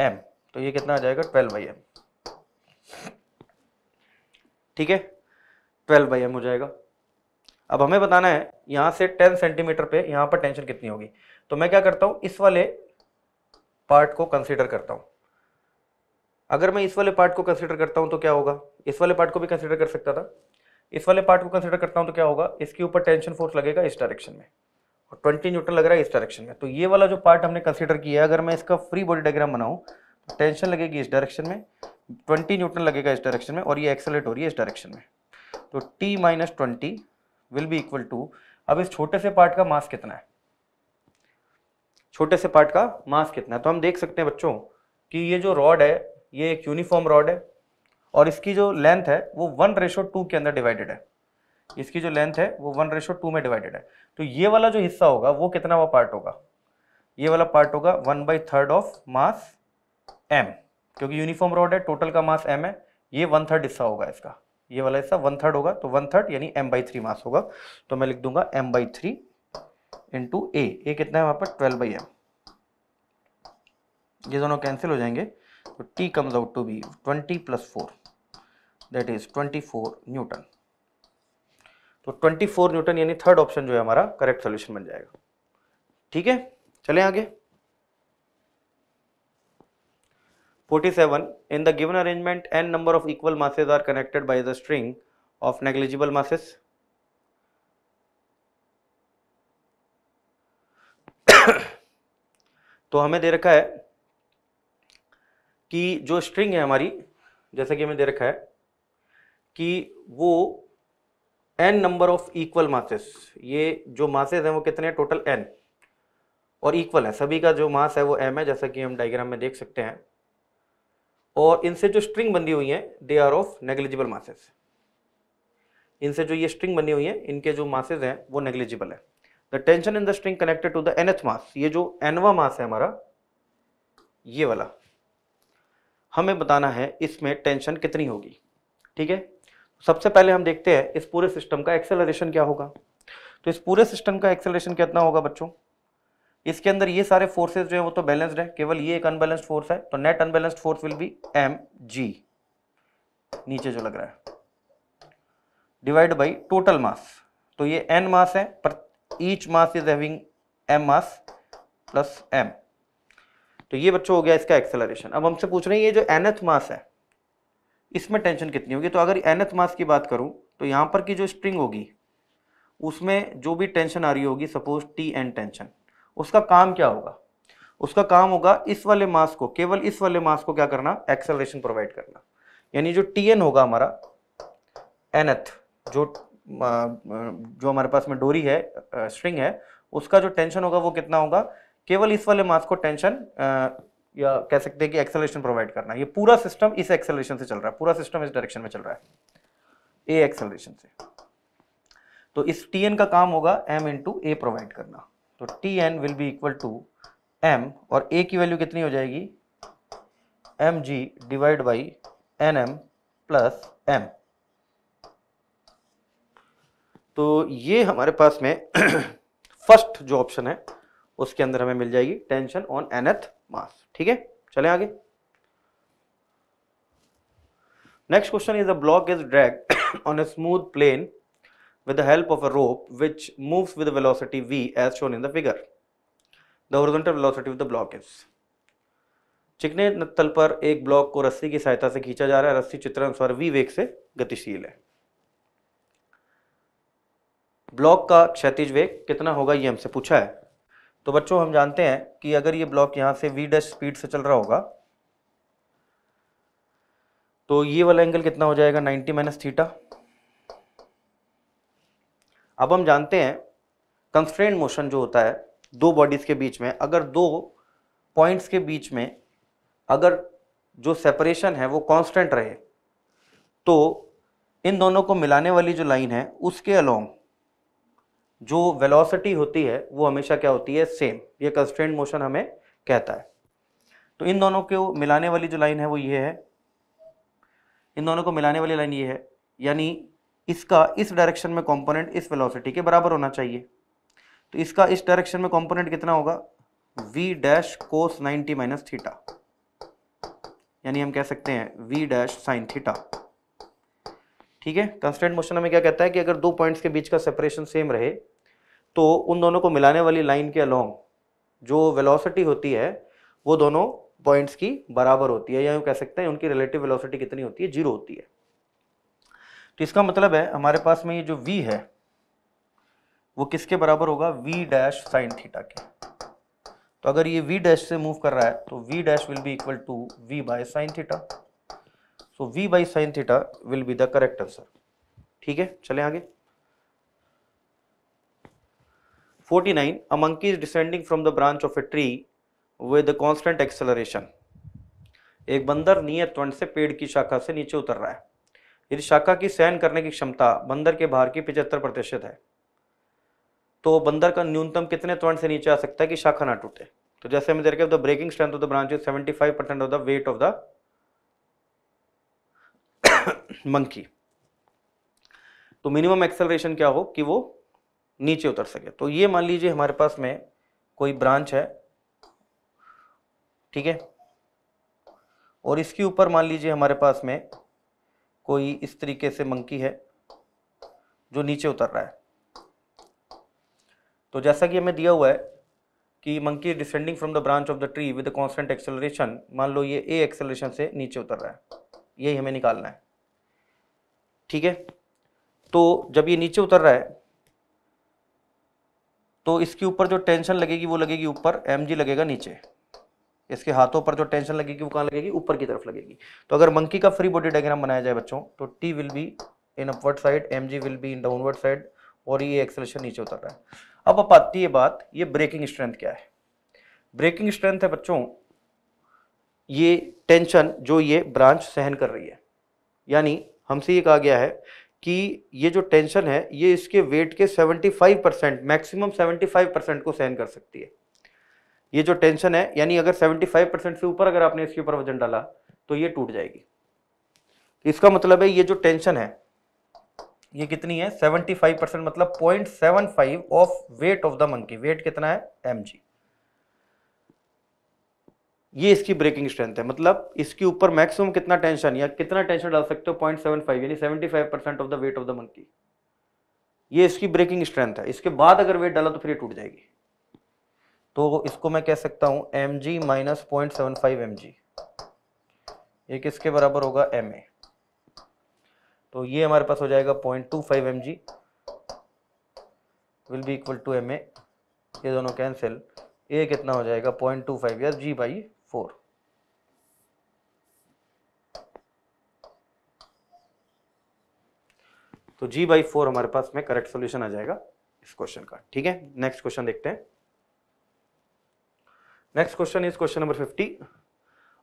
M तो ये कितना आ जाएगा ट्वेल्व बाई एम ठीक है ट्वेल्व बाई एम हो जाएगा अब हमें बताना है यहाँ से टेन सेंटीमीटर पे यहाँ पर टेंशन कितनी होगी तो मैं क्या करता हूँ इस वाले पार्ट को कंसिडर करता हूँ अगर मैं इस वाले पार्ट को कंसिडर करता हूँ तो क्या होगा इस वाले पार्ट को भी कंसिडर कर सकता था इस वाले पार्ट को कंसिडर करता हूँ तो क्या होगा इसके ऊपर टेंशन फोर्स लगेगा इस डायरेक्शन में और ट्वेंटी न्यूटन लग रहा है इस डायरेक्शन में तो ये वाला जो पार्ट हमने कंसिडर किया है अगर मैं इसका फ्री बॉडी डायग्राम बनाऊँ तो टेंशन लगेगी इस डायरेक्शन में ट्वेंटी न्यूटन लगेगा इस डायरेक्शन में और ये एक्सेलेट हो रही है इस डायरेक्शन में तो T minus twenty will be equal to अब इस छोटे से पार्ट का मास कितना है छोटे से पार्ट का मास कितना है तो हम देख सकते हैं बच्चों कि ये जो रॉड है ये एक यूनिफॉर्म रॉड है और इसकी जो लेंथ है वो वन रेशो टू के अंदर डिवाइडेड है इसकी जो लेंथ है वो वन रेशो टू में डिवाइडेड है तो ये वाला जो हिस्सा होगा वो कितना वा पार्ट होगा ये वाला पार्ट होगा one by third of mass M क्योंकि यूनिफॉर्म रॉड है टोटल का मास एम है ये वन थर्ड हिस्सा होगा इसका ये वाला हिस्सा वन थर्ड होगा तो वन थर्ड यानी एम बाई थ्री मास होगा तो मैं लिख दूंगा M by three into A A कितना है वहाँ पर ट्वेल्व बाई एम ये दोनों कैंसिल हो जाएंगे तो T comes out to be twenty plus four that is twenty four newton तो ट्वेंटी फोर न्यूटन यानी थर्ड ऑप्शन जो है हमारा करेक्ट सोल्यूशन बन जाएगा ठीक है चले आगे forty seven in the given arrangement N number of equal masses are connected by the string of negligible masses तो हमें दे रखा है कि जो स्ट्रिंग है हमारी जैसा कि हमें दे रखा है कि वो n number of equal masses ये जो मासेस हैं वो कितने हैं टोटल एन और इक्वल है सभी का जो मास है वो एम है जैसा कि हम डायग्राम में देख सकते हैं और इनसे जो स्ट्रिंग बंधी हुई है they are of negligible masses इनसे जो ये स्ट्रिंग बनी हुई है इनके जो मासेज हैं वो नेग्लिजिबल है the tension in the string connected to the nth mass ये जो एनवा मास है हमारा ये वाला हमें बताना है इसमें टेंशन कितनी होगी ठीक है सबसे पहले हम देखते हैं इस पूरे सिस्टम का एक्सेलरेशन क्या होगा तो इस पूरे सिस्टम का एक्सेलरेशन कितना होगा बच्चों इसके अंदर ये सारे फोर्सेज जो है वो तो बैलेंस्ड है केवल ये एक अनबैलेंस्ड फोर्स है तो net unbalanced force will be M G नीचे जो लग रहा है डिवाइड बाई टोटल मास तो ये एन मास है each mass is having m mass plus m तो ये बच्चों हो गया इसका एक्सेलरेशन अब हमसे पूछ रहे हैं ये जो एनथ मास है इसमें टेंशन कितनी होगी तो अगर एनथ मास की बात करूं तो यहाँ पर की जो स्ट्रिंग होगी उसमें जो भी टेंशन आ रही होगी सपोज टी एन टेंशन उसका काम क्या होगा उसका काम होगा इस वाले मास को केवल इस वाले मास को क्या करना एक्सेलरेशन प्रोवाइड करना यानी जो टी एन होगा हमारा एनथ जो जो हमारे पास में डोरी है स्ट्रिंग है उसका जो टेंशन होगा वो कितना होगा केवल इस वाले मास को टेंशन या कह सकते हैं कि एक्सेलेशन प्रोवाइड करना ये पूरा सिस्टम इस एक्सेलेशन से चल रहा है पूरा सिस्टम इस डायरेक्शन में चल रहा है ए एक्सेलेशन से तो इस टी एन का काम होगा m into a provide करना तो t n will be equal to M और ए की वैल्यू कितनी हो जाएगी M G divide by n m plus m तो ये हमारे पास में फर्स्ट जो ऑप्शन है उसके अंदर हमें मिल जाएगी टेंशन ऑन एनथ मास ठीक है चले आगे next question is a block is drag on a smooth plane with the help of a rope which moves with velocity v as shown in the figure the horizontal velocity of the block is चिकने तल पर एक block को रस्सी की सहायता से खींचा जा रहा है रस्सी चित्र अनुसार वी वेग से गतिशील है ब्लॉक का क्षतिज वेग कितना होगा ये हमसे पूछा है तो बच्चों हम जानते हैं कि अगर ये ब्लॉक यहाँ से वी डैश स्पीड से चल रहा होगा तो ये वाला एंगल कितना हो जाएगा 90 माइनस थीटा अब हम जानते हैं कंस्ट्रेंट मोशन जो होता है दो बॉडीज़ के बीच में अगर दो पॉइंट्स के बीच में अगर जो सेपरेशन है वो कांस्टेंट रहे तो इन दोनों को मिलाने वाली जो लाइन है उसके अलोंग जो वेलोसिटी होती है वो हमेशा क्या होती है सेम ये कंस्ट्रेंट मोशन हमें कहता है तो इन दोनों को मिलाने वाली जो लाइन है वो ये है इन दोनों को मिलाने वाली लाइन ये है यानी इसका इस डायरेक्शन में कंपोनेंट इस वेलोसिटी के बराबर होना चाहिए तो इसका इस डायरेक्शन में कंपोनेंट कितना होगा v dash cos ninety minus theta यानी हम कह सकते हैं v डैश साइन थीटा ठीक है कंस्टेंट मोशन हमें क्या कहता है कि अगर दो पॉइंट्स के बीच का सेपरेशन सेम रहे तो उन दोनों को मिलाने वाली लाइन के अलॉन्ग जो वेलोसिटी होती है वो दोनों पॉइंट्स की बराबर होती है या यूँ कह सकते हैं उनकी रिलेटिव वेलोसिटी कितनी होती है जीरो होती है तो इसका मतलब है हमारे पास में ये जो वी है वो किसके बराबर होगा वी डैश साइन थीटा के तो अगर ये वी डैश से मूव कर रहा है तो v dash will be equal to v by sine theta so v by sine theta will be the correct answer ठीक है चले आगे 49 a monkey is descending from the branch of a tree with a constant acceleration एक बंदर नियत त्वंड से पेड़ की शाखा से नीचे उतर रहा है यदि शाखा की सहन करने की क्षमता बंदर के भार की पिचहत्तर प्रतिशत है तो बंदर का न्यूनतम कितने त्वंड से नीचे आ सकता है कि शाखा ना टूटे तो जैसे मैं देख रहा the breaking strength of the branch is 75 percent of the weight of the monkey तो मिनिमम एक्सेलरेशन क्या हो कि वो नीचे उतर सके तो ये मान लीजिए हमारे पास में कोई ब्रांच है ठीक है और इसके ऊपर मान लीजिए हमारे पास में कोई इस तरीके से मंकी है जो नीचे उतर रहा है तो जैसा कि हमें दिया हुआ है कि monkey descending from the branch of the tree with constant acceleration मान लो ये ए एक्सेलरेशन से नीचे उतर रहा है यही हमें निकालना है ठीक है तो जब ये नीचे उतर रहा है तो इसके ऊपर जो टेंशन लगेगी वो लगेगी ऊपर एम लगेगा नीचे इसके हाथों पर जो टेंशन लगेगी वो कहाँ लगेगी ऊपर की तरफ लगेगी तो अगर मंकी का फ्री बॉडी डायग्राम बनाया जाए बच्चों तो T will be in upward side m will be in downward side और ये एक्सलेशन नीचे उतर रहा है अब आप आती है बात ये ब्रेकिंग स्ट्रेंथ क्या है ब्रेकिंग स्ट्रेंथ है बच्चों ये टेंशन जो ये ब्रांच सहन कर रही है यानी हमसे ये कहा गया है कि ये जो टेंशन है ये इसके वेट के 75 परसेंट मैक्सिमम 75 परसेंट को सहन कर सकती है ये जो टेंशन है यानी अगर 75 परसेंट से ऊपर अगर आपने इसके ऊपर वजन डाला तो ये टूट जाएगी इसका मतलब है ये जो टेंशन है ये कितनी है 75 परसेंट मतलब 0.75 of weight of the monkey weight कितना है एम जी ये इसकी ब्रेकिंग स्ट्रेंथ है मतलब इसके ऊपर मैक्सिमम कितना टेंशन या कितना टेंशन डाल सकते हो पॉइंट सेवन फाइव यानी seventy five percent of the weight of the monkey ये इसकी ब्रेकिंग स्ट्रेंथ है इसके बाद अगर वेट डाला तो फिर ये टूट जाएगी तो इसको मैं कह सकता हूं एम जी minus point seven five m जी ये किसके बराबर होगा एम ए तो ये हमारे पास हो जाएगा point two five m g will be equal to M a ये दोनों कैंसिल ए कितना हो जाएगा पॉइंट टू फाइव यार जी भाई 4 तो जी बाई फोर हमारे पास में करेक्ट सॉल्यूशन आ जाएगा इस क्वेश्चन का ठीक है नेक्स्ट क्वेश्चन देखते हैं next question is question number 50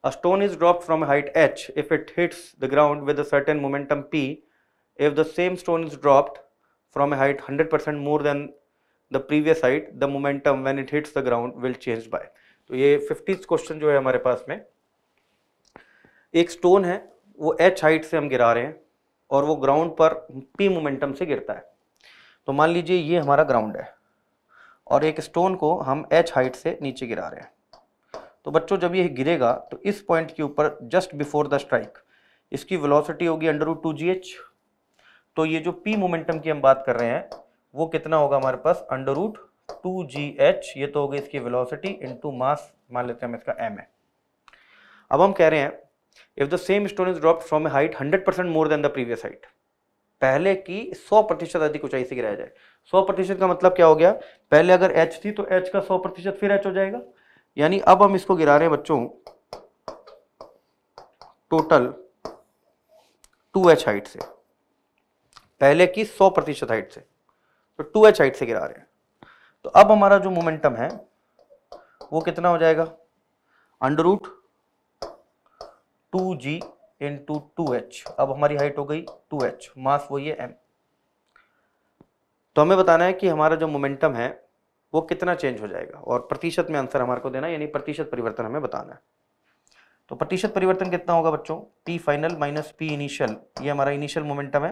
a stone is drop from height h if it hits the ground with a certain momentum p if the same stone is drop from a height 100% more than the previous height the momentum when it hits the ground will change by तो ये fifty question जो है हमारे पास में एक stone है वो एच हाइट से हम गिरा रहे हैं और वो ग्राउंड पर पी मोमेंटम से गिरता है तो मान लीजिए ये हमारा ग्राउंड है और एक स्टोन को हम एच हाइट से नीचे गिरा रहे हैं तो बच्चों जब ये गिरेगा तो इस पॉइंट के ऊपर जस्ट बिफोर द स्ट्राइक इसकी वेलोसिटी होगी अंडर रूट टू जी एच तो ये जो पी मोमेंटम की हम बात कर रहे हैं वो कितना होगा हमारे पास अंडर रूट टू जी एच ये तो हो गई इसकी वेलोसिटी इनटू मास मान लेते हैं हम इसका एम है अब हम कह रहे हैं if the same stone is drop from a height hundred percent more than the previous height पहले की सौ प्रतिशत अधिक ऊंचाई से गिराया जाए सौ प्रतिशत का मतलब क्या हो गया पहले अगर एच थी तो एच का सौ प्रतिशत फिर एच हो जाएगा यानी अब हम इसको गिरा रहे हैं बच्चों टोटल टू एच हाइट से पहले की सौ प्रतिशत हाइट से तो एच हाइट से गिरा रहे हैं तो अब हमारा जो मोमेंटम है वो कितना हो जाएगा under root two g into two h अब हमारी हाइट हो गई टू एच मास वही है एम तो हमें बताना है कि हमारा जो मोमेंटम है वो कितना चेंज हो जाएगा और प्रतिशत में आंसर हमारे को देना यानी प्रतिशत परिवर्तन हमें बताना है तो प्रतिशत परिवर्तन कितना होगा बच्चों p final minus p initial ये हमारा इनिशियल मोमेंटम है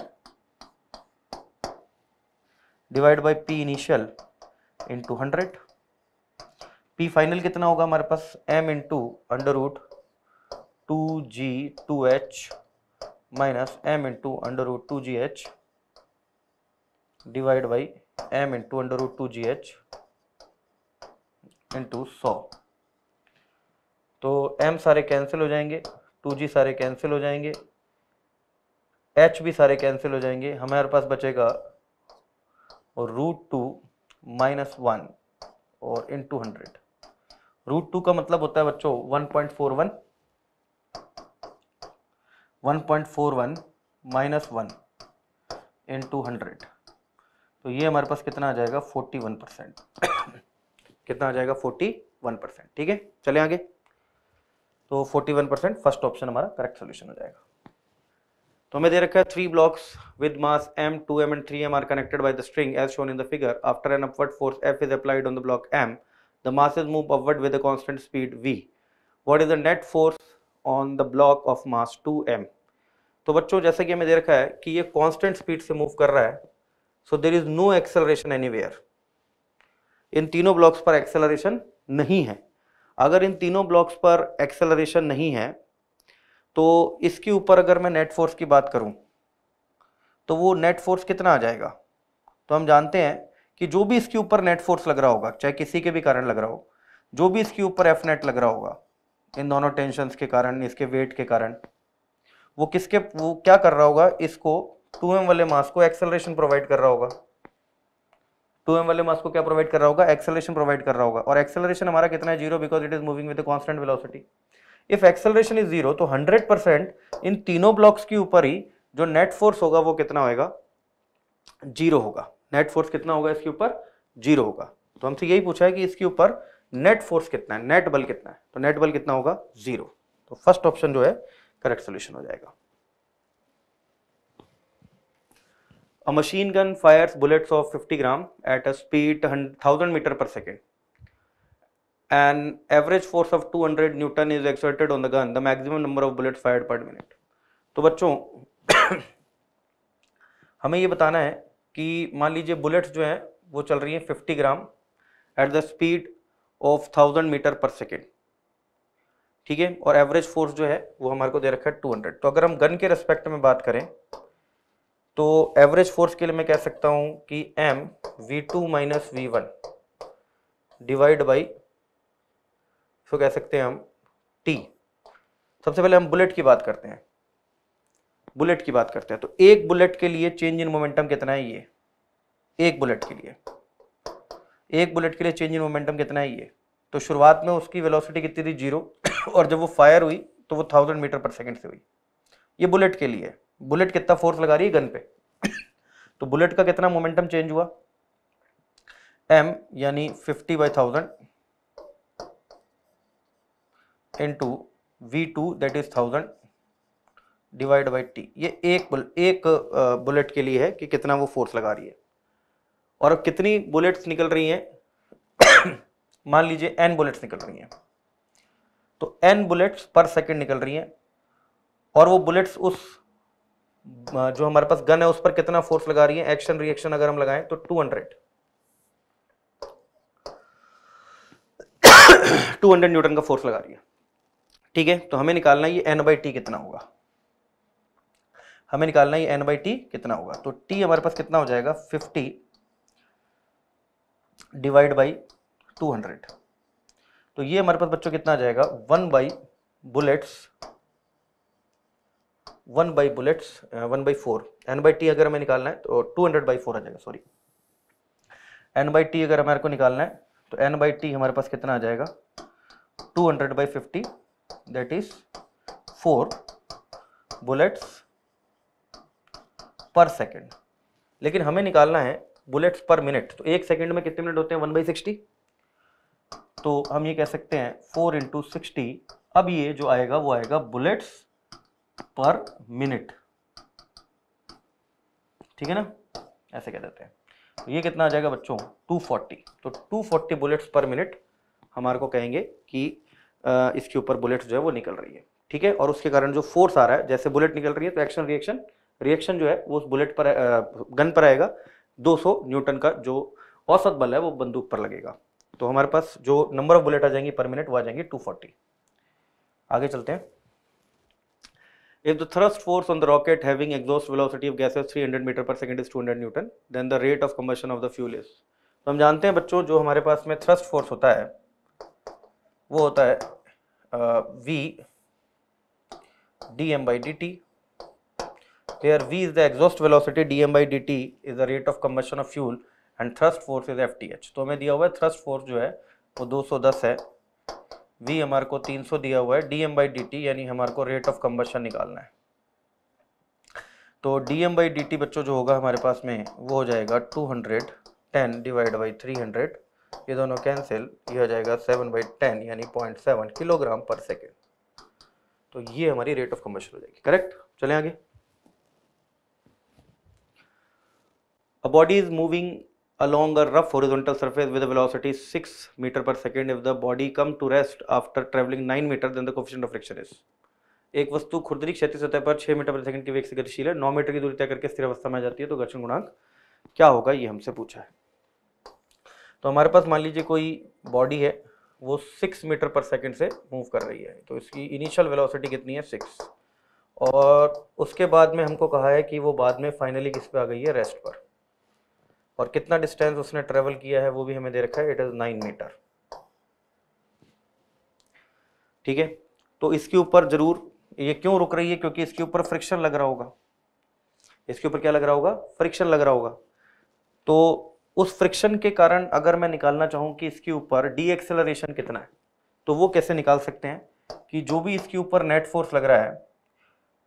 divide by p initial into hundred p final कितना होगा हमारे पास m into under root two g two h minus m into under root two ji h divide by m into under root two ji h into सौ तो M सारे cancel हो जाएंगे to जी सारे कैंसिल हो जाएंगे एच भी सारे कैंसिल हो जाएंगे हमारे पास बचेगा और रूट टू माइनस वन और into hundred root two का मतलब होता है बच्चों one point four one one point four one minus one into hundred तो ये हमारे पास कितना आ जाएगा फोर्टी वन परसेंट कितना आ जाएगा फोर्टी वन परसेंट ठीक है चले आगे तो forty one percent first option हमारा करेक्ट सोल्यूशन हो जाएगा तो हमें दे रखा है three blocks with mass m two m and three m are connected by the string as shown in the figure after an upward force F is applied on the block m the mass is move upward with a speed v what is the net force on the block of mass to M तो बच्चों जैसा कि हमें दे रखा है कि ये कॉन्स्टेंट स्पीड से मूव कर रहा है so there is no acceleration anywhere in तीनों ब्लॉक्स पर एक्सेलरेशन नहीं है अगर इन तीनों ब्लॉक्स पर एक्सेलरेशन नहीं है तो इसके ऊपर अगर मैं नेट फोर्स की बात करूं तो वो नेट फोर्स कितना आ जाएगा तो हम जानते हैं कि जो भी इसके ऊपर नेट फोर्स लग रहा होगा चाहे किसी के भी कारण लग रहा हो जो भी इसके ऊपर एफ नेट लग रहा होगा इन दोनों टेंशंस के कारण इसके वेट के कारण वो किसके वो क्या कर रहा होगा इसको टू एम वाले मास को एक्सेलरेशन प्रोवाइड कर रहा होगा टू एम वाले मास को क्या प्रोवाइड कर रहा होगा एक्सेलरेशन प्रोवाइड कर रहा होगा और एक्सेलरेशन हमारा कितना है zero because it is moving with constant velocity if acceleration is zero तो 100 परसेंट इन तीनों ब्लॉक्स के ऊपर ही जो नेट फोर्स होगा वो कितना होगा जीरो होगा नेट फोर्स कितना होगा इसके ऊपर जीरो होगा तो हमसे यही पूछा है कि इसके ऊपर नेट फोर्स कितना है नेट बल कितना है तो नेट बल कितना होगा जीरो तो फर्स्ट ऑप्शन जो है करेक्ट सोल्यूशन हो जाएगा machine gun fire bullets of 50 gram at a speed thousand metre per second an average force of 200 newton is exerted on the gun the maximum number of bullets fired per minute तो बच्चों हमें ये बताना है कि मान लीजिए bullets जो हैं वो चल रही हैं 50 gram at the speed of thousand metre per second ठीक है और एवरेज फोर्स जो है वो हमारे को दे रखा है 200 तो अगर हम गन के रेस्पेक्ट में बात करें तो एवरेज फोर्स के लिए मैं कह सकता हूँ कि m v two minus v one divide by इसको कह सकते हैं हम टी सबसे पहले हम बुलेट की बात करते हैं बुलेट की बात करते हैं तो एक बुलेट के लिए चेंज इन मोमेंटम कितना है ये एक बुलेट के लिए एक बुलेट के लिए चेंज इन मोमेंटम कितना है ये तो शुरुआत में उसकी वेलोसिटी कितनी थी जीरो और जब वो फायर हुई तो वो थाउजेंड मीटर पर सेकेंड से हुई ये बुलेट के लिए बुलेट कितना फोर्स लगा रही है गन पे तो बुलेट का कितना मोमेंटम चेंज हुआ एम यानी fifty by thousand into v two that is thousand divide by t ये एक बुल, एक बुलेट के लिए है कि कितना वो फोर्स लगा रही है और अब कितनी बुलेट्स निकल रही हैं मान लीजिए एन बुलेट्स निकल रही हैं तो एन बुलेट्स पर सेकंड निकल रही हैं और वो बुलेट्स उस जो हमारे पास गन है उस पर कितना फोर्स लगा रही है एक्शन रिएक्शन अगर हम लगाएं तो 200 200 न्यूटन का फोर्स लगा रही है ठीक है तो हमें निकालना ये एन बाई टी कितना होगा हमें निकालना ये एन बाई टी कितना होगा तो टी हमारे पास कितना हो जाएगा fifty divide by two hundred तो ये हमारे पास बच्चों कितना आ जाएगा one by bullets one by bullets one by four n by t अगर हमें निकालना है तो टू हंड्रेड बाई फोर आ जाएगा सॉरी एन बाई टी अगर हमारे को निकालना है तो एन बाई टी हमारे पास कितना आ जाएगा two hundred by fifty that is 4 bullets per second लेकिन हमें निकालना है बुलेट्स पर मिनट तो एक सेकेंड में कितने मिनट होते हैं वन बाई सिक्सटी तो हम ये कह सकते हैं फोर इंटू सिक्सटी अब ये जो आएगा वो आएगा बुलेट्स पर मिनट ठीक है ना ऐसे कह देते हैं तो ये कितना आ जाएगा बच्चों 240 तो 240 बुलेट्स पर मिनट हमारे को कहेंगे कि इसके ऊपर बुलेट जो है वो निकल रही है ठीक है और उसके कारण जो फोर्स आ रहा है जैसे बुलेट निकल रही है तो एक्शन रिएक्शन रिएक्शन जो है वो उस बुलेट पर गन पर आएगा 200 न्यूटन का जो औसत बल है वो बंदूक पर लगेगा तो हमारे पास जो नंबर ऑफ बुलेट आ जाएंगी पर मिनट वो आ जाएंगी 240 आगे चलते हैं If the thrust force on the rocket having exhaust velocity of gases 300 metre per second is 200 newton then the rate of combustion of the fuel is तो हम जानते हैं बच्चों जो हमारे पास में थ्रस्ट फोर्स होता है वो होता है v d m by D t where v is the exhaust velocity dm by dt is the rate of combustion of fuel and thrust force is fth तो हमें दिया हुआ है thrust force जो है वो 210 है v हमारे को 300 दिया हुआ है dm by dt यानी हमारे को rate of combustion निकालना है तो dm by dt बच्चों जो होगा हमारे पास में वो हो जाएगा 210 डिवाइड बाई 300 ये दोनों कैंसिल ये हो जाएगा सेवन बाई टेन यानी point seven kilogram per second तो ये हमारी रेट ऑफ कंबशन हो जाएगी करेक्ट चले आगे a body is moving along a rough horizontal surface with velocity six metre per second if the body come to rest after travelling nine metre then the the of friction is एक वस्तु खुरदरी क्षेत्रीय सतह पर 6 metre per second की वेग से गतिशील है नौ मीटर की दूरी तय करके स्थिर अवस्था में आ जाती है तो घर्षण गुणांक क्या होगा ये हमसे पूछा है तो हमारे पास मान लीजिए कोई बॉडी है वो सिक्स मीटर पर सेकेंड से मूव कर रही है तो इसकी इनिशियल वेलोसिटी कितनी है सिक्स और उसके बाद में हमको कहा है कि वो बाद में फाइनली किस पे आ गई है रेस्ट पर और कितना डिस्टेंस उसने ट्रेवल किया है वो भी हमें दे रखा है इट इज़ नाइन मीटर ठीक है तो इसके ऊपर ज़रूर ये क्यों रुक रही है क्योंकि इसके ऊपर फ्रिक्शन लग रहा होगा इसके ऊपर क्या लग रहा होगा फ्रिक्शन लग रहा होगा तो उस फ्रिक्शन के कारण अगर मैं निकालना चाहूँ कि इसके ऊपर डी एक्सेलरेशन कितना है तो वो कैसे निकाल सकते हैं कि जो भी इसके ऊपर नेट फोर्स लग रहा है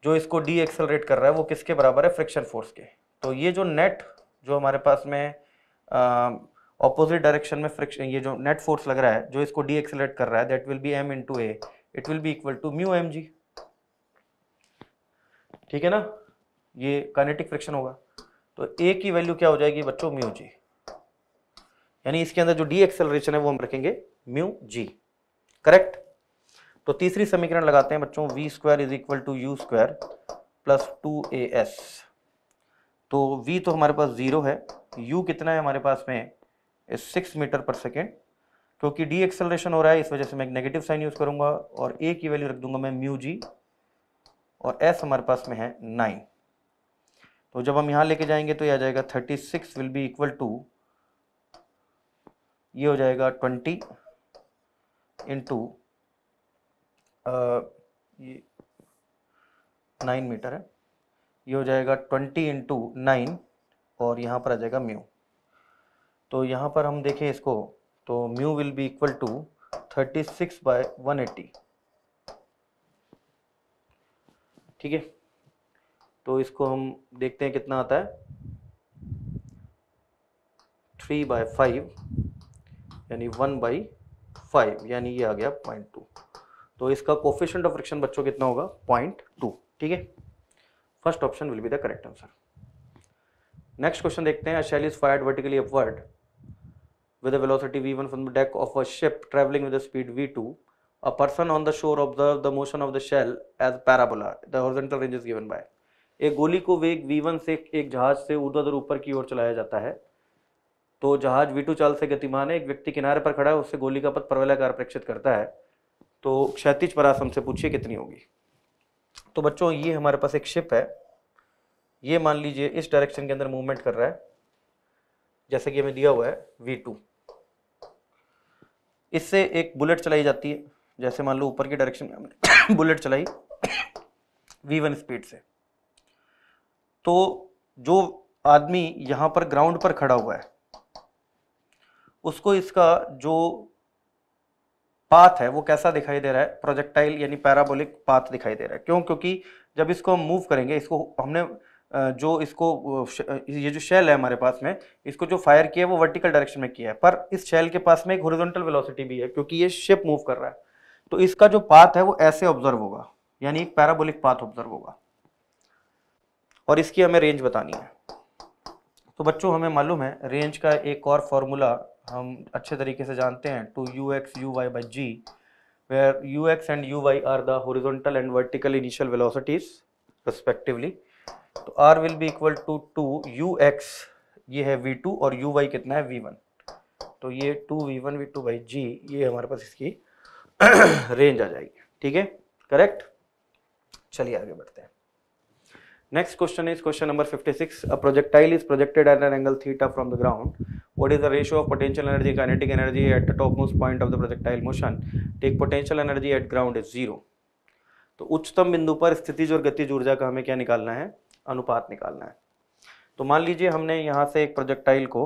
जो इसको डी एक्सेलरेट कर रहा है वो किसके बराबर है फ्रिक्शन फोर्स के तो ये जो नेट जो हमारे पास में ऑपोजिट डायरेक्शन में फ्रिक्शन ये जो नेट फोर्स लग रहा है जो इसको डी एक्सेलरेट कर रहा है that will be m two a it will be equal to mu M G ठीक है ना ये कानेटिक फ्रिक्शन होगा तो ए की वैल्यू क्या हो जाएगी बच्चों म्यू जी यानी इसके अंदर जो डी एक्सेलरेशन है वो हम रखेंगे म्यू जी करेक्ट तो तीसरी समीकरण लगाते हैं बच्चों v square is equal to you square plus two A s तो v तो हमारे पास ज़ीरो है u कितना है हमारे पास में सिक्स मीटर पर सेकेंड क्योंकि डी एक्सेलरेशन हो रहा है इस वजह से मैं एक नेगेटिव साइन यूज़ करूंगा और a की वैल्यू रख दूंगा मैं म्यू जी और s हमारे पास में है नाइन तो जब हम यहाँ लेके जाएंगे तो यह आ जाएगा thirty six will be equal to ये हो जाएगा ट्वेंटी इंटू ये नाइन मीटर है ये हो जाएगा ट्वेंटी इंटू नाइन और यहाँ पर आ जाएगा म्यू तो यहाँ पर हम देखें इसको तो mu will be equal to thirty six by one eighty ठीक है तो इसको हम देखते हैं कितना आता है थ्री बाय फाइव यानी वन बाई फाइव यानी ये आ गया पॉइंट टू तो इसका कोफिशेंट ऑफ फ्रिक्शन बच्चों कितना होगा पॉइंट टू ठीक है first option will be the correct answer next question देखते हैं shell is fired vertically upward with a velocity v one from the deck of a ship travelling with v two a person on the shore observe the motion of the shell as parabola the horizontal range is given by एक गोली को वेग we one से एक जहाज से उधर ऊपर की ओर चलाया जाता है तो जहाज वी टू चाल से गतिमान है एक व्यक्ति किनारे पर खड़ा है उससे गोली का पथ परवलयाकार प्रेक्षित करता है तो क्षैतिज परास हमसे पूछिए कितनी होगी तो बच्चों ये हमारे पास एक शिप है ये मान लीजिए इस डायरेक्शन के अंदर मूवमेंट कर रहा है जैसे कि हमें दिया हुआ है वी टू इससे एक बुलेट चलाई जाती है जैसे मान लो ऊपर की डायरेक्शन में हमने बुलेट चलाई वी वन स्पीड से तो जो आदमी यहाँ पर ग्राउंड पर खड़ा हुआ है उसको इसका जो पाथ है वो कैसा दिखाई दे रहा है प्रोजेक्टाइल यानी पैराबोलिक पाथ दिखाई दे रहा है क्यों क्योंकि जब इसको हम मूव करेंगे इसको हमने जो इसको ये जो शेल है हमारे पास में इसको जो फायर किया है वो वर्टिकल डायरेक्शन में किया है पर इस शेल के पास में एक हॉरिजॉन्टल वेलोसिटी भी है क्योंकि ये शिप मूव कर रहा है तो इसका जो पाथ है वो ऐसे ऑब्जर्व होगा यानी एक पैराबोलिक पाथ ऑब्जर्व होगा और इसकी हमें रेंज बतानी है तो बच्चों हमें मालूम है रेंज का एक और फॉर्मूला हम अच्छे तरीके से जानते हैं two you x you Y by g where u x and u y are the horizontal and vertical initial velocities respectively तो r will be equal to two you x ये है वी टू और you y कितना है v one तो ये two v one v two by जी ये हमारे पास इसकी रेंज आ जाएगी ठीक है करेक्ट चलिए आगे बढ़ते हैं Next question is question number 56. A projectile is projected at an angle theta from the ground. What is the ratio of potential energy kinetic energy at the topmost point of the projectile motion? Take potential energy at ground is zero. तो उच्चतम बिंदु पर स्थितिज और गतिज ऊर्जा का हमें क्या निकालना है अनुपात निकालना है तो मान लीजिए हमने यहाँ से एक प्रोजेक्टाइल को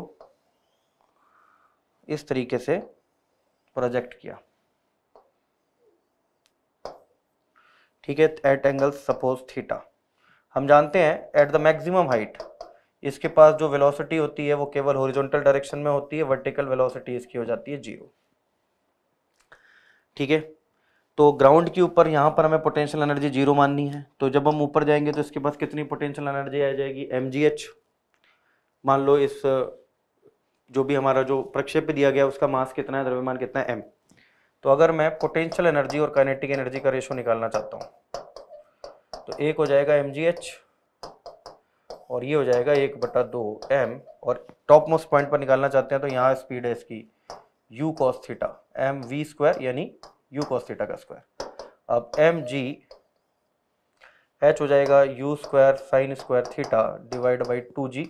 इस तरीके से प्रोजेक्ट किया ठीक है एट एंगल सपोज थीटा हम जानते हैं एट द मैक्सिमम हाइट इसके पास जो वेलोसिटी होती है वो केवल हॉरिजॉन्टल डायरेक्शन में होती है वर्टिकल वेलोसिटी इसकी हो जाती है जीरो ठीक है तो ग्राउंड के ऊपर यहाँ पर हमें पोटेंशियल एनर्जी जीरो माननी है तो जब हम ऊपर जाएंगे तो इसके पास कितनी पोटेंशियल एनर्जी आ जाएगी एम मान लो इस जो भी हमारा जो प्रक्षेप दिया गया उसका मास कितना है द्रव्यमान कितना है एम तो अगर मैं पोटेंशियल एनर्जी और काइनेटिक एनर्जी का रेशो निकालना चाहता हूँ तो एक हो जाएगा एम जी एच और ये हो जाएगा एक बटा दो एम और टॉप मोस्ट पॉइंट पर निकालना चाहते हैं तो यहाँ स्पीड है इसकी u cos theta m v square यानी u cos थीटा का स्क्वायर अब एम जी एच हो जाएगा u square sine square theta divide by two जी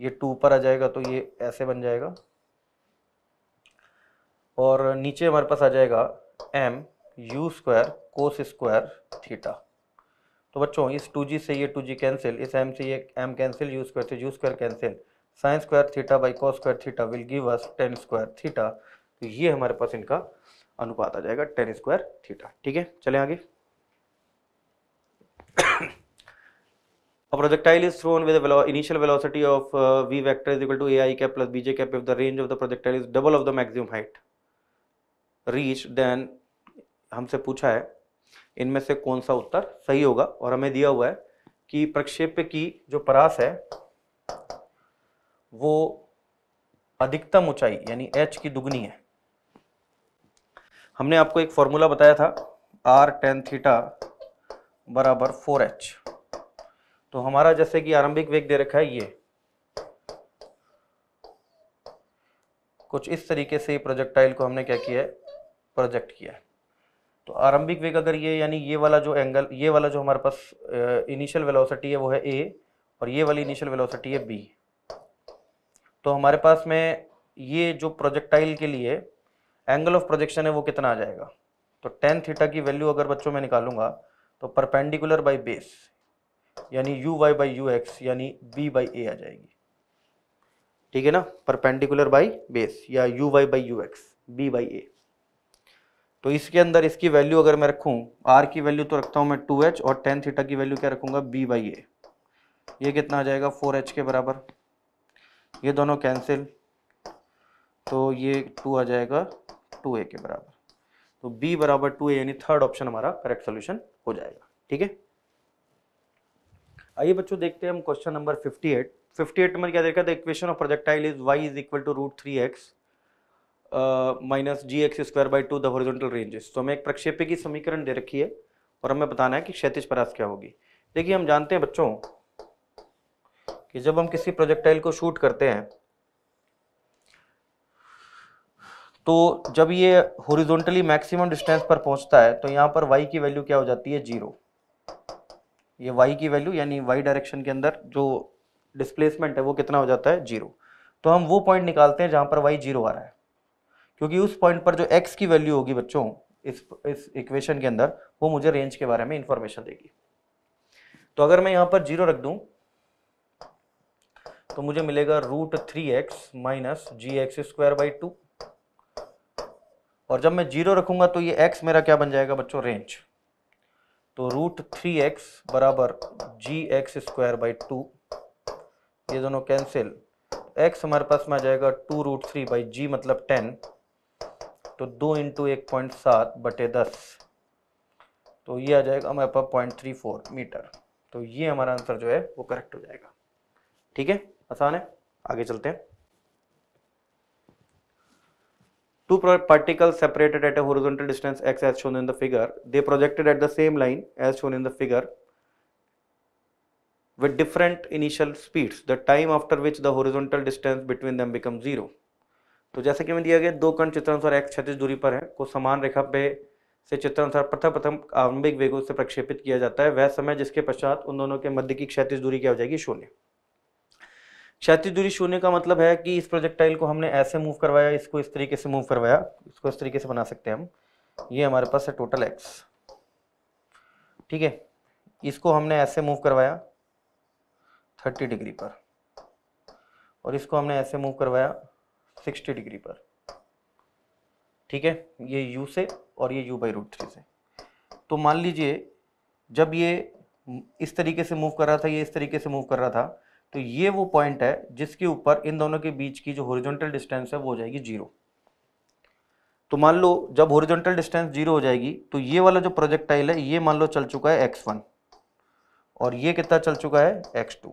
ये टू पर आ जाएगा तो ये ऐसे बन जाएगा और नीचे हमारे पास आ जाएगा m you square cos square theta तो बच्चों इस टू जी से ये टू जी कैंसिल इस एम से ये एम कैंसिल यू स्क्वायर से u square cancel sine square theta by cos square theta will give us tan square theta तो ये हमारे पास इनका अनुपात आ जाएगा टेन स्क्वायर थीटा ठीक है चले आगे A projectile is thrown with a initial velocity of uh, v vector is equal to ai cap plus bj cap if the range of the projectile is double of the maximum height reached then हमसे पूछा है इनमें से कौन सा उत्तर सही होगा और हमें दिया हुआ है कि प्रक्षेप्य की जो परास है वो अधिकतम ऊंचाई यानी h की दुगनी है हमने आपको एक फॉर्मूला बताया था आर टेन थीटा बराबर फोर एच तो हमारा जैसे कि आरंभिक वेग दे रखा है ये कुछ इस तरीके से प्रोजेक्टाइल को हमने क्या किया है प्रोजेक्ट किया है तो आरंभिक वेग अगर ये यानी ये वाला जो एंगल ये वाला जो हमारे पास इनिशियल वेलोसिटी है वो है ए और ये वाली इनिशियल वेलोसिटी है बी तो हमारे पास में ये जो प्रोजेक्टाइल के लिए एंगल ऑफ प्रोजेक्शन है वो कितना आ जाएगा तो टेन थीटा की वैल्यू अगर बच्चों में निकालूंगा तो परपेंडिकुलर बाई बेस यानी u Y by u x यानी बी बाई ए आ जाएगी ठीक है ना परपेंडिकुलर बाई बेस या u Y by u x b by a तो इसके अंदर इसकी वैल्यू अगर मैं रखूँ आर की वैल्यू तो रखता हूँ मैं टू एच और टेन थीटा की वैल्यू क्या रखूँगा बी बाई ए ये कितना आ जाएगा फोर एच के बराबर ये दोनों कैंसिल तो ये टू आ जाएगा टू ए के बराबर तो बी बराबर टू ए यानी थर्ड ऑप्शन हमारा करेक्ट सोल्यूशन हो जाएगा ठीक है आइए बच्चों देखते हैं हम question number fifty eight fifty eight में क्या देखा the equation of projectile is y is equal to root three x minus g x square by two the horizontal ranges तो हमें एक प्रक्षेपी की समीकरण दे रखी है और हमें बताना है कि क्षैतिज परास क्या होगी देखिए हम जानते हैं बच्चों कि जब हम किसी प्रोजेक्टाइल को शूट करते हैं तो जब ये हॉरिजॉन्टली मैक्सिमम डिस्टेंस पर पहुंचता है तो यहाँ पर वाई की वैल्यू क्या हो जाती है जीरो ये वाई की वैल्यू यानी वाई डायरेक्शन के अंदर जो डिस्प्लेसमेंट है वो कितना हो जाता है जीरो तो हम वो पॉइंट निकालते हैं जहाँ पर वाई जीरो आ रहा है क्योंकि उस पॉइंट पर जो एक्स की वैल्यू होगी बच्चों इस इस इक्वेशन के अंदर वो मुझे रेंज के बारे में इंफॉर्मेशन देगी तो अगर मैं यहाँ पर जीरो रख दू तो मुझे मिलेगा root three x minus g x square by two और जब मैं जीरो रखूंगा तो ये एक्स मेरा क्या बन जाएगा बच्चों रेंज तो रूट थ्री एक्स बराबर g x square by two ये दोनों कैंसिल एक्स हमारे पास में आ जाएगा two root three by g मतलब टेन तो दो इंटू एक पॉइंट सात बटे दस तो ये आ जाएगा हमारे पास पॉइंट थ्री फोर मीटर तो ये हमारा आंसर जो है वो करेक्ट हो जाएगा ठीक है आसान है आगे चलते हैं two particle separated at a horizontal distance x as shown in the figure they projected at the same line as shown in the figure with different initial speeds the time after which the horizontal distance between them become zero तो जैसे कि मैं दिया गया दो कण चित्रानुसार x क्षतिज दूरी पर है को समान रेखा पे से चित्रानुसार प्रथम प्रथम आरंभिक वेगों से प्रक्षेपित किया जाता है वह समय जिसके पश्चात उन दोनों के मध्य की क्षतिज दूरी क्या हो जाएगी शून्य क्षतिज दूरी शून्य का मतलब है कि इस प्रोजेक्टाइल को हमने ऐसे मूव करवाया इसको इस तरीके से मूव करवाया इसको इस तरीके से बना सकते हैं हम ये हमारे पास है टोटल एक्स ठीक है इसको हमने ऐसे मूव करवाया थर्टी डिग्री पर और इसको हमने ऐसे मूव करवाया 60 डिग्री पर ठीक है ये u से और ये u बाई रूट थ्री से तो मान लीजिए जब ये इस तरीके से मूव कर रहा था ये इस तरीके से मूव कर रहा था तो ये वो पॉइंट है जिसके ऊपर इन दोनों के बीच की जो होरिजेंटल डिस्टेंस है वो हो जाएगी जीरो तो मान लो जब होरिजेंटल डिस्टेंस जीरो हो जाएगी तो ये वाला जो प्रोजेक्टाइल है ये मान लो चल चुका है एक्स वन और ये कितना चल चुका है एक्स टू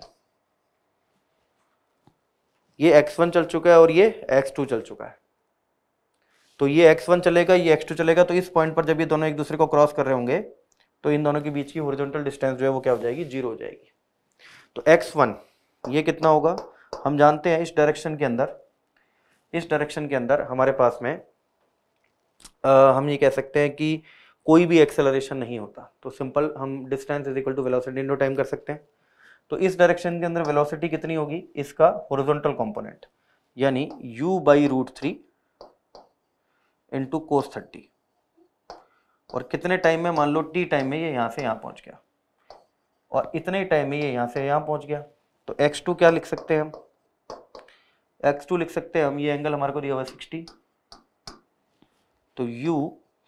ये x1 चल चुका है और ये x2 चल चुका है तो ये x1 चलेगा ये x2 चलेगा तो इस पॉइंट पर जब ये दोनों एक दूसरे को क्रॉस कर रहे होंगे तो इन दोनों के बीच की हॉरिजॉन्टल डिस्टेंस जो है वो क्या हो जाएगी जीरो हो जाएगी तो x1 ये कितना होगा हम जानते हैं इस डायरेक्शन के अंदर इस डायरेक्शन के अंदर हमारे पास में आ, हम ये कह सकते हैं कि कोई भी एक्सेलरेशन नहीं होता तो सिंपल हम distance is equal to velocity into time कर सकते हैं तो इस डायरेक्शन के अंदर वेलोसिटी कितनी होगी इसका हॉरिजॉन्टल कंपोनेंट यानी u by root three into cos thirty और कितने टाइम में मान लो t टाइम में ये यहाँ से यहाँ पहुँच गया और इतने टाइम में ये यहाँ से यहाँ पहुँच गया तो एक्स टू क्या लिख सकते हैं हम एक्स टू लिख सकते हैं हम ये एंगल हमारे को दिया हुआ सिक्सटी तो यू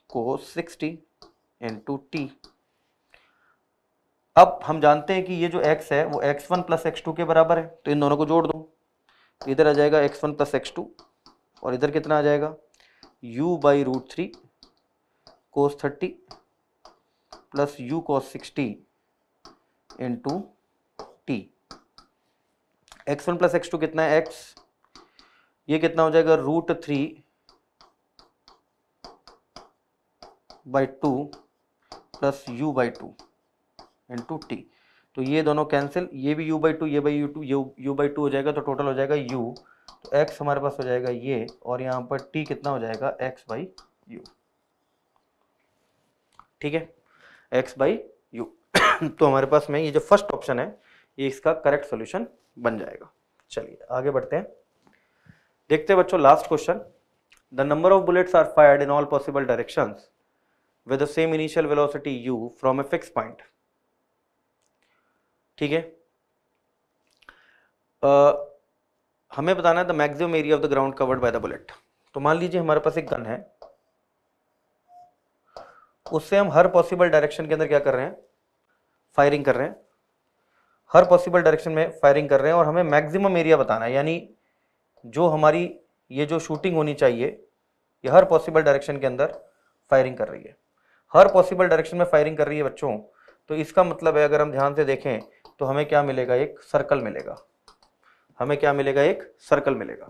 को सिक्सटी इंटू टी अब हम जानते हैं कि ये जो x है वो x1 वन प्लस एक्स के बराबर है तो इन दोनों को जोड़ दो तो इधर आ जाएगा x1 वन प्लस एक्स और इधर कितना आ जाएगा u by root three cos thirty plus u cos sixty into t x one plus x two कितना है x ये कितना हो जाएगा root three by two plus u by two into t तो ये दोनों कैंसिल ये भी यू बाई टू ये by u two u u by two हो जाएगा तो टोटल हो जाएगा यू तो एक्स हमारे पास हो जाएगा ये और यहाँ पर टी कितना हो जाएगा एक्स बाई यू ठीक है एक्स बाई यू तो हमारे पास में ये जो फर्स्ट ऑप्शन है ये इसका करेक्ट सोल्यूशन बन जाएगा चलिए आगे बढ़ते हैं देखते हैं बच्चों last question the number of bullets are fired in all possible directions with the same initial velocity u from a fix point ठीक है हमें बताना है the maximum area of the ground covered by the bullet तो मान लीजिए हमारे पास एक गन है उससे हम हर पॉसिबल डायरेक्शन के अंदर क्या कर रहे हैं फायरिंग कर रहे हैं हर पॉसिबल डायरेक्शन में फायरिंग कर रहे हैं और हमें मैक्सिमम एरिया बताना है यानी जो हमारी ये जो शूटिंग होनी चाहिए ये हर पॉसिबल डायरेक्शन के अंदर फायरिंग कर रही है हर पॉसिबल डायरेक्शन में फायरिंग कर रही है बच्चों तो इसका मतलब है अगर हम ध्यान से देखें तो हमें क्या मिलेगा एक सर्कल मिलेगा हमें क्या मिलेगा एक सर्कल मिलेगा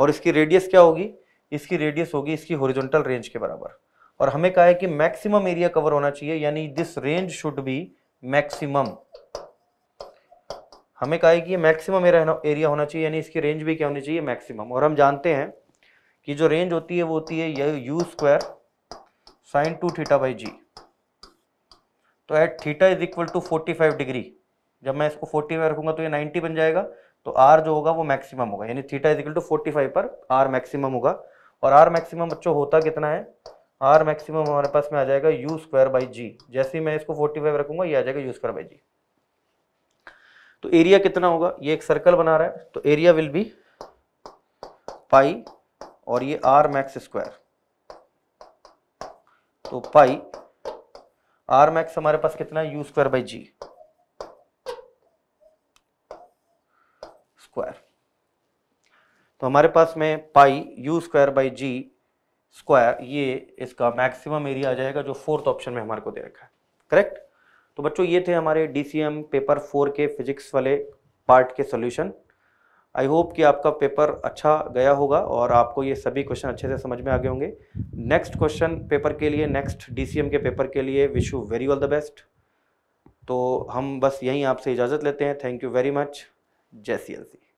और इसकी रेडियस क्या होगी इसकी रेडियस होगी इसकी होरिजेंटल रेंज के बराबर और हमें कहा है कि मैक्सिमम एरिया कवर होना चाहिए यानी this range should be maximum हमें कहा है कि मैक्सिमम एरिया होना चाहिए यानी इसकी रेंज भी क्या होनी चाहिए मैक्सिमम और हम जानते हैं कि जो रेंज होती है वो होती है you square sine two theta by जी तो at theta is equal to forty five degree जब मैं इसको फोर्टी में रखूंगा तो ये नाइन्टी बन जाएगा तो आर जो होगा वो मैक्सिमम होगा यानी theta is equal to forty five पर आर मैक्सिमम होगा और आर मैक्सिमम बच्चों होता कितना है आर मैक्सिमम हमारे पास में आ जाएगा यू स्क्वायर बाई जी जैसे ही मैं इसको फोर्टी फाइव रखूंगा ये आ जाएगा यू स्क्वायर बाई जी तो एरिया कितना होगा ये एक सर्कल बना रहा है तो एरिया विल बी पाई और ये आर मैक्स स्क्वायर तो पाई आर मैक्स हमारे पास कितना है यू स्क्वायर बाई जी तो हमारे पास में pi u square by ji square ये इसका मैक्सिमम एरिया आ जाएगा जो फोर्थ ऑप्शन में हमारे को दे रखा है करेक्ट तो बच्चों ये थे हमारे डी पेपर फोर के फिजिक्स वाले पार्ट के सोल्यूशन आई होप कि आपका पेपर अच्छा गया होगा और आपको ये सभी क्वेश्चन अच्छे से समझ में आ गए होंगे नेक्स्ट क्वेश्चन पेपर के लिए नेक्स्ट डीसीएम के पेपर के लिए wish you very all the best तो हम बस यहीं आपसे इजाज़त लेते हैं थैंक यू वेरी मच जय सी